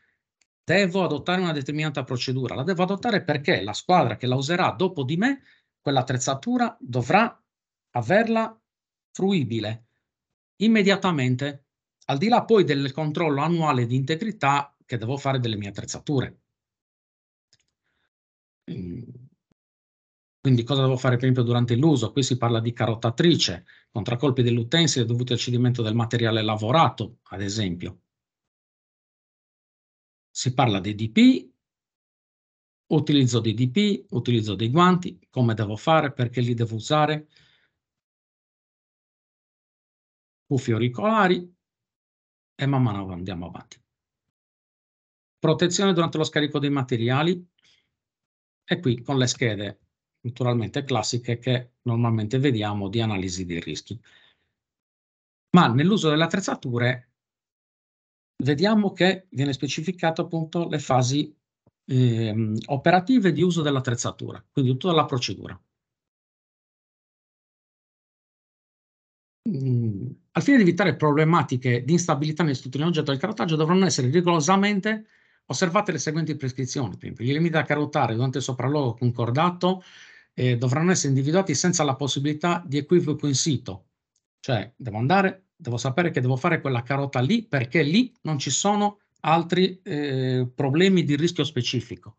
devo adottare una determinata procedura. La devo adottare perché la squadra che la userà dopo di me, quell'attrezzatura, dovrà averla fruibile immediatamente, al di là poi del controllo annuale di integrità che devo fare delle mie attrezzature. Quindi cosa devo fare per esempio durante l'uso? Qui si parla di carottatrice, contraccolpi dell'utensile dovuti al cedimento del materiale lavorato, ad esempio. Si parla di DP, utilizzo dei DP, utilizzo dei guanti, come devo fare, perché li devo usare, cuffie auricolari e man mano andiamo avanti. Protezione durante lo scarico dei materiali e qui con le schede naturalmente classiche che normalmente vediamo di analisi dei rischi. Ma nell'uso delle attrezzature vediamo che viene specificato appunto le fasi eh, operative di uso dell'attrezzatura, quindi tutta la procedura. Mm, al fine di evitare problematiche di instabilità negli strutture in oggetto del carotaggio dovranno essere rigorosamente osservate le seguenti prescrizioni. Per esempio, i limiti da carotare durante il sopralluogo concordato eh, dovranno essere individuati senza la possibilità di equivoco in sito. Cioè, devo andare, devo sapere che devo fare quella carota lì perché lì non ci sono altri eh, problemi di rischio specifico.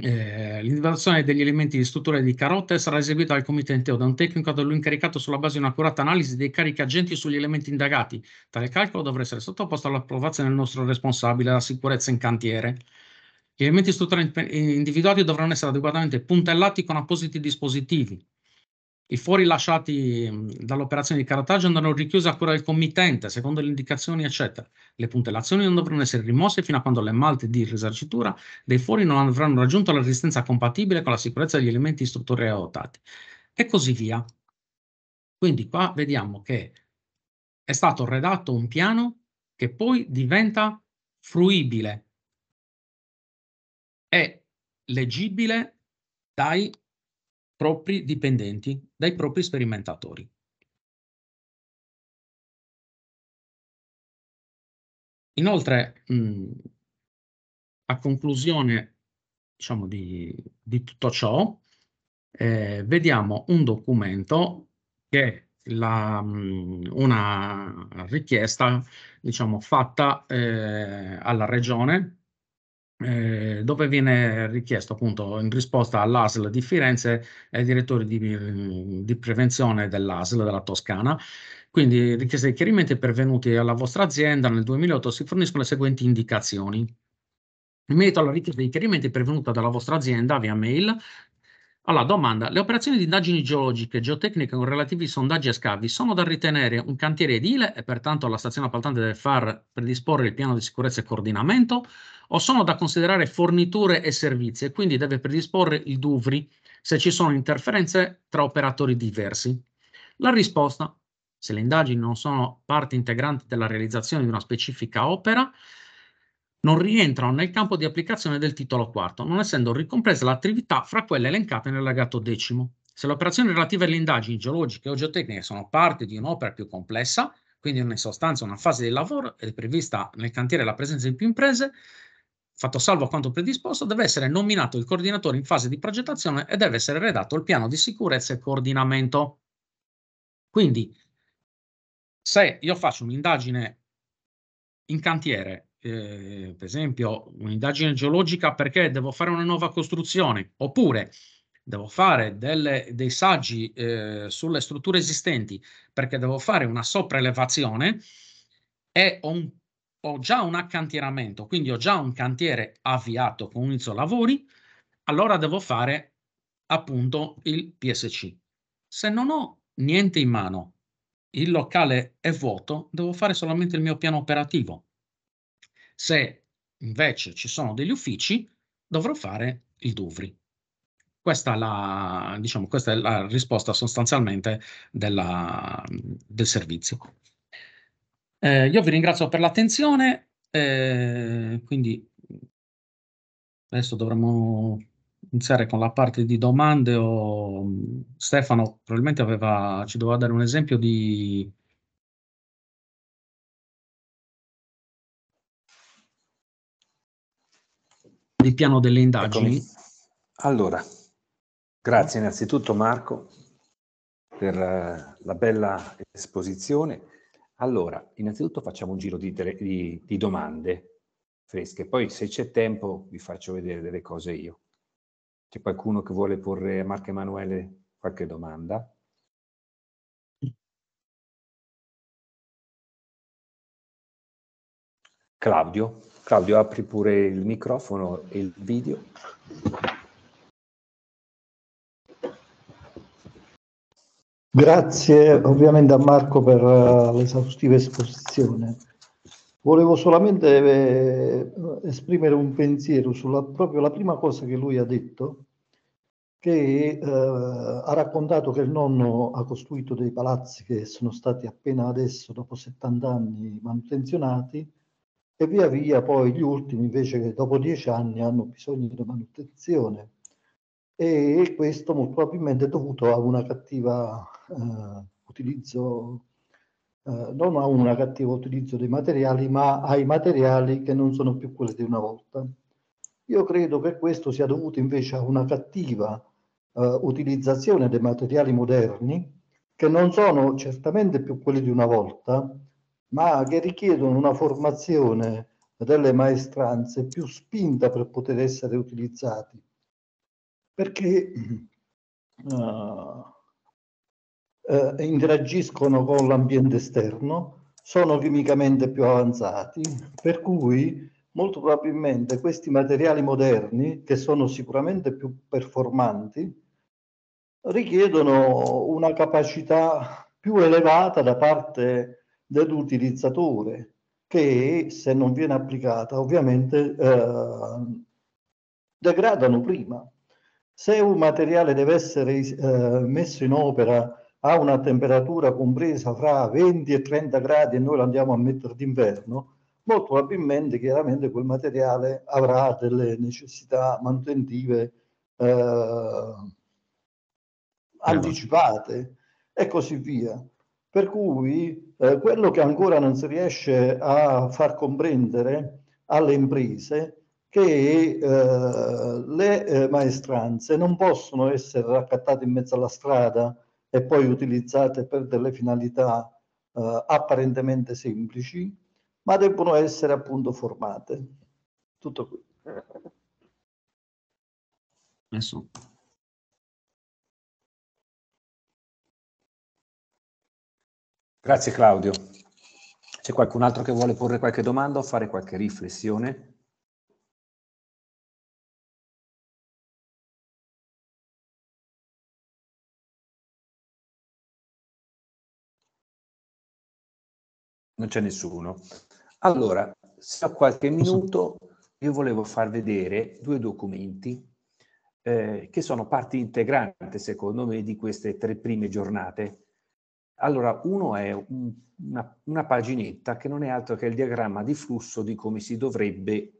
Eh, l'individuazione degli elementi di struttura di carote sarà eseguita dal committente o da un tecnico da lui incaricato sulla base di un'accurata analisi dei carichi agenti sugli elementi indagati. Tale calcolo dovrà essere sottoposto all'approvazione del nostro responsabile della sicurezza in cantiere. Gli elementi strutturali eh, individuati dovranno essere adeguatamente puntellati con appositi dispositivi. I fuori lasciati mm, dall'operazione di carattaggio andranno richiusi a cura del committente, secondo le indicazioni, eccetera. Le puntellazioni non dovranno essere rimosse fino a quando le malte di risarcitura dei fuori non avranno raggiunto la resistenza compatibile con la sicurezza degli elementi strutturali adottati. E così via. Quindi qua vediamo che è stato redatto un piano che poi diventa fruibile è leggibile dai propri dipendenti, dai propri sperimentatori. Inoltre, mh, a conclusione diciamo, di, di tutto ciò, eh, vediamo un documento che la, mh, una richiesta diciamo, fatta eh, alla regione eh, dove viene richiesto appunto in risposta all'ASL di Firenze e ai direttori di, mm, di prevenzione dell'ASL della Toscana. Quindi richiesta di chiarimenti pervenuti alla vostra azienda nel 2008 si forniscono le seguenti indicazioni. In merito alla richiesta di chiarimenti pervenuta dalla vostra azienda via mail allora, domanda, le operazioni di indagini geologiche, geotecniche con relativi sondaggi e scavi sono da ritenere un cantiere edile e pertanto la stazione appaltante deve far predisporre il piano di sicurezza e coordinamento o sono da considerare forniture e servizi e quindi deve predisporre il DUVRI se ci sono interferenze tra operatori diversi? La risposta, se le indagini non sono parte integrante della realizzazione di una specifica opera, non rientrano nel campo di applicazione del titolo quarto, non essendo ricompresa l'attività fra quelle elencate nell'allegato decimo. Se le operazioni relative alle indagini geologiche o geotecniche sono parte di un'opera più complessa, quindi in sostanza una fase di lavoro è prevista nel cantiere la presenza di più imprese, fatto salvo quanto predisposto, deve essere nominato il coordinatore in fase di progettazione e deve essere redatto il piano di sicurezza e coordinamento. Quindi, se io faccio un'indagine in cantiere Ehm, per esempio, un'indagine geologica perché devo fare una nuova costruzione, oppure devo fare delle, dei saggi eh, sulle strutture esistenti perché devo fare una sopraelevazione e ho, un, ho già un accantieramento, quindi ho già un cantiere avviato con inizio lavori, allora devo fare appunto il PSC. Se non ho niente in mano, il locale è vuoto, devo fare solamente il mio piano operativo se invece ci sono degli uffici, dovrò fare il Duvri. Questa, la, diciamo, questa è la risposta sostanzialmente della, del servizio. Eh, io vi ringrazio per l'attenzione, eh, quindi adesso dovremmo iniziare con la parte di domande. O, mm, Stefano probabilmente aveva, ci doveva dare un esempio di, del piano delle indagini. Eccomi. Allora, grazie innanzitutto Marco per eh, la bella esposizione. Allora, innanzitutto facciamo un giro di, di, di domande fresche, poi se c'è tempo vi faccio vedere delle cose io. C'è qualcuno che vuole porre a Marco Emanuele qualche domanda? Claudio? Claudio, apri pure il microfono e il video. Grazie ovviamente a Marco per eh, l'esaustiva esposizione. Volevo solamente eh, esprimere un pensiero sulla proprio la prima cosa che lui ha detto, che eh, ha raccontato che il nonno ha costruito dei palazzi che sono stati appena adesso, dopo 70 anni, manutenzionati e via via poi gli ultimi invece che dopo dieci anni hanno bisogno di manutenzione e questo molto probabilmente è dovuto a una cattiva eh, utilizzo eh, non a un cattivo utilizzo dei materiali ma ai materiali che non sono più quelli di una volta io credo che questo sia dovuto invece a una cattiva eh, utilizzazione dei materiali moderni che non sono certamente più quelli di una volta ma che richiedono una formazione delle maestranze più spinta per poter essere utilizzati. Perché uh, <clears throat> eh, interagiscono con l'ambiente esterno, sono chimicamente più avanzati, per cui molto probabilmente questi materiali moderni, che sono sicuramente più performanti, richiedono una capacità più elevata da parte dell'utilizzatore che se non viene applicata ovviamente eh, degradano prima. Se un materiale deve essere eh, messo in opera a una temperatura compresa fra 20 e 30 gradi e noi lo andiamo a mettere d'inverno, molto probabilmente chiaramente quel materiale avrà delle necessità mantentive eh, anticipate e così via. Per cui eh, quello che ancora non si riesce a far comprendere alle imprese che eh, le eh, maestranze non possono essere raccattate in mezzo alla strada e poi utilizzate per delle finalità eh, apparentemente semplici, ma debbono essere appunto formate. Tutto qui. Nessuno. Grazie Claudio. C'è qualcun altro che vuole porre qualche domanda o fare qualche riflessione? Non c'è nessuno. Allora, se ho qualche minuto, io volevo far vedere due documenti eh, che sono parte integrante, secondo me, di queste tre prime giornate allora, uno è un, una, una, paginetta che non è altro che il diagramma di flusso di come si dovrebbe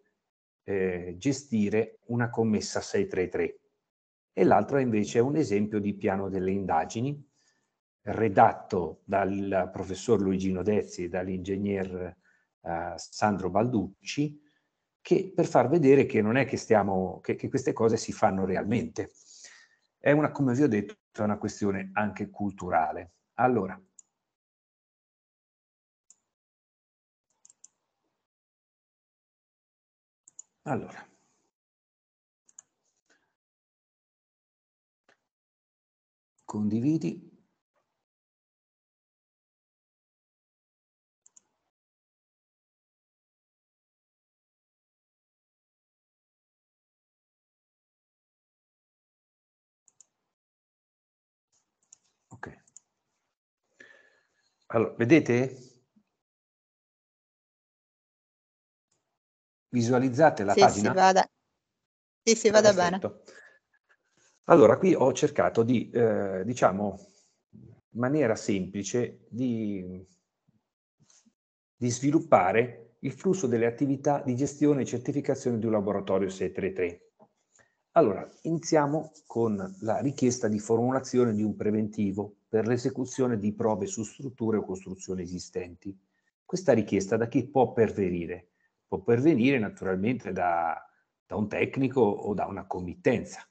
eh, gestire una commessa 633 e l'altro invece è un esempio di piano delle indagini redatto dal professor Luigino Dezzi e dall'ingegner eh, Sandro Balducci che per far vedere che non è che stiamo che, che queste cose si fanno realmente. È una, come vi ho detto, una questione anche culturale. Allora, allora. condividi Allora, vedete? Visualizzate la sì, pagina? Sì, vada, sì, sì, vada bene. Allora, qui ho cercato di, eh, diciamo, in maniera semplice, di, di sviluppare il flusso delle attività di gestione e certificazione di un laboratorio 633. Allora, iniziamo con la richiesta di formulazione di un preventivo per l'esecuzione di prove su strutture o costruzioni esistenti. Questa richiesta da chi può pervenire? Può pervenire naturalmente da, da un tecnico o da una committenza.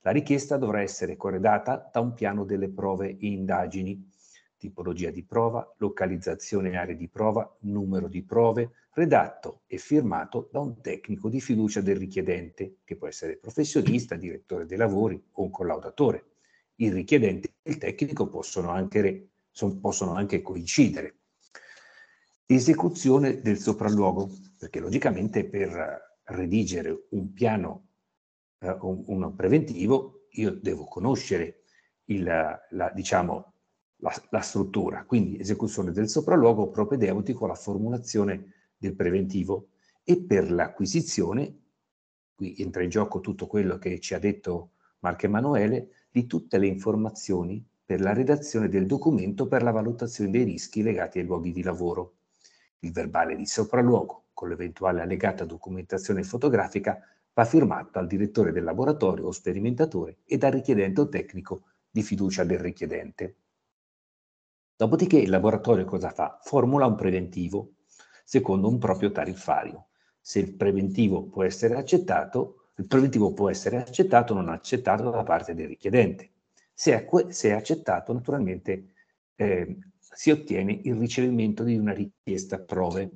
La richiesta dovrà essere corredata da un piano delle prove e indagini, tipologia di prova, localizzazione e aree di prova, numero di prove, redatto e firmato da un tecnico di fiducia del richiedente, che può essere professionista, direttore dei lavori o un collaudatore il richiedente e il tecnico possono anche, possono anche coincidere. Esecuzione del sopralluogo, perché logicamente per redigere un piano, eh, un, un, preventivo, io devo conoscere il, la, diciamo, la, la struttura, quindi esecuzione del sopralluogo propedeutico alla formulazione del preventivo e per l'acquisizione, qui entra in gioco tutto quello che ci ha detto Marco Emanuele, di tutte le informazioni per la redazione del documento per la valutazione dei rischi legati ai luoghi di lavoro, il verbale di sopralluogo con l'eventuale allegata documentazione fotografica va firmato al direttore del laboratorio o sperimentatore e dal richiedente o tecnico di fiducia del richiedente. Dopodiché il laboratorio cosa fa? Formula un preventivo secondo un proprio tariffario. Se il preventivo può essere accettato, il preventivo può essere accettato o non accettato da parte del richiedente. Se è, se è accettato, naturalmente eh, si ottiene il ricevimento di una richiesta prove,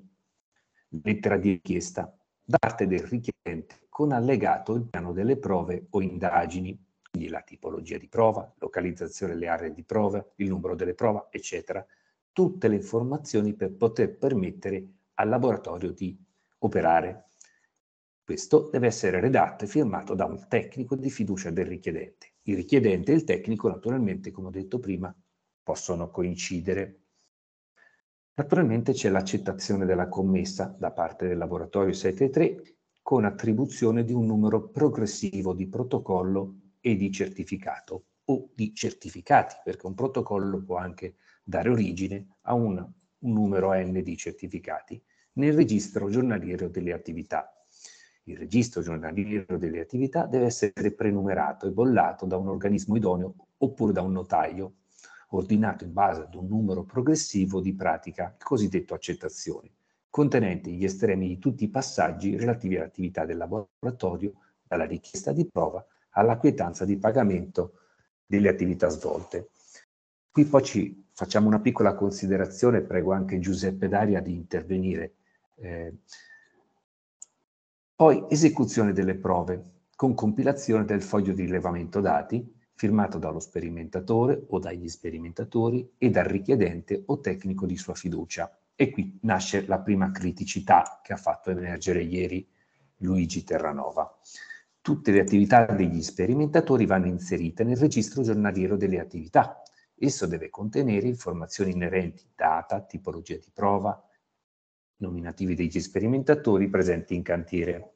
lettera di richiesta, da parte del richiedente con allegato il piano delle prove o indagini, quindi la tipologia di prova, localizzazione delle aree di prova, il numero delle prove, eccetera, tutte le informazioni per poter permettere al laboratorio di operare questo deve essere redatto e firmato da un tecnico di fiducia del richiedente. Il richiedente e il tecnico, naturalmente, come ho detto prima, possono coincidere. Naturalmente c'è l'accettazione della commessa da parte del laboratorio 73 con attribuzione di un numero progressivo di protocollo e di certificato o di certificati, perché un protocollo può anche dare origine a un, un numero n di certificati nel registro giornaliero delle attività il registro giornaliero delle attività deve essere prenumerato e bollato da un organismo idoneo oppure da un notaio, ordinato in base ad un numero progressivo di pratica, il cosiddetto accettazione, contenente gli estremi di tutti i passaggi relativi all'attività del laboratorio, dalla richiesta di prova alla quietanza di pagamento delle attività svolte. Qui poi ci facciamo una piccola considerazione, prego anche Giuseppe Daria di intervenire. Eh, poi esecuzione delle prove, con compilazione del foglio di rilevamento dati, firmato dallo sperimentatore o dagli sperimentatori e dal richiedente o tecnico di sua fiducia. E qui nasce la prima criticità che ha fatto emergere ieri Luigi Terranova. Tutte le attività degli sperimentatori vanno inserite nel registro giornaliero delle attività. Esso deve contenere informazioni inerenti data, tipologia di prova, nominativi degli sperimentatori presenti in cantiere.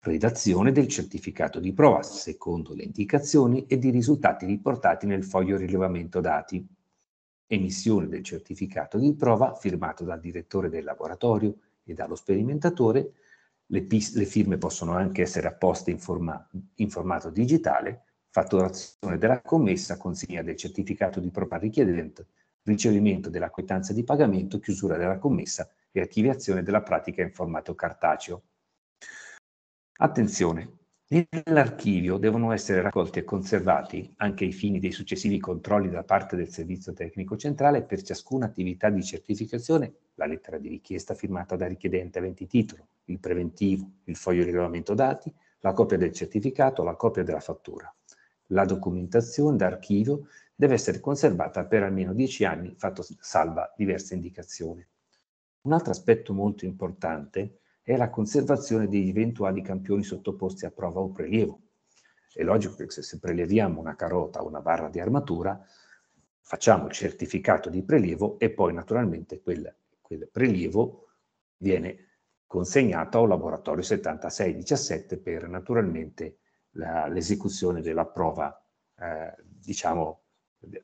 Redazione del certificato di prova secondo le indicazioni e di risultati riportati nel foglio rilevamento dati. Emissione del certificato di prova firmato dal direttore del laboratorio e dallo sperimentatore. Le, le firme possono anche essere apposte in, forma in formato digitale. Fatturazione della commessa, consegna del certificato di prova richiedente ricevimento della quietanza di pagamento, chiusura della commessa e archiviazione della pratica in formato cartaceo. Attenzione, nell'archivio devono essere raccolti e conservati, anche ai fini dei successivi controlli da parte del Servizio Tecnico Centrale, per ciascuna attività di certificazione, la lettera di richiesta firmata da richiedente avente titolo, il preventivo, il foglio di regolamento dati, la copia del certificato, la copia della fattura. La documentazione d'archivio deve essere conservata per almeno 10 anni, fatto salva diverse indicazioni. Un altro aspetto molto importante è la conservazione degli eventuali campioni sottoposti a prova o prelievo. È logico che se preleviamo una carota o una barra di armatura, facciamo il certificato di prelievo e poi naturalmente quel, quel prelievo viene consegnato al laboratorio 7617 per naturalmente l'esecuzione della prova, eh, diciamo,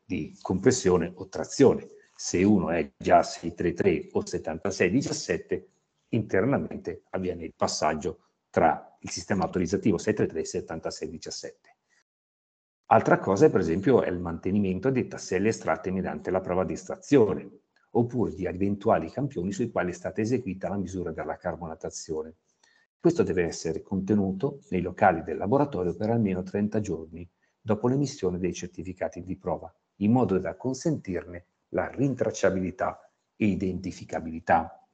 di compressione o trazione. Se uno è già 633 o 7617, internamente avviene il passaggio tra il sistema autorizzativo 633 e 7617. Altra cosa, per esempio, è il mantenimento dei tasselli estratti mediante la prova di estrazione, oppure di eventuali campioni sui quali è stata eseguita la misura della carbonatazione. Questo deve essere contenuto nei locali del laboratorio per almeno 30 giorni dopo l'emissione dei certificati di prova, in modo da consentirne la rintracciabilità e identificabilità.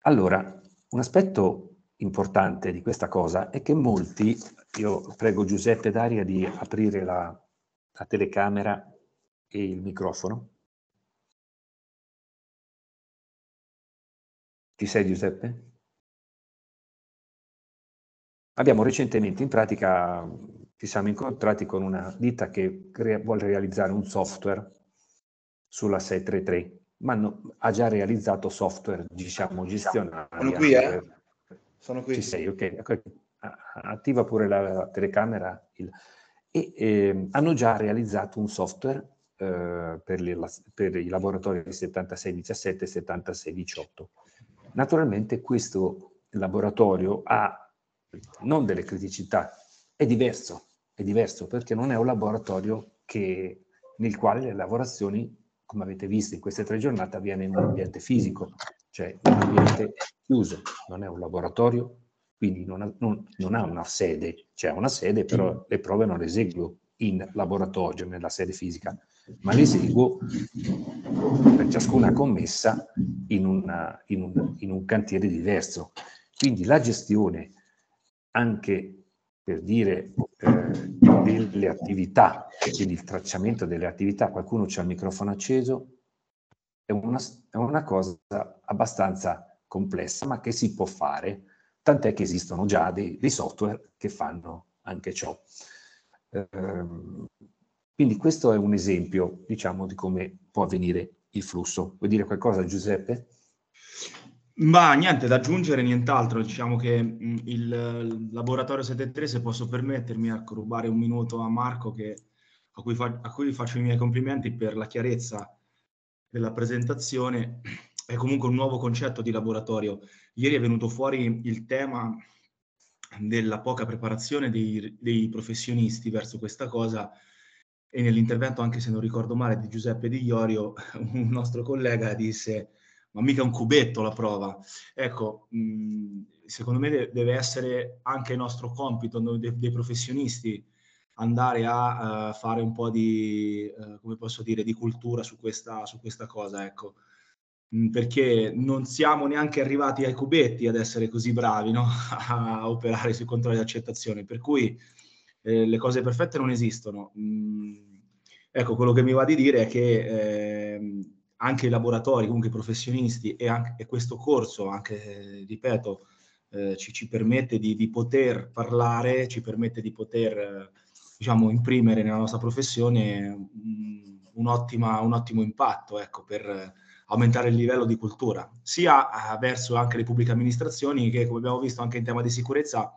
Allora, un aspetto importante di questa cosa è che molti, io prego Giuseppe Daria di aprire la, la telecamera e il microfono. Ti sei Giuseppe? Abbiamo recentemente, in pratica, ci siamo incontrati con una ditta che crea, vuole realizzare un software sulla 633, ma no, ha già realizzato software, diciamo, gestionale. Sono qui, eh? Sono qui. Ci sei, ok. Ecco, attiva pure la telecamera. Il... E, eh, hanno già realizzato un software eh, per, le, per, i laboratori 7617 e 7618. Naturalmente questo laboratorio ha non delle criticità, è diverso, è diverso perché non è un laboratorio che, nel quale le lavorazioni, come avete visto in queste tre giornate, avviene in un ambiente fisico, cioè un ambiente chiuso, non è un laboratorio, quindi non ha, non, non ha una sede, c'è cioè una sede, però le prove non le eseguo in laboratorio, nella sede fisica, ma le eseguo per ciascuna commessa in, una, in, un, in un cantiere diverso. Quindi la gestione anche per dire eh, delle attività, quindi il tracciamento delle attività, qualcuno c'ha il microfono acceso, è una, è una cosa abbastanza complessa, ma che si può fare, tant'è che esistono già dei, dei software che fanno anche ciò. Eh, quindi questo è un esempio, diciamo, di come può avvenire il flusso. Vuoi dire qualcosa Giuseppe? Ma niente da aggiungere, nient'altro. Diciamo che mh, il laboratorio 73, se posso permettermi, ecco, rubare un minuto a Marco che, a, cui fa, a, cui faccio i miei complimenti per la chiarezza della presentazione. È comunque un nuovo concetto di laboratorio. Ieri è venuto fuori il tema della poca preparazione dei, dei professionisti verso questa cosa e nell'intervento, anche se non ricordo male, di Giuseppe Di Iorio, <laughs> un nostro collega disse ma mica un cubetto la prova. Ecco, secondo me deve essere anche il nostro compito, noi dei, professionisti, andare a eh, fare un po' di, eh, come posso dire, di cultura su questa, su questa cosa, ecco. perché non siamo neanche arrivati ai cubetti ad essere così bravi no? <laughs> a operare sui controlli di accettazione, per cui eh, le cose perfette non esistono. Mh, ecco, quello che mi va di dire è che eh, anche i laboratori, comunque i professionisti e, anche, e questo corso, anche, ripeto, eh, ci, ci, permette di, di, poter parlare, ci permette di poter, eh, diciamo, imprimere nella nostra professione un, ottima, un ottimo impatto, ecco, per aumentare il livello di cultura, sia eh, verso anche le pubbliche amministrazioni che, come abbiamo visto anche in tema di sicurezza,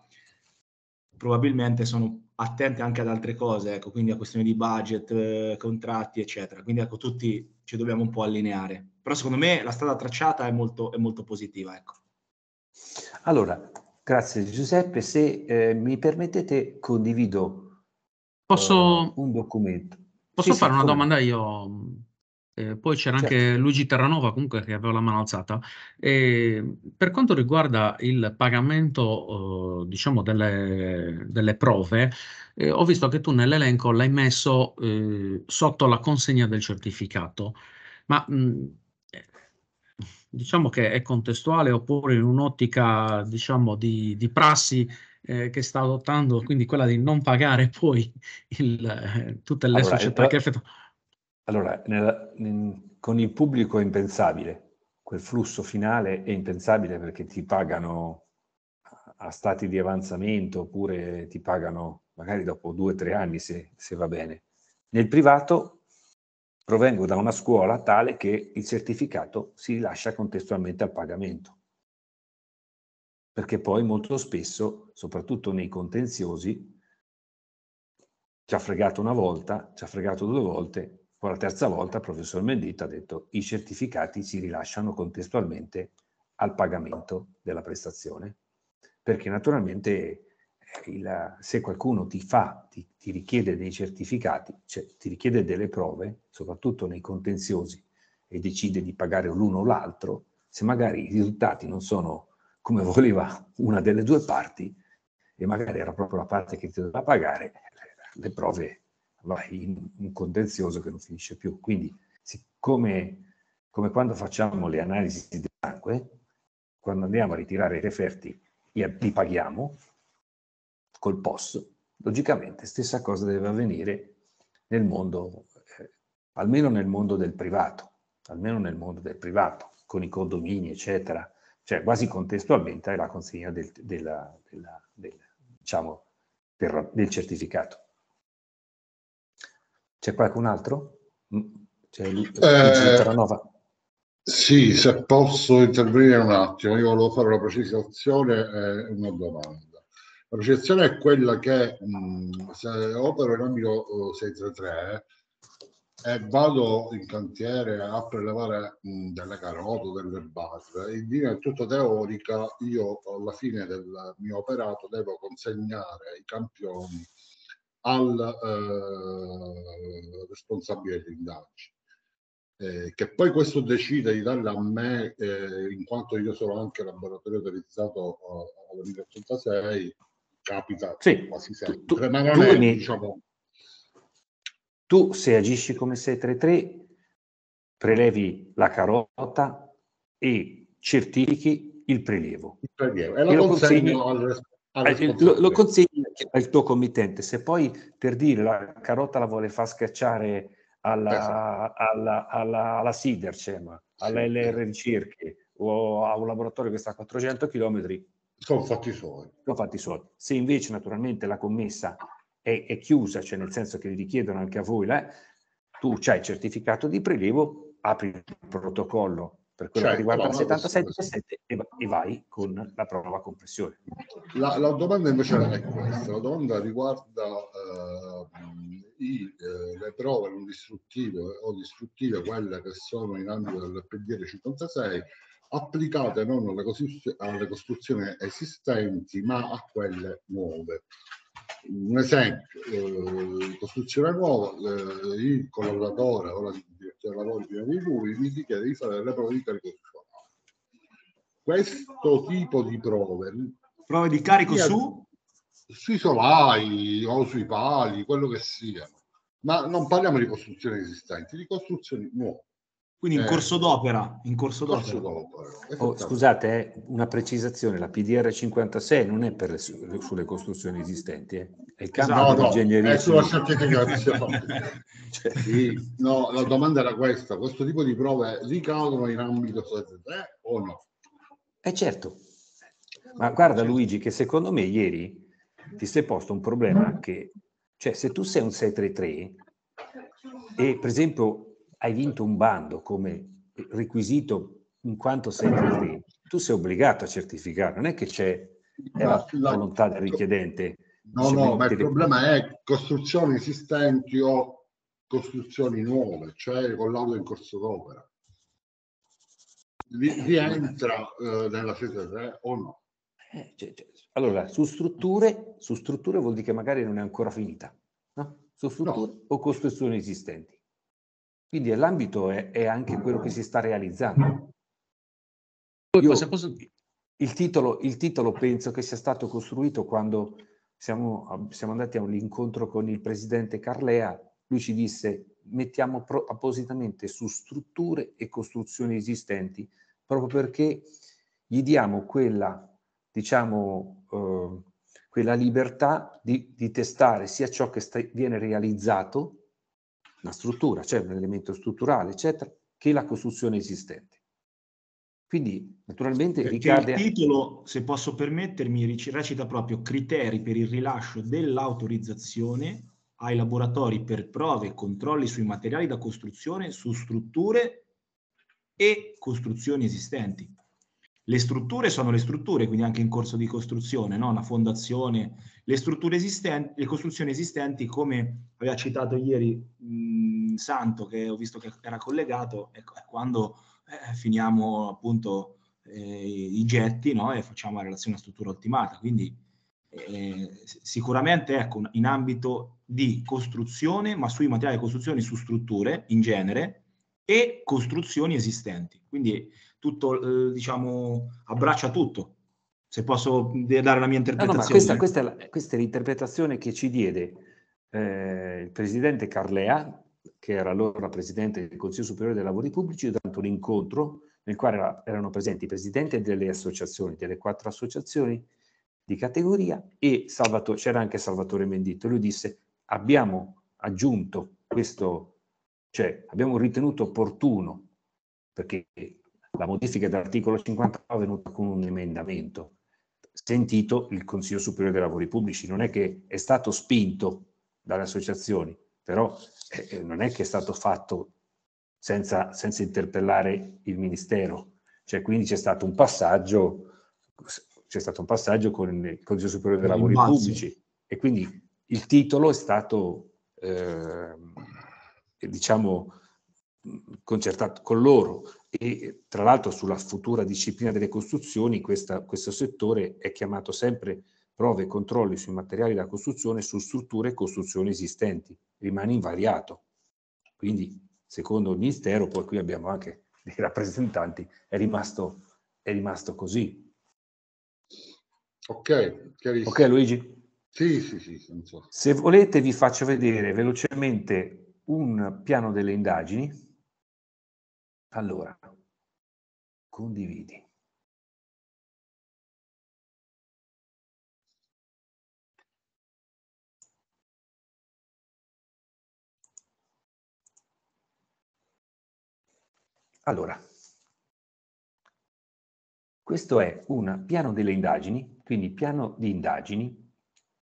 probabilmente sono attenti anche ad altre cose, ecco, quindi a questioni di budget, eh, contratti, eccetera. Quindi ecco, tutti ci dobbiamo un po' allineare. Però secondo me la strada tracciata è molto, è molto positiva. Ecco. Allora, grazie Giuseppe. Se eh, mi permettete, condivido posso, eh, un documento. Posso sì, fare sì, una come? domanda io? Eh, poi c'era certo. anche Luigi Terranova comunque che aveva la mano alzata. E ehm, per quanto riguarda il pagamento eh, diciamo delle, delle prove, eh, ho visto che tu nell'elenco l'hai messo ehm, sotto la consegna del certificato, ma mh, mhmm, diciamo che è contestuale oppure in un'ottica diciamo di, di prassi ehm, che sta adottando, quindi quella di non pagare poi il, tutte le allora, società che effettuano allora, nella, in, con il pubblico è impensabile, quel flusso finale è impensabile perché ti pagano a stati di avanzamento oppure ti pagano magari dopo due o tre anni se, se va bene. Nel privato provengo da una scuola tale che il certificato si rilascia contestualmente al pagamento perché poi molto spesso, soprattutto nei contenziosi, ci ha fregato una volta, ci ha fregato due volte, poi la terza volta il professor Menditto ha detto i certificati si rilasciano contestualmente al pagamento della prestazione, perché naturalmente eh, il, se qualcuno ti fa, ti, ti richiede dei certificati, cioè ti richiede delle prove, soprattutto nei contenziosi, e decide di pagare l'uno o l'altro, se magari i risultati non sono come voleva una delle due parti, e magari era proprio la parte che ti doveva pagare, le prove vai in un contenzioso che non finisce più. Quindi, siccome come quando facciamo le analisi di sangue, quando andiamo a ritirare i referti e li paghiamo col POS, logicamente stessa cosa deve avvenire nel mondo, eh, almeno nel mondo del privato, almeno nel mondo del privato, con i condomini, eccetera, cioè quasi contestualmente alla consegna del, della, della, del, diciamo, del certificato. C'è qualcun altro? Mm, c'è eh, Luigi eh, Terranova. Sì, se posso intervenire un attimo, io volevo fare una precisazione e una domanda. La precisazione è quella che mh, mm, se opero in ambito 633 eh, e vado in cantiere a prelevare mh, mm, delle carote, delle barre, in linea tutta teorica io alla fine del mio operato devo consegnare i campioni al eh, responsabile dell'indagine. Eh, che poi questo decide di darla a me, eh, in quanto io sono anche laboratorio autorizzato eh, alla 1086, capita sì, quasi sempre, tu, cioè, tu, ma non è, mi... diciamo... Tu se agisci come 633 prelevi la carota e certifichi il prelievo. Il prelievo. E lo, lo consegno, consegno al, al eh, lo, lo consegno al tuo committente. Se poi per dire la carota la vuole far schiacciare alla, esatto. alla, alla, alla Sidercem, alla LR Ricerche o a un laboratorio che sta a 400 km, sono fatti suoi. Sono fatti suoi. Se invece naturalmente la commessa è, è, chiusa, cioè nel senso che vi richiedono anche a voi, là, tu c'hai il certificato di prelievo, apri il protocollo per quello cioè, che certo, riguarda la 77 e vai con la prova a compressione. La, la domanda invece è questa, la domanda riguarda eh, i, eh, le prove non distruttive o distruttive, quelle che sono in ambito del PDR 56, applicate non alle costruzioni esistenti ma a quelle nuove un esempio, eh, costruzione nuova, eh, il collaboratore, ora il direttore lavori prima di lui, mi chiede di fare le prove di carico su. Questo tipo di prove... Prove di carico via, su? Sui solai o sui pali, quello che sia. Ma non parliamo di costruzioni esistenti, di costruzioni nuove. Quindi in eh. corso d'opera. In corso d'opera. Corso d'opera. Oh, scusate, eh, una precisazione, la PDR 56 non è per le, sulle costruzioni esistenti, eh? è il campo esatto, no, eh, No, <laughs> cioè, sì. no, la domanda era questa, questo tipo di prove ricadono in ambito 73 eh, o no? Eh certo. Ma guarda certo. Luigi, che secondo me ieri ti sei posto un problema che, cioè se tu sei un 633 e per esempio hai vinto un bando come requisito in quanto sei credente, eh. tu sei obbligato a certificare, non è che c'è è la, la, volontà del richiedente. No, no, ma il problema è costruzioni esistenti o costruzioni nuove, cioè collaudo in corso d'opera. Rientra eh, nella sede 3 eh, o no? Eh, cioè, cioè, allora, su strutture, su strutture vuol dire che magari non è ancora finita, no? Su strutture no. o costruzioni esistenti. Quindi l'ambito è, è anche quello che si sta realizzando. Io, il, titolo, il titolo penso che sia stato costruito quando siamo, siamo, andati a un incontro con il presidente Carlea, lui ci disse mettiamo pro, appositamente su strutture e costruzioni esistenti, proprio perché gli diamo quella, diciamo, eh, quella libertà di, di, testare sia ciò che sta, viene realizzato una struttura, c'è un elemento strutturale, eccetera, che la costruzione esistente. Quindi naturalmente Perché ricade... Il titolo, se posso permettermi, recita proprio criteri per il rilascio dell'autorizzazione ai laboratori per prove e controlli sui materiali da costruzione, su strutture e costruzioni esistenti. Le strutture sono le strutture, quindi anche in corso di costruzione, no? una fondazione. Le strutture esistenti, le costruzioni esistenti, come aveva citato ieri mh, Santo, che ho visto che era collegato, è, ecco, è quando eh, finiamo appunto eh, i getti no? e facciamo la relazione a struttura ultimata. Quindi eh, sicuramente ecco, in ambito di costruzione, ma sui materiali di costruzione, su strutture in genere e costruzioni esistenti. Quindi tutto, eh, diciamo, abbraccia tutto. Se posso mm, dare la mia interpretazione. No, no, questa, questa, è la, questa, è l'interpretazione che ci diede eh, il presidente Carlea, che era allora presidente del Consiglio Superiore dei Lavori Pubblici, durante un incontro nel quale era, erano presenti i presidenti delle associazioni, delle quattro associazioni di categoria e Salvatore, c'era anche Salvatore Menditto. Lui disse abbiamo aggiunto questo, cioè abbiamo ritenuto opportuno, perché la modifica dell'articolo 50 è venuta con un emendamento, sentito il Consiglio Superiore dei Lavori Pubblici. Non è che è stato spinto dalle associazioni, però eh, eh, non è che è stato fatto senza, senza interpellare il Ministero. Cioè, quindi c'è stato un passaggio, c'è stato un passaggio con il Consiglio Superiore dei Lavori Pubblici e quindi il titolo è stato, eh, diciamo, concertato con loro e tra l'altro sulla futura disciplina delle costruzioni questa, questo settore è chiamato sempre prove e controlli sui materiali da costruzione su strutture e costruzioni esistenti, rimane invariato. Quindi secondo il Ministero, poi qui abbiamo anche dei rappresentanti, è rimasto, è rimasto così. Ok, chiarissimo. Ok Luigi? Sì, sì, sì. So. Se volete vi faccio vedere velocemente un piano delle indagini allora, condividi. Allora, questo è un piano delle indagini, quindi piano di indagini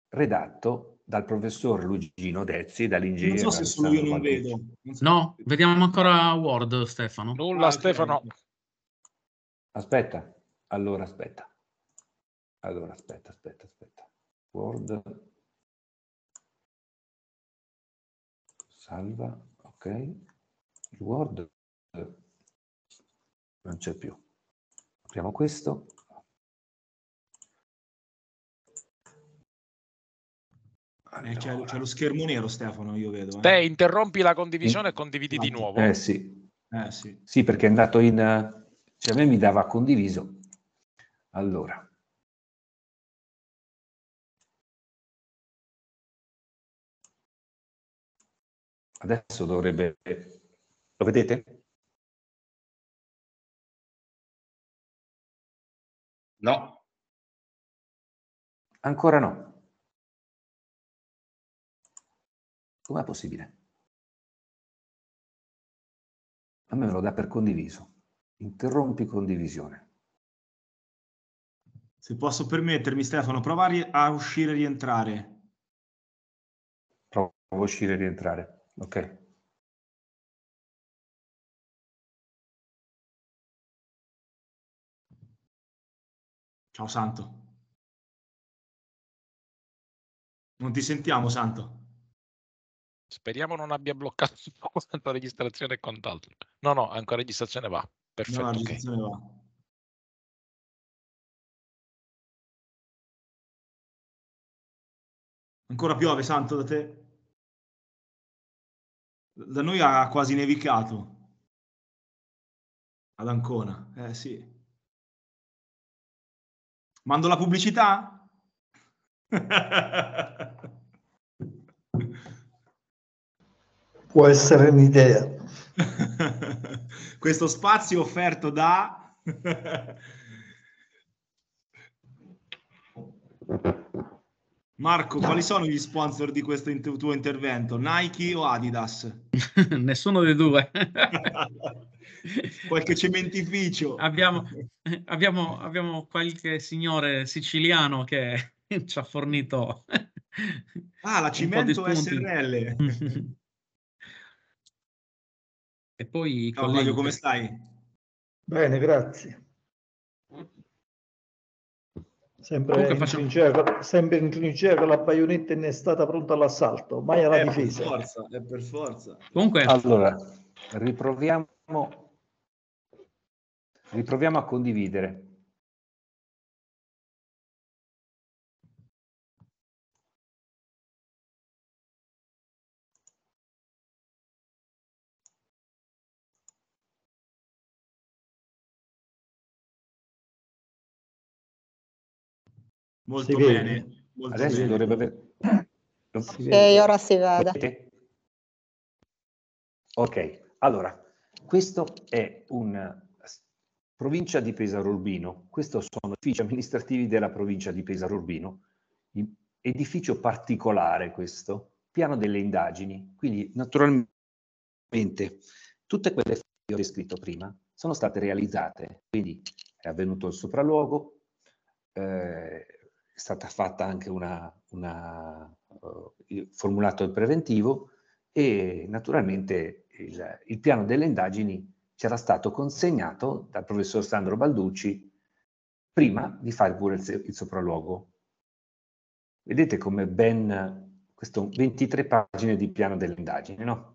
redatto dal professor Lugino Dezzi dall'ingegnere. Non so se solo io non vedo. Non so. No, vediamo ancora Word, Stefano. Nulla, ah, Stefano. Aspetta, allora aspetta. Allora aspetta, aspetta, aspetta. Word. Salva, ok. Word non c'è più. Apriamo questo. Eh, c'è, c'è, lo schermo nero, Stefano, io vedo. Eh. Beh, interrompi la condivisione e condividi di nuovo. Eh sì. Eh, sì. sì. perché è andato in... Cioè a me mi dava condiviso. Allora. Adesso dovrebbe... Lo vedete? No. Ancora no. Com'è possibile? A me me lo dà per condiviso. Interrompi condivisione. Se posso permettermi, Stefano, provare a uscire e rientrare. Provo a uscire e rientrare. Ok. Ciao Santo. Non ti sentiamo, Santo. Speriamo non abbia bloccato <laughs> la registrazione e quant'altro. No, no, ancora registrazione va. Perfetto. No, registrazione okay. va. Ancora piove, Santo, da te? Da noi ha quasi nevicato. Ad Ancona, eh sì. Mando la pubblicità? <laughs> Può essere un'idea. <laughs> Questo spazio offerto da... Marco, quali sono gli sponsor di questo inter- tuo intervento? Nike o Adidas? <laughs> Nessuno dei due. <laughs> qualche cementificio. Abbiamo, abbiamo, abbiamo, qualche signore siciliano che ci ha fornito... Ah, la Cimento SRL. E poi... Ciao Mario, come stai? Bene, grazie. Sempre Comunque in, facciamo... trincea, sempre in trincea con la baionetta innestata pronta all'assalto, mai alla è eh, difesa. Per forza, è eh, per forza. Comunque... Allora, riproviamo, riproviamo a condividere. Molto si bene. Molto Adesso bene. dovrebbe avere... Non si ok, vede. ora si vede. Ok, allora, questo è un provincia di Pesaro Urbino. Questi sono uffici amministrativi della provincia di Pesaro Urbino. Edificio particolare questo, piano delle indagini. Quindi naturalmente tutte quelle che ho descritto prima sono state realizzate. Quindi è avvenuto il sopralluogo, eh, è stata fatta anche una, una uh, formulato il preventivo e naturalmente il, il piano delle indagini c'era stato consegnato dal professor Sandro Balducci prima di fare pure il, il sopralluogo. Vedete come ben questo 23 pagine di piano delle indagini, no?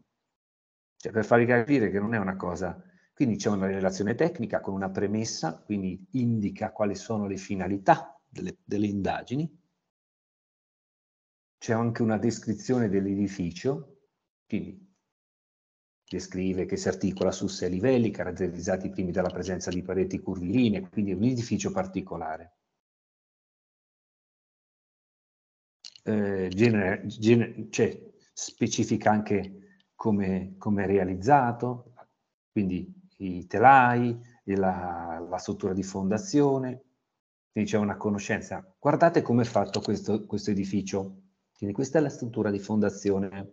Cioè per farvi capire che non è una cosa... Quindi c'è una relazione tecnica con una premessa, quindi indica quali sono le finalità delle, delle indagini. C'è anche una descrizione dell'edificio, quindi descrive che si articola su sei livelli, caratterizzati primi dalla presenza di pareti curviline, quindi è un edificio particolare. Eh, genere, genere, cioè, specifica anche come, come, è realizzato, quindi i telai, la, la struttura di fondazione, quindi c'è una conoscenza. Guardate come è fatto questo, questo edificio. Quindi questa è la struttura di fondazione.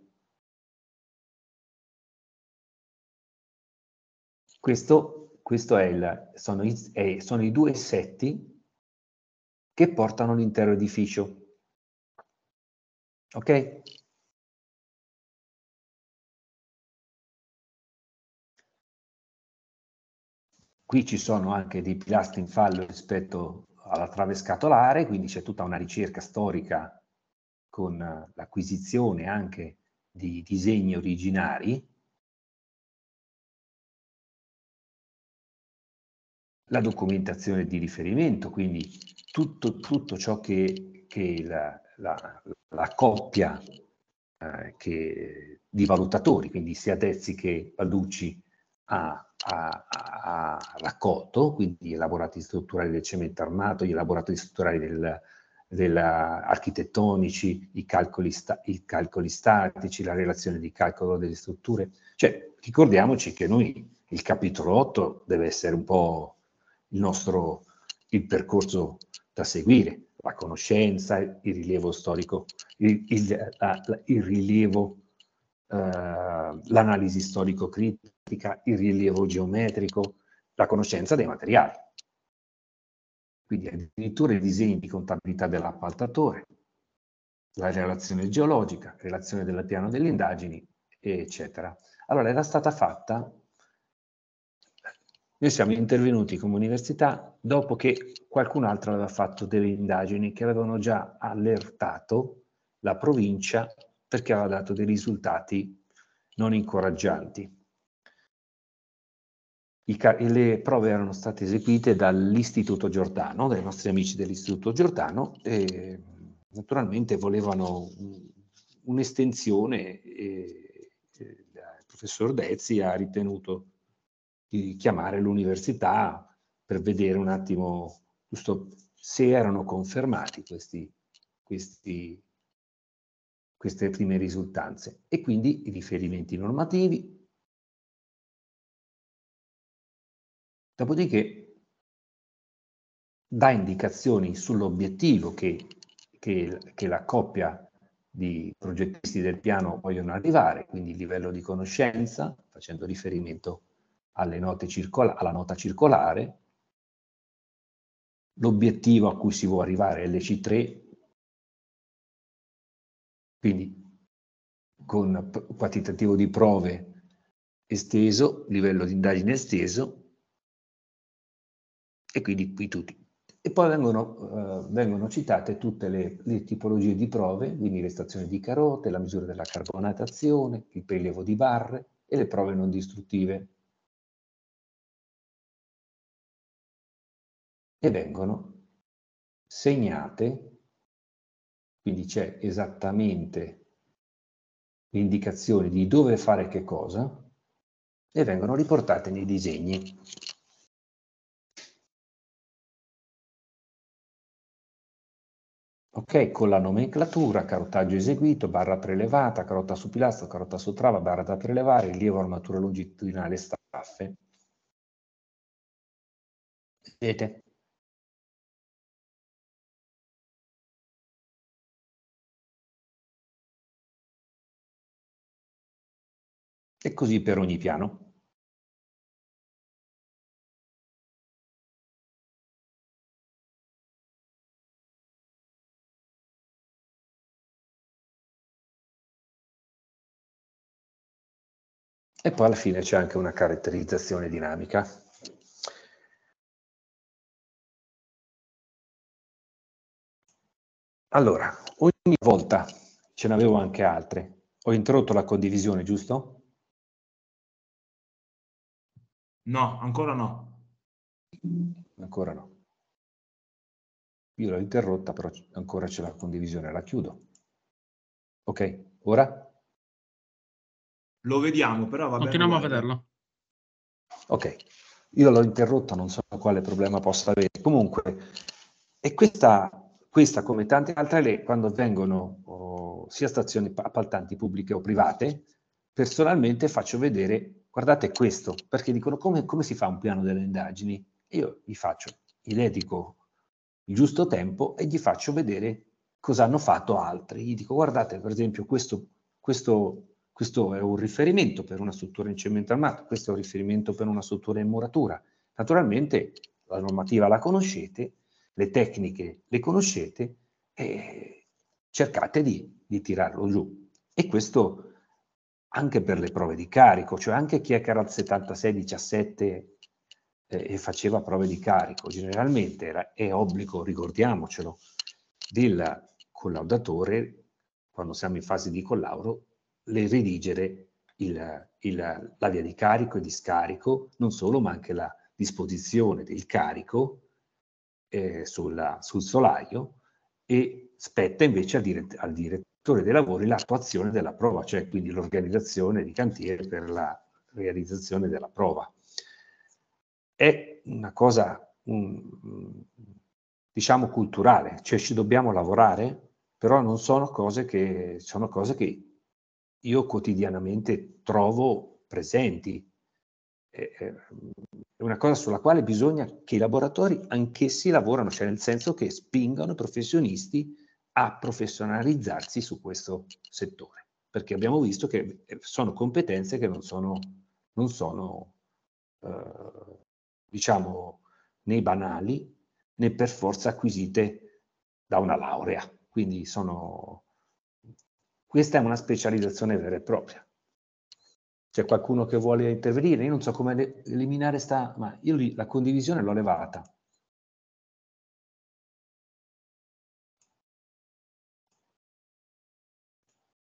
Questo, questo è il, sono, i, è, sono i due setti che portano l'intero edificio. Ok? Qui ci sono anche dei pilastri in fallo rispetto alla trave scatolare, quindi c'è tutta una ricerca storica con l'acquisizione anche di disegni originari. La documentazione di riferimento, quindi tutto, tutto ciò che, che la, la, la coppia eh, che, di valutatori, quindi sia Dezzi che Balducci, ha, ha, ha raccolto, quindi gli elaborati strutturali del cemento armato, gli elaborati strutturali del, della, architettonici, i calcoli, sta, i calcoli, statici, la relazione di calcolo delle strutture. Cioè, ricordiamoci che noi il capitolo 8 deve essere un po' il nostro il percorso da seguire, la conoscenza, il rilievo storico, il, il, la, il rilievo, eh, l'analisi storico-critica, il rilievo geometrico, la conoscenza dei materiali. Quindi addirittura i disegni di contabilità dell'appaltatore, la relazione geologica, relazione del piano delle indagini, eccetera. Allora era stata fatta, noi siamo intervenuti come università dopo che qualcun altro aveva fatto delle indagini che avevano già allertato la provincia perché aveva dato dei risultati non incoraggianti i, le prove erano state eseguite dall'Istituto Giordano, dai nostri amici dell'Istituto Giordano, e naturalmente volevano un'estensione e il professor Dezzi ha ritenuto di chiamare l'università per vedere un attimo giusto se erano confermati questi, questi, queste prime risultanze e quindi i riferimenti normativi, Dopodiché dà indicazioni sull'obiettivo che, che, che la coppia di progettisti del piano vogliono arrivare, quindi il livello di conoscenza, facendo riferimento circola- alla nota circolare, l'obiettivo a cui si vuole arrivare, LC3, quindi con quantitativo di prove esteso, livello di indagine esteso, e quindi qui tutti. E poi vengono, eh, vengono citate tutte le, le, tipologie di prove, quindi le stazioni di carote, la misura della carbonatazione, il prelievo di barre e le prove non distruttive. E vengono segnate, quindi c'è esattamente l'indicazione di dove fare che cosa, e vengono riportate nei disegni. ok? Con la nomenclatura, carotaggio eseguito, barra prelevata, carota su pilastro, carota su trava, barra da prelevare, rilievo armatura longitudinale staffe. Vedete? E così per ogni piano. E poi alla fine c'è anche una caratterizzazione dinamica. Allora, ogni volta ce n'avevo anche altre. Ho interrotto la condivisione, giusto? No, ancora no. Ancora no. Io l'ho interrotta, però ancora c'è la condivisione, la chiudo. Ok, ora? Lo vediamo, però va bene. Continuiamo a vederlo. Ok, io l'ho interrotta, non so quale problema possa avere. Comunque, e questa, questa come tante altre quando vengono oh, sia stazioni appaltanti pubbliche o private, personalmente faccio vedere, guardate questo, perché dicono come, come si fa un piano delle indagini? Io gli faccio, gli dedico il giusto tempo e gli faccio vedere cosa hanno fatto altri. Gli dico, guardate per esempio questo, questo questo è un riferimento per una struttura in cemento armato, questo è un riferimento per una struttura in muratura. Naturalmente la normativa la conoscete, le tecniche le conoscete e cercate di, di tirarlo giù. E questo anche per le prove di carico, cioè anche chi è che era al 76-17 eh, e faceva prove di carico, generalmente era, è obbligo, ricordiamocelo, del collaudatore, quando siamo in fase di collauro, le redigere il, il, la via di carico e di scarico, non solo, ma anche la disposizione del carico eh, sulla, sul solaio e spetta invece al, dirett al direttore dei lavori l'attuazione della prova, cioè quindi l'organizzazione di cantiere per la realizzazione della prova. È una cosa, um, diciamo, culturale, cioè ci dobbiamo lavorare, però non sono cose che, sono cose che io quotidianamente trovo presenti. È una cosa sulla quale bisogna che i laboratori anch'essi lavorano, cioè nel senso che spingano i professionisti a professionalizzarsi su questo settore, perché abbiamo visto che eh, sono competenze che non sono, non sono eh, diciamo, né banali né per forza acquisite da una laurea, quindi sono, questa è una specializzazione vera e propria. C'è qualcuno che vuole intervenire, io non so come eliminare sta, ma io la condivisione l'ho levata.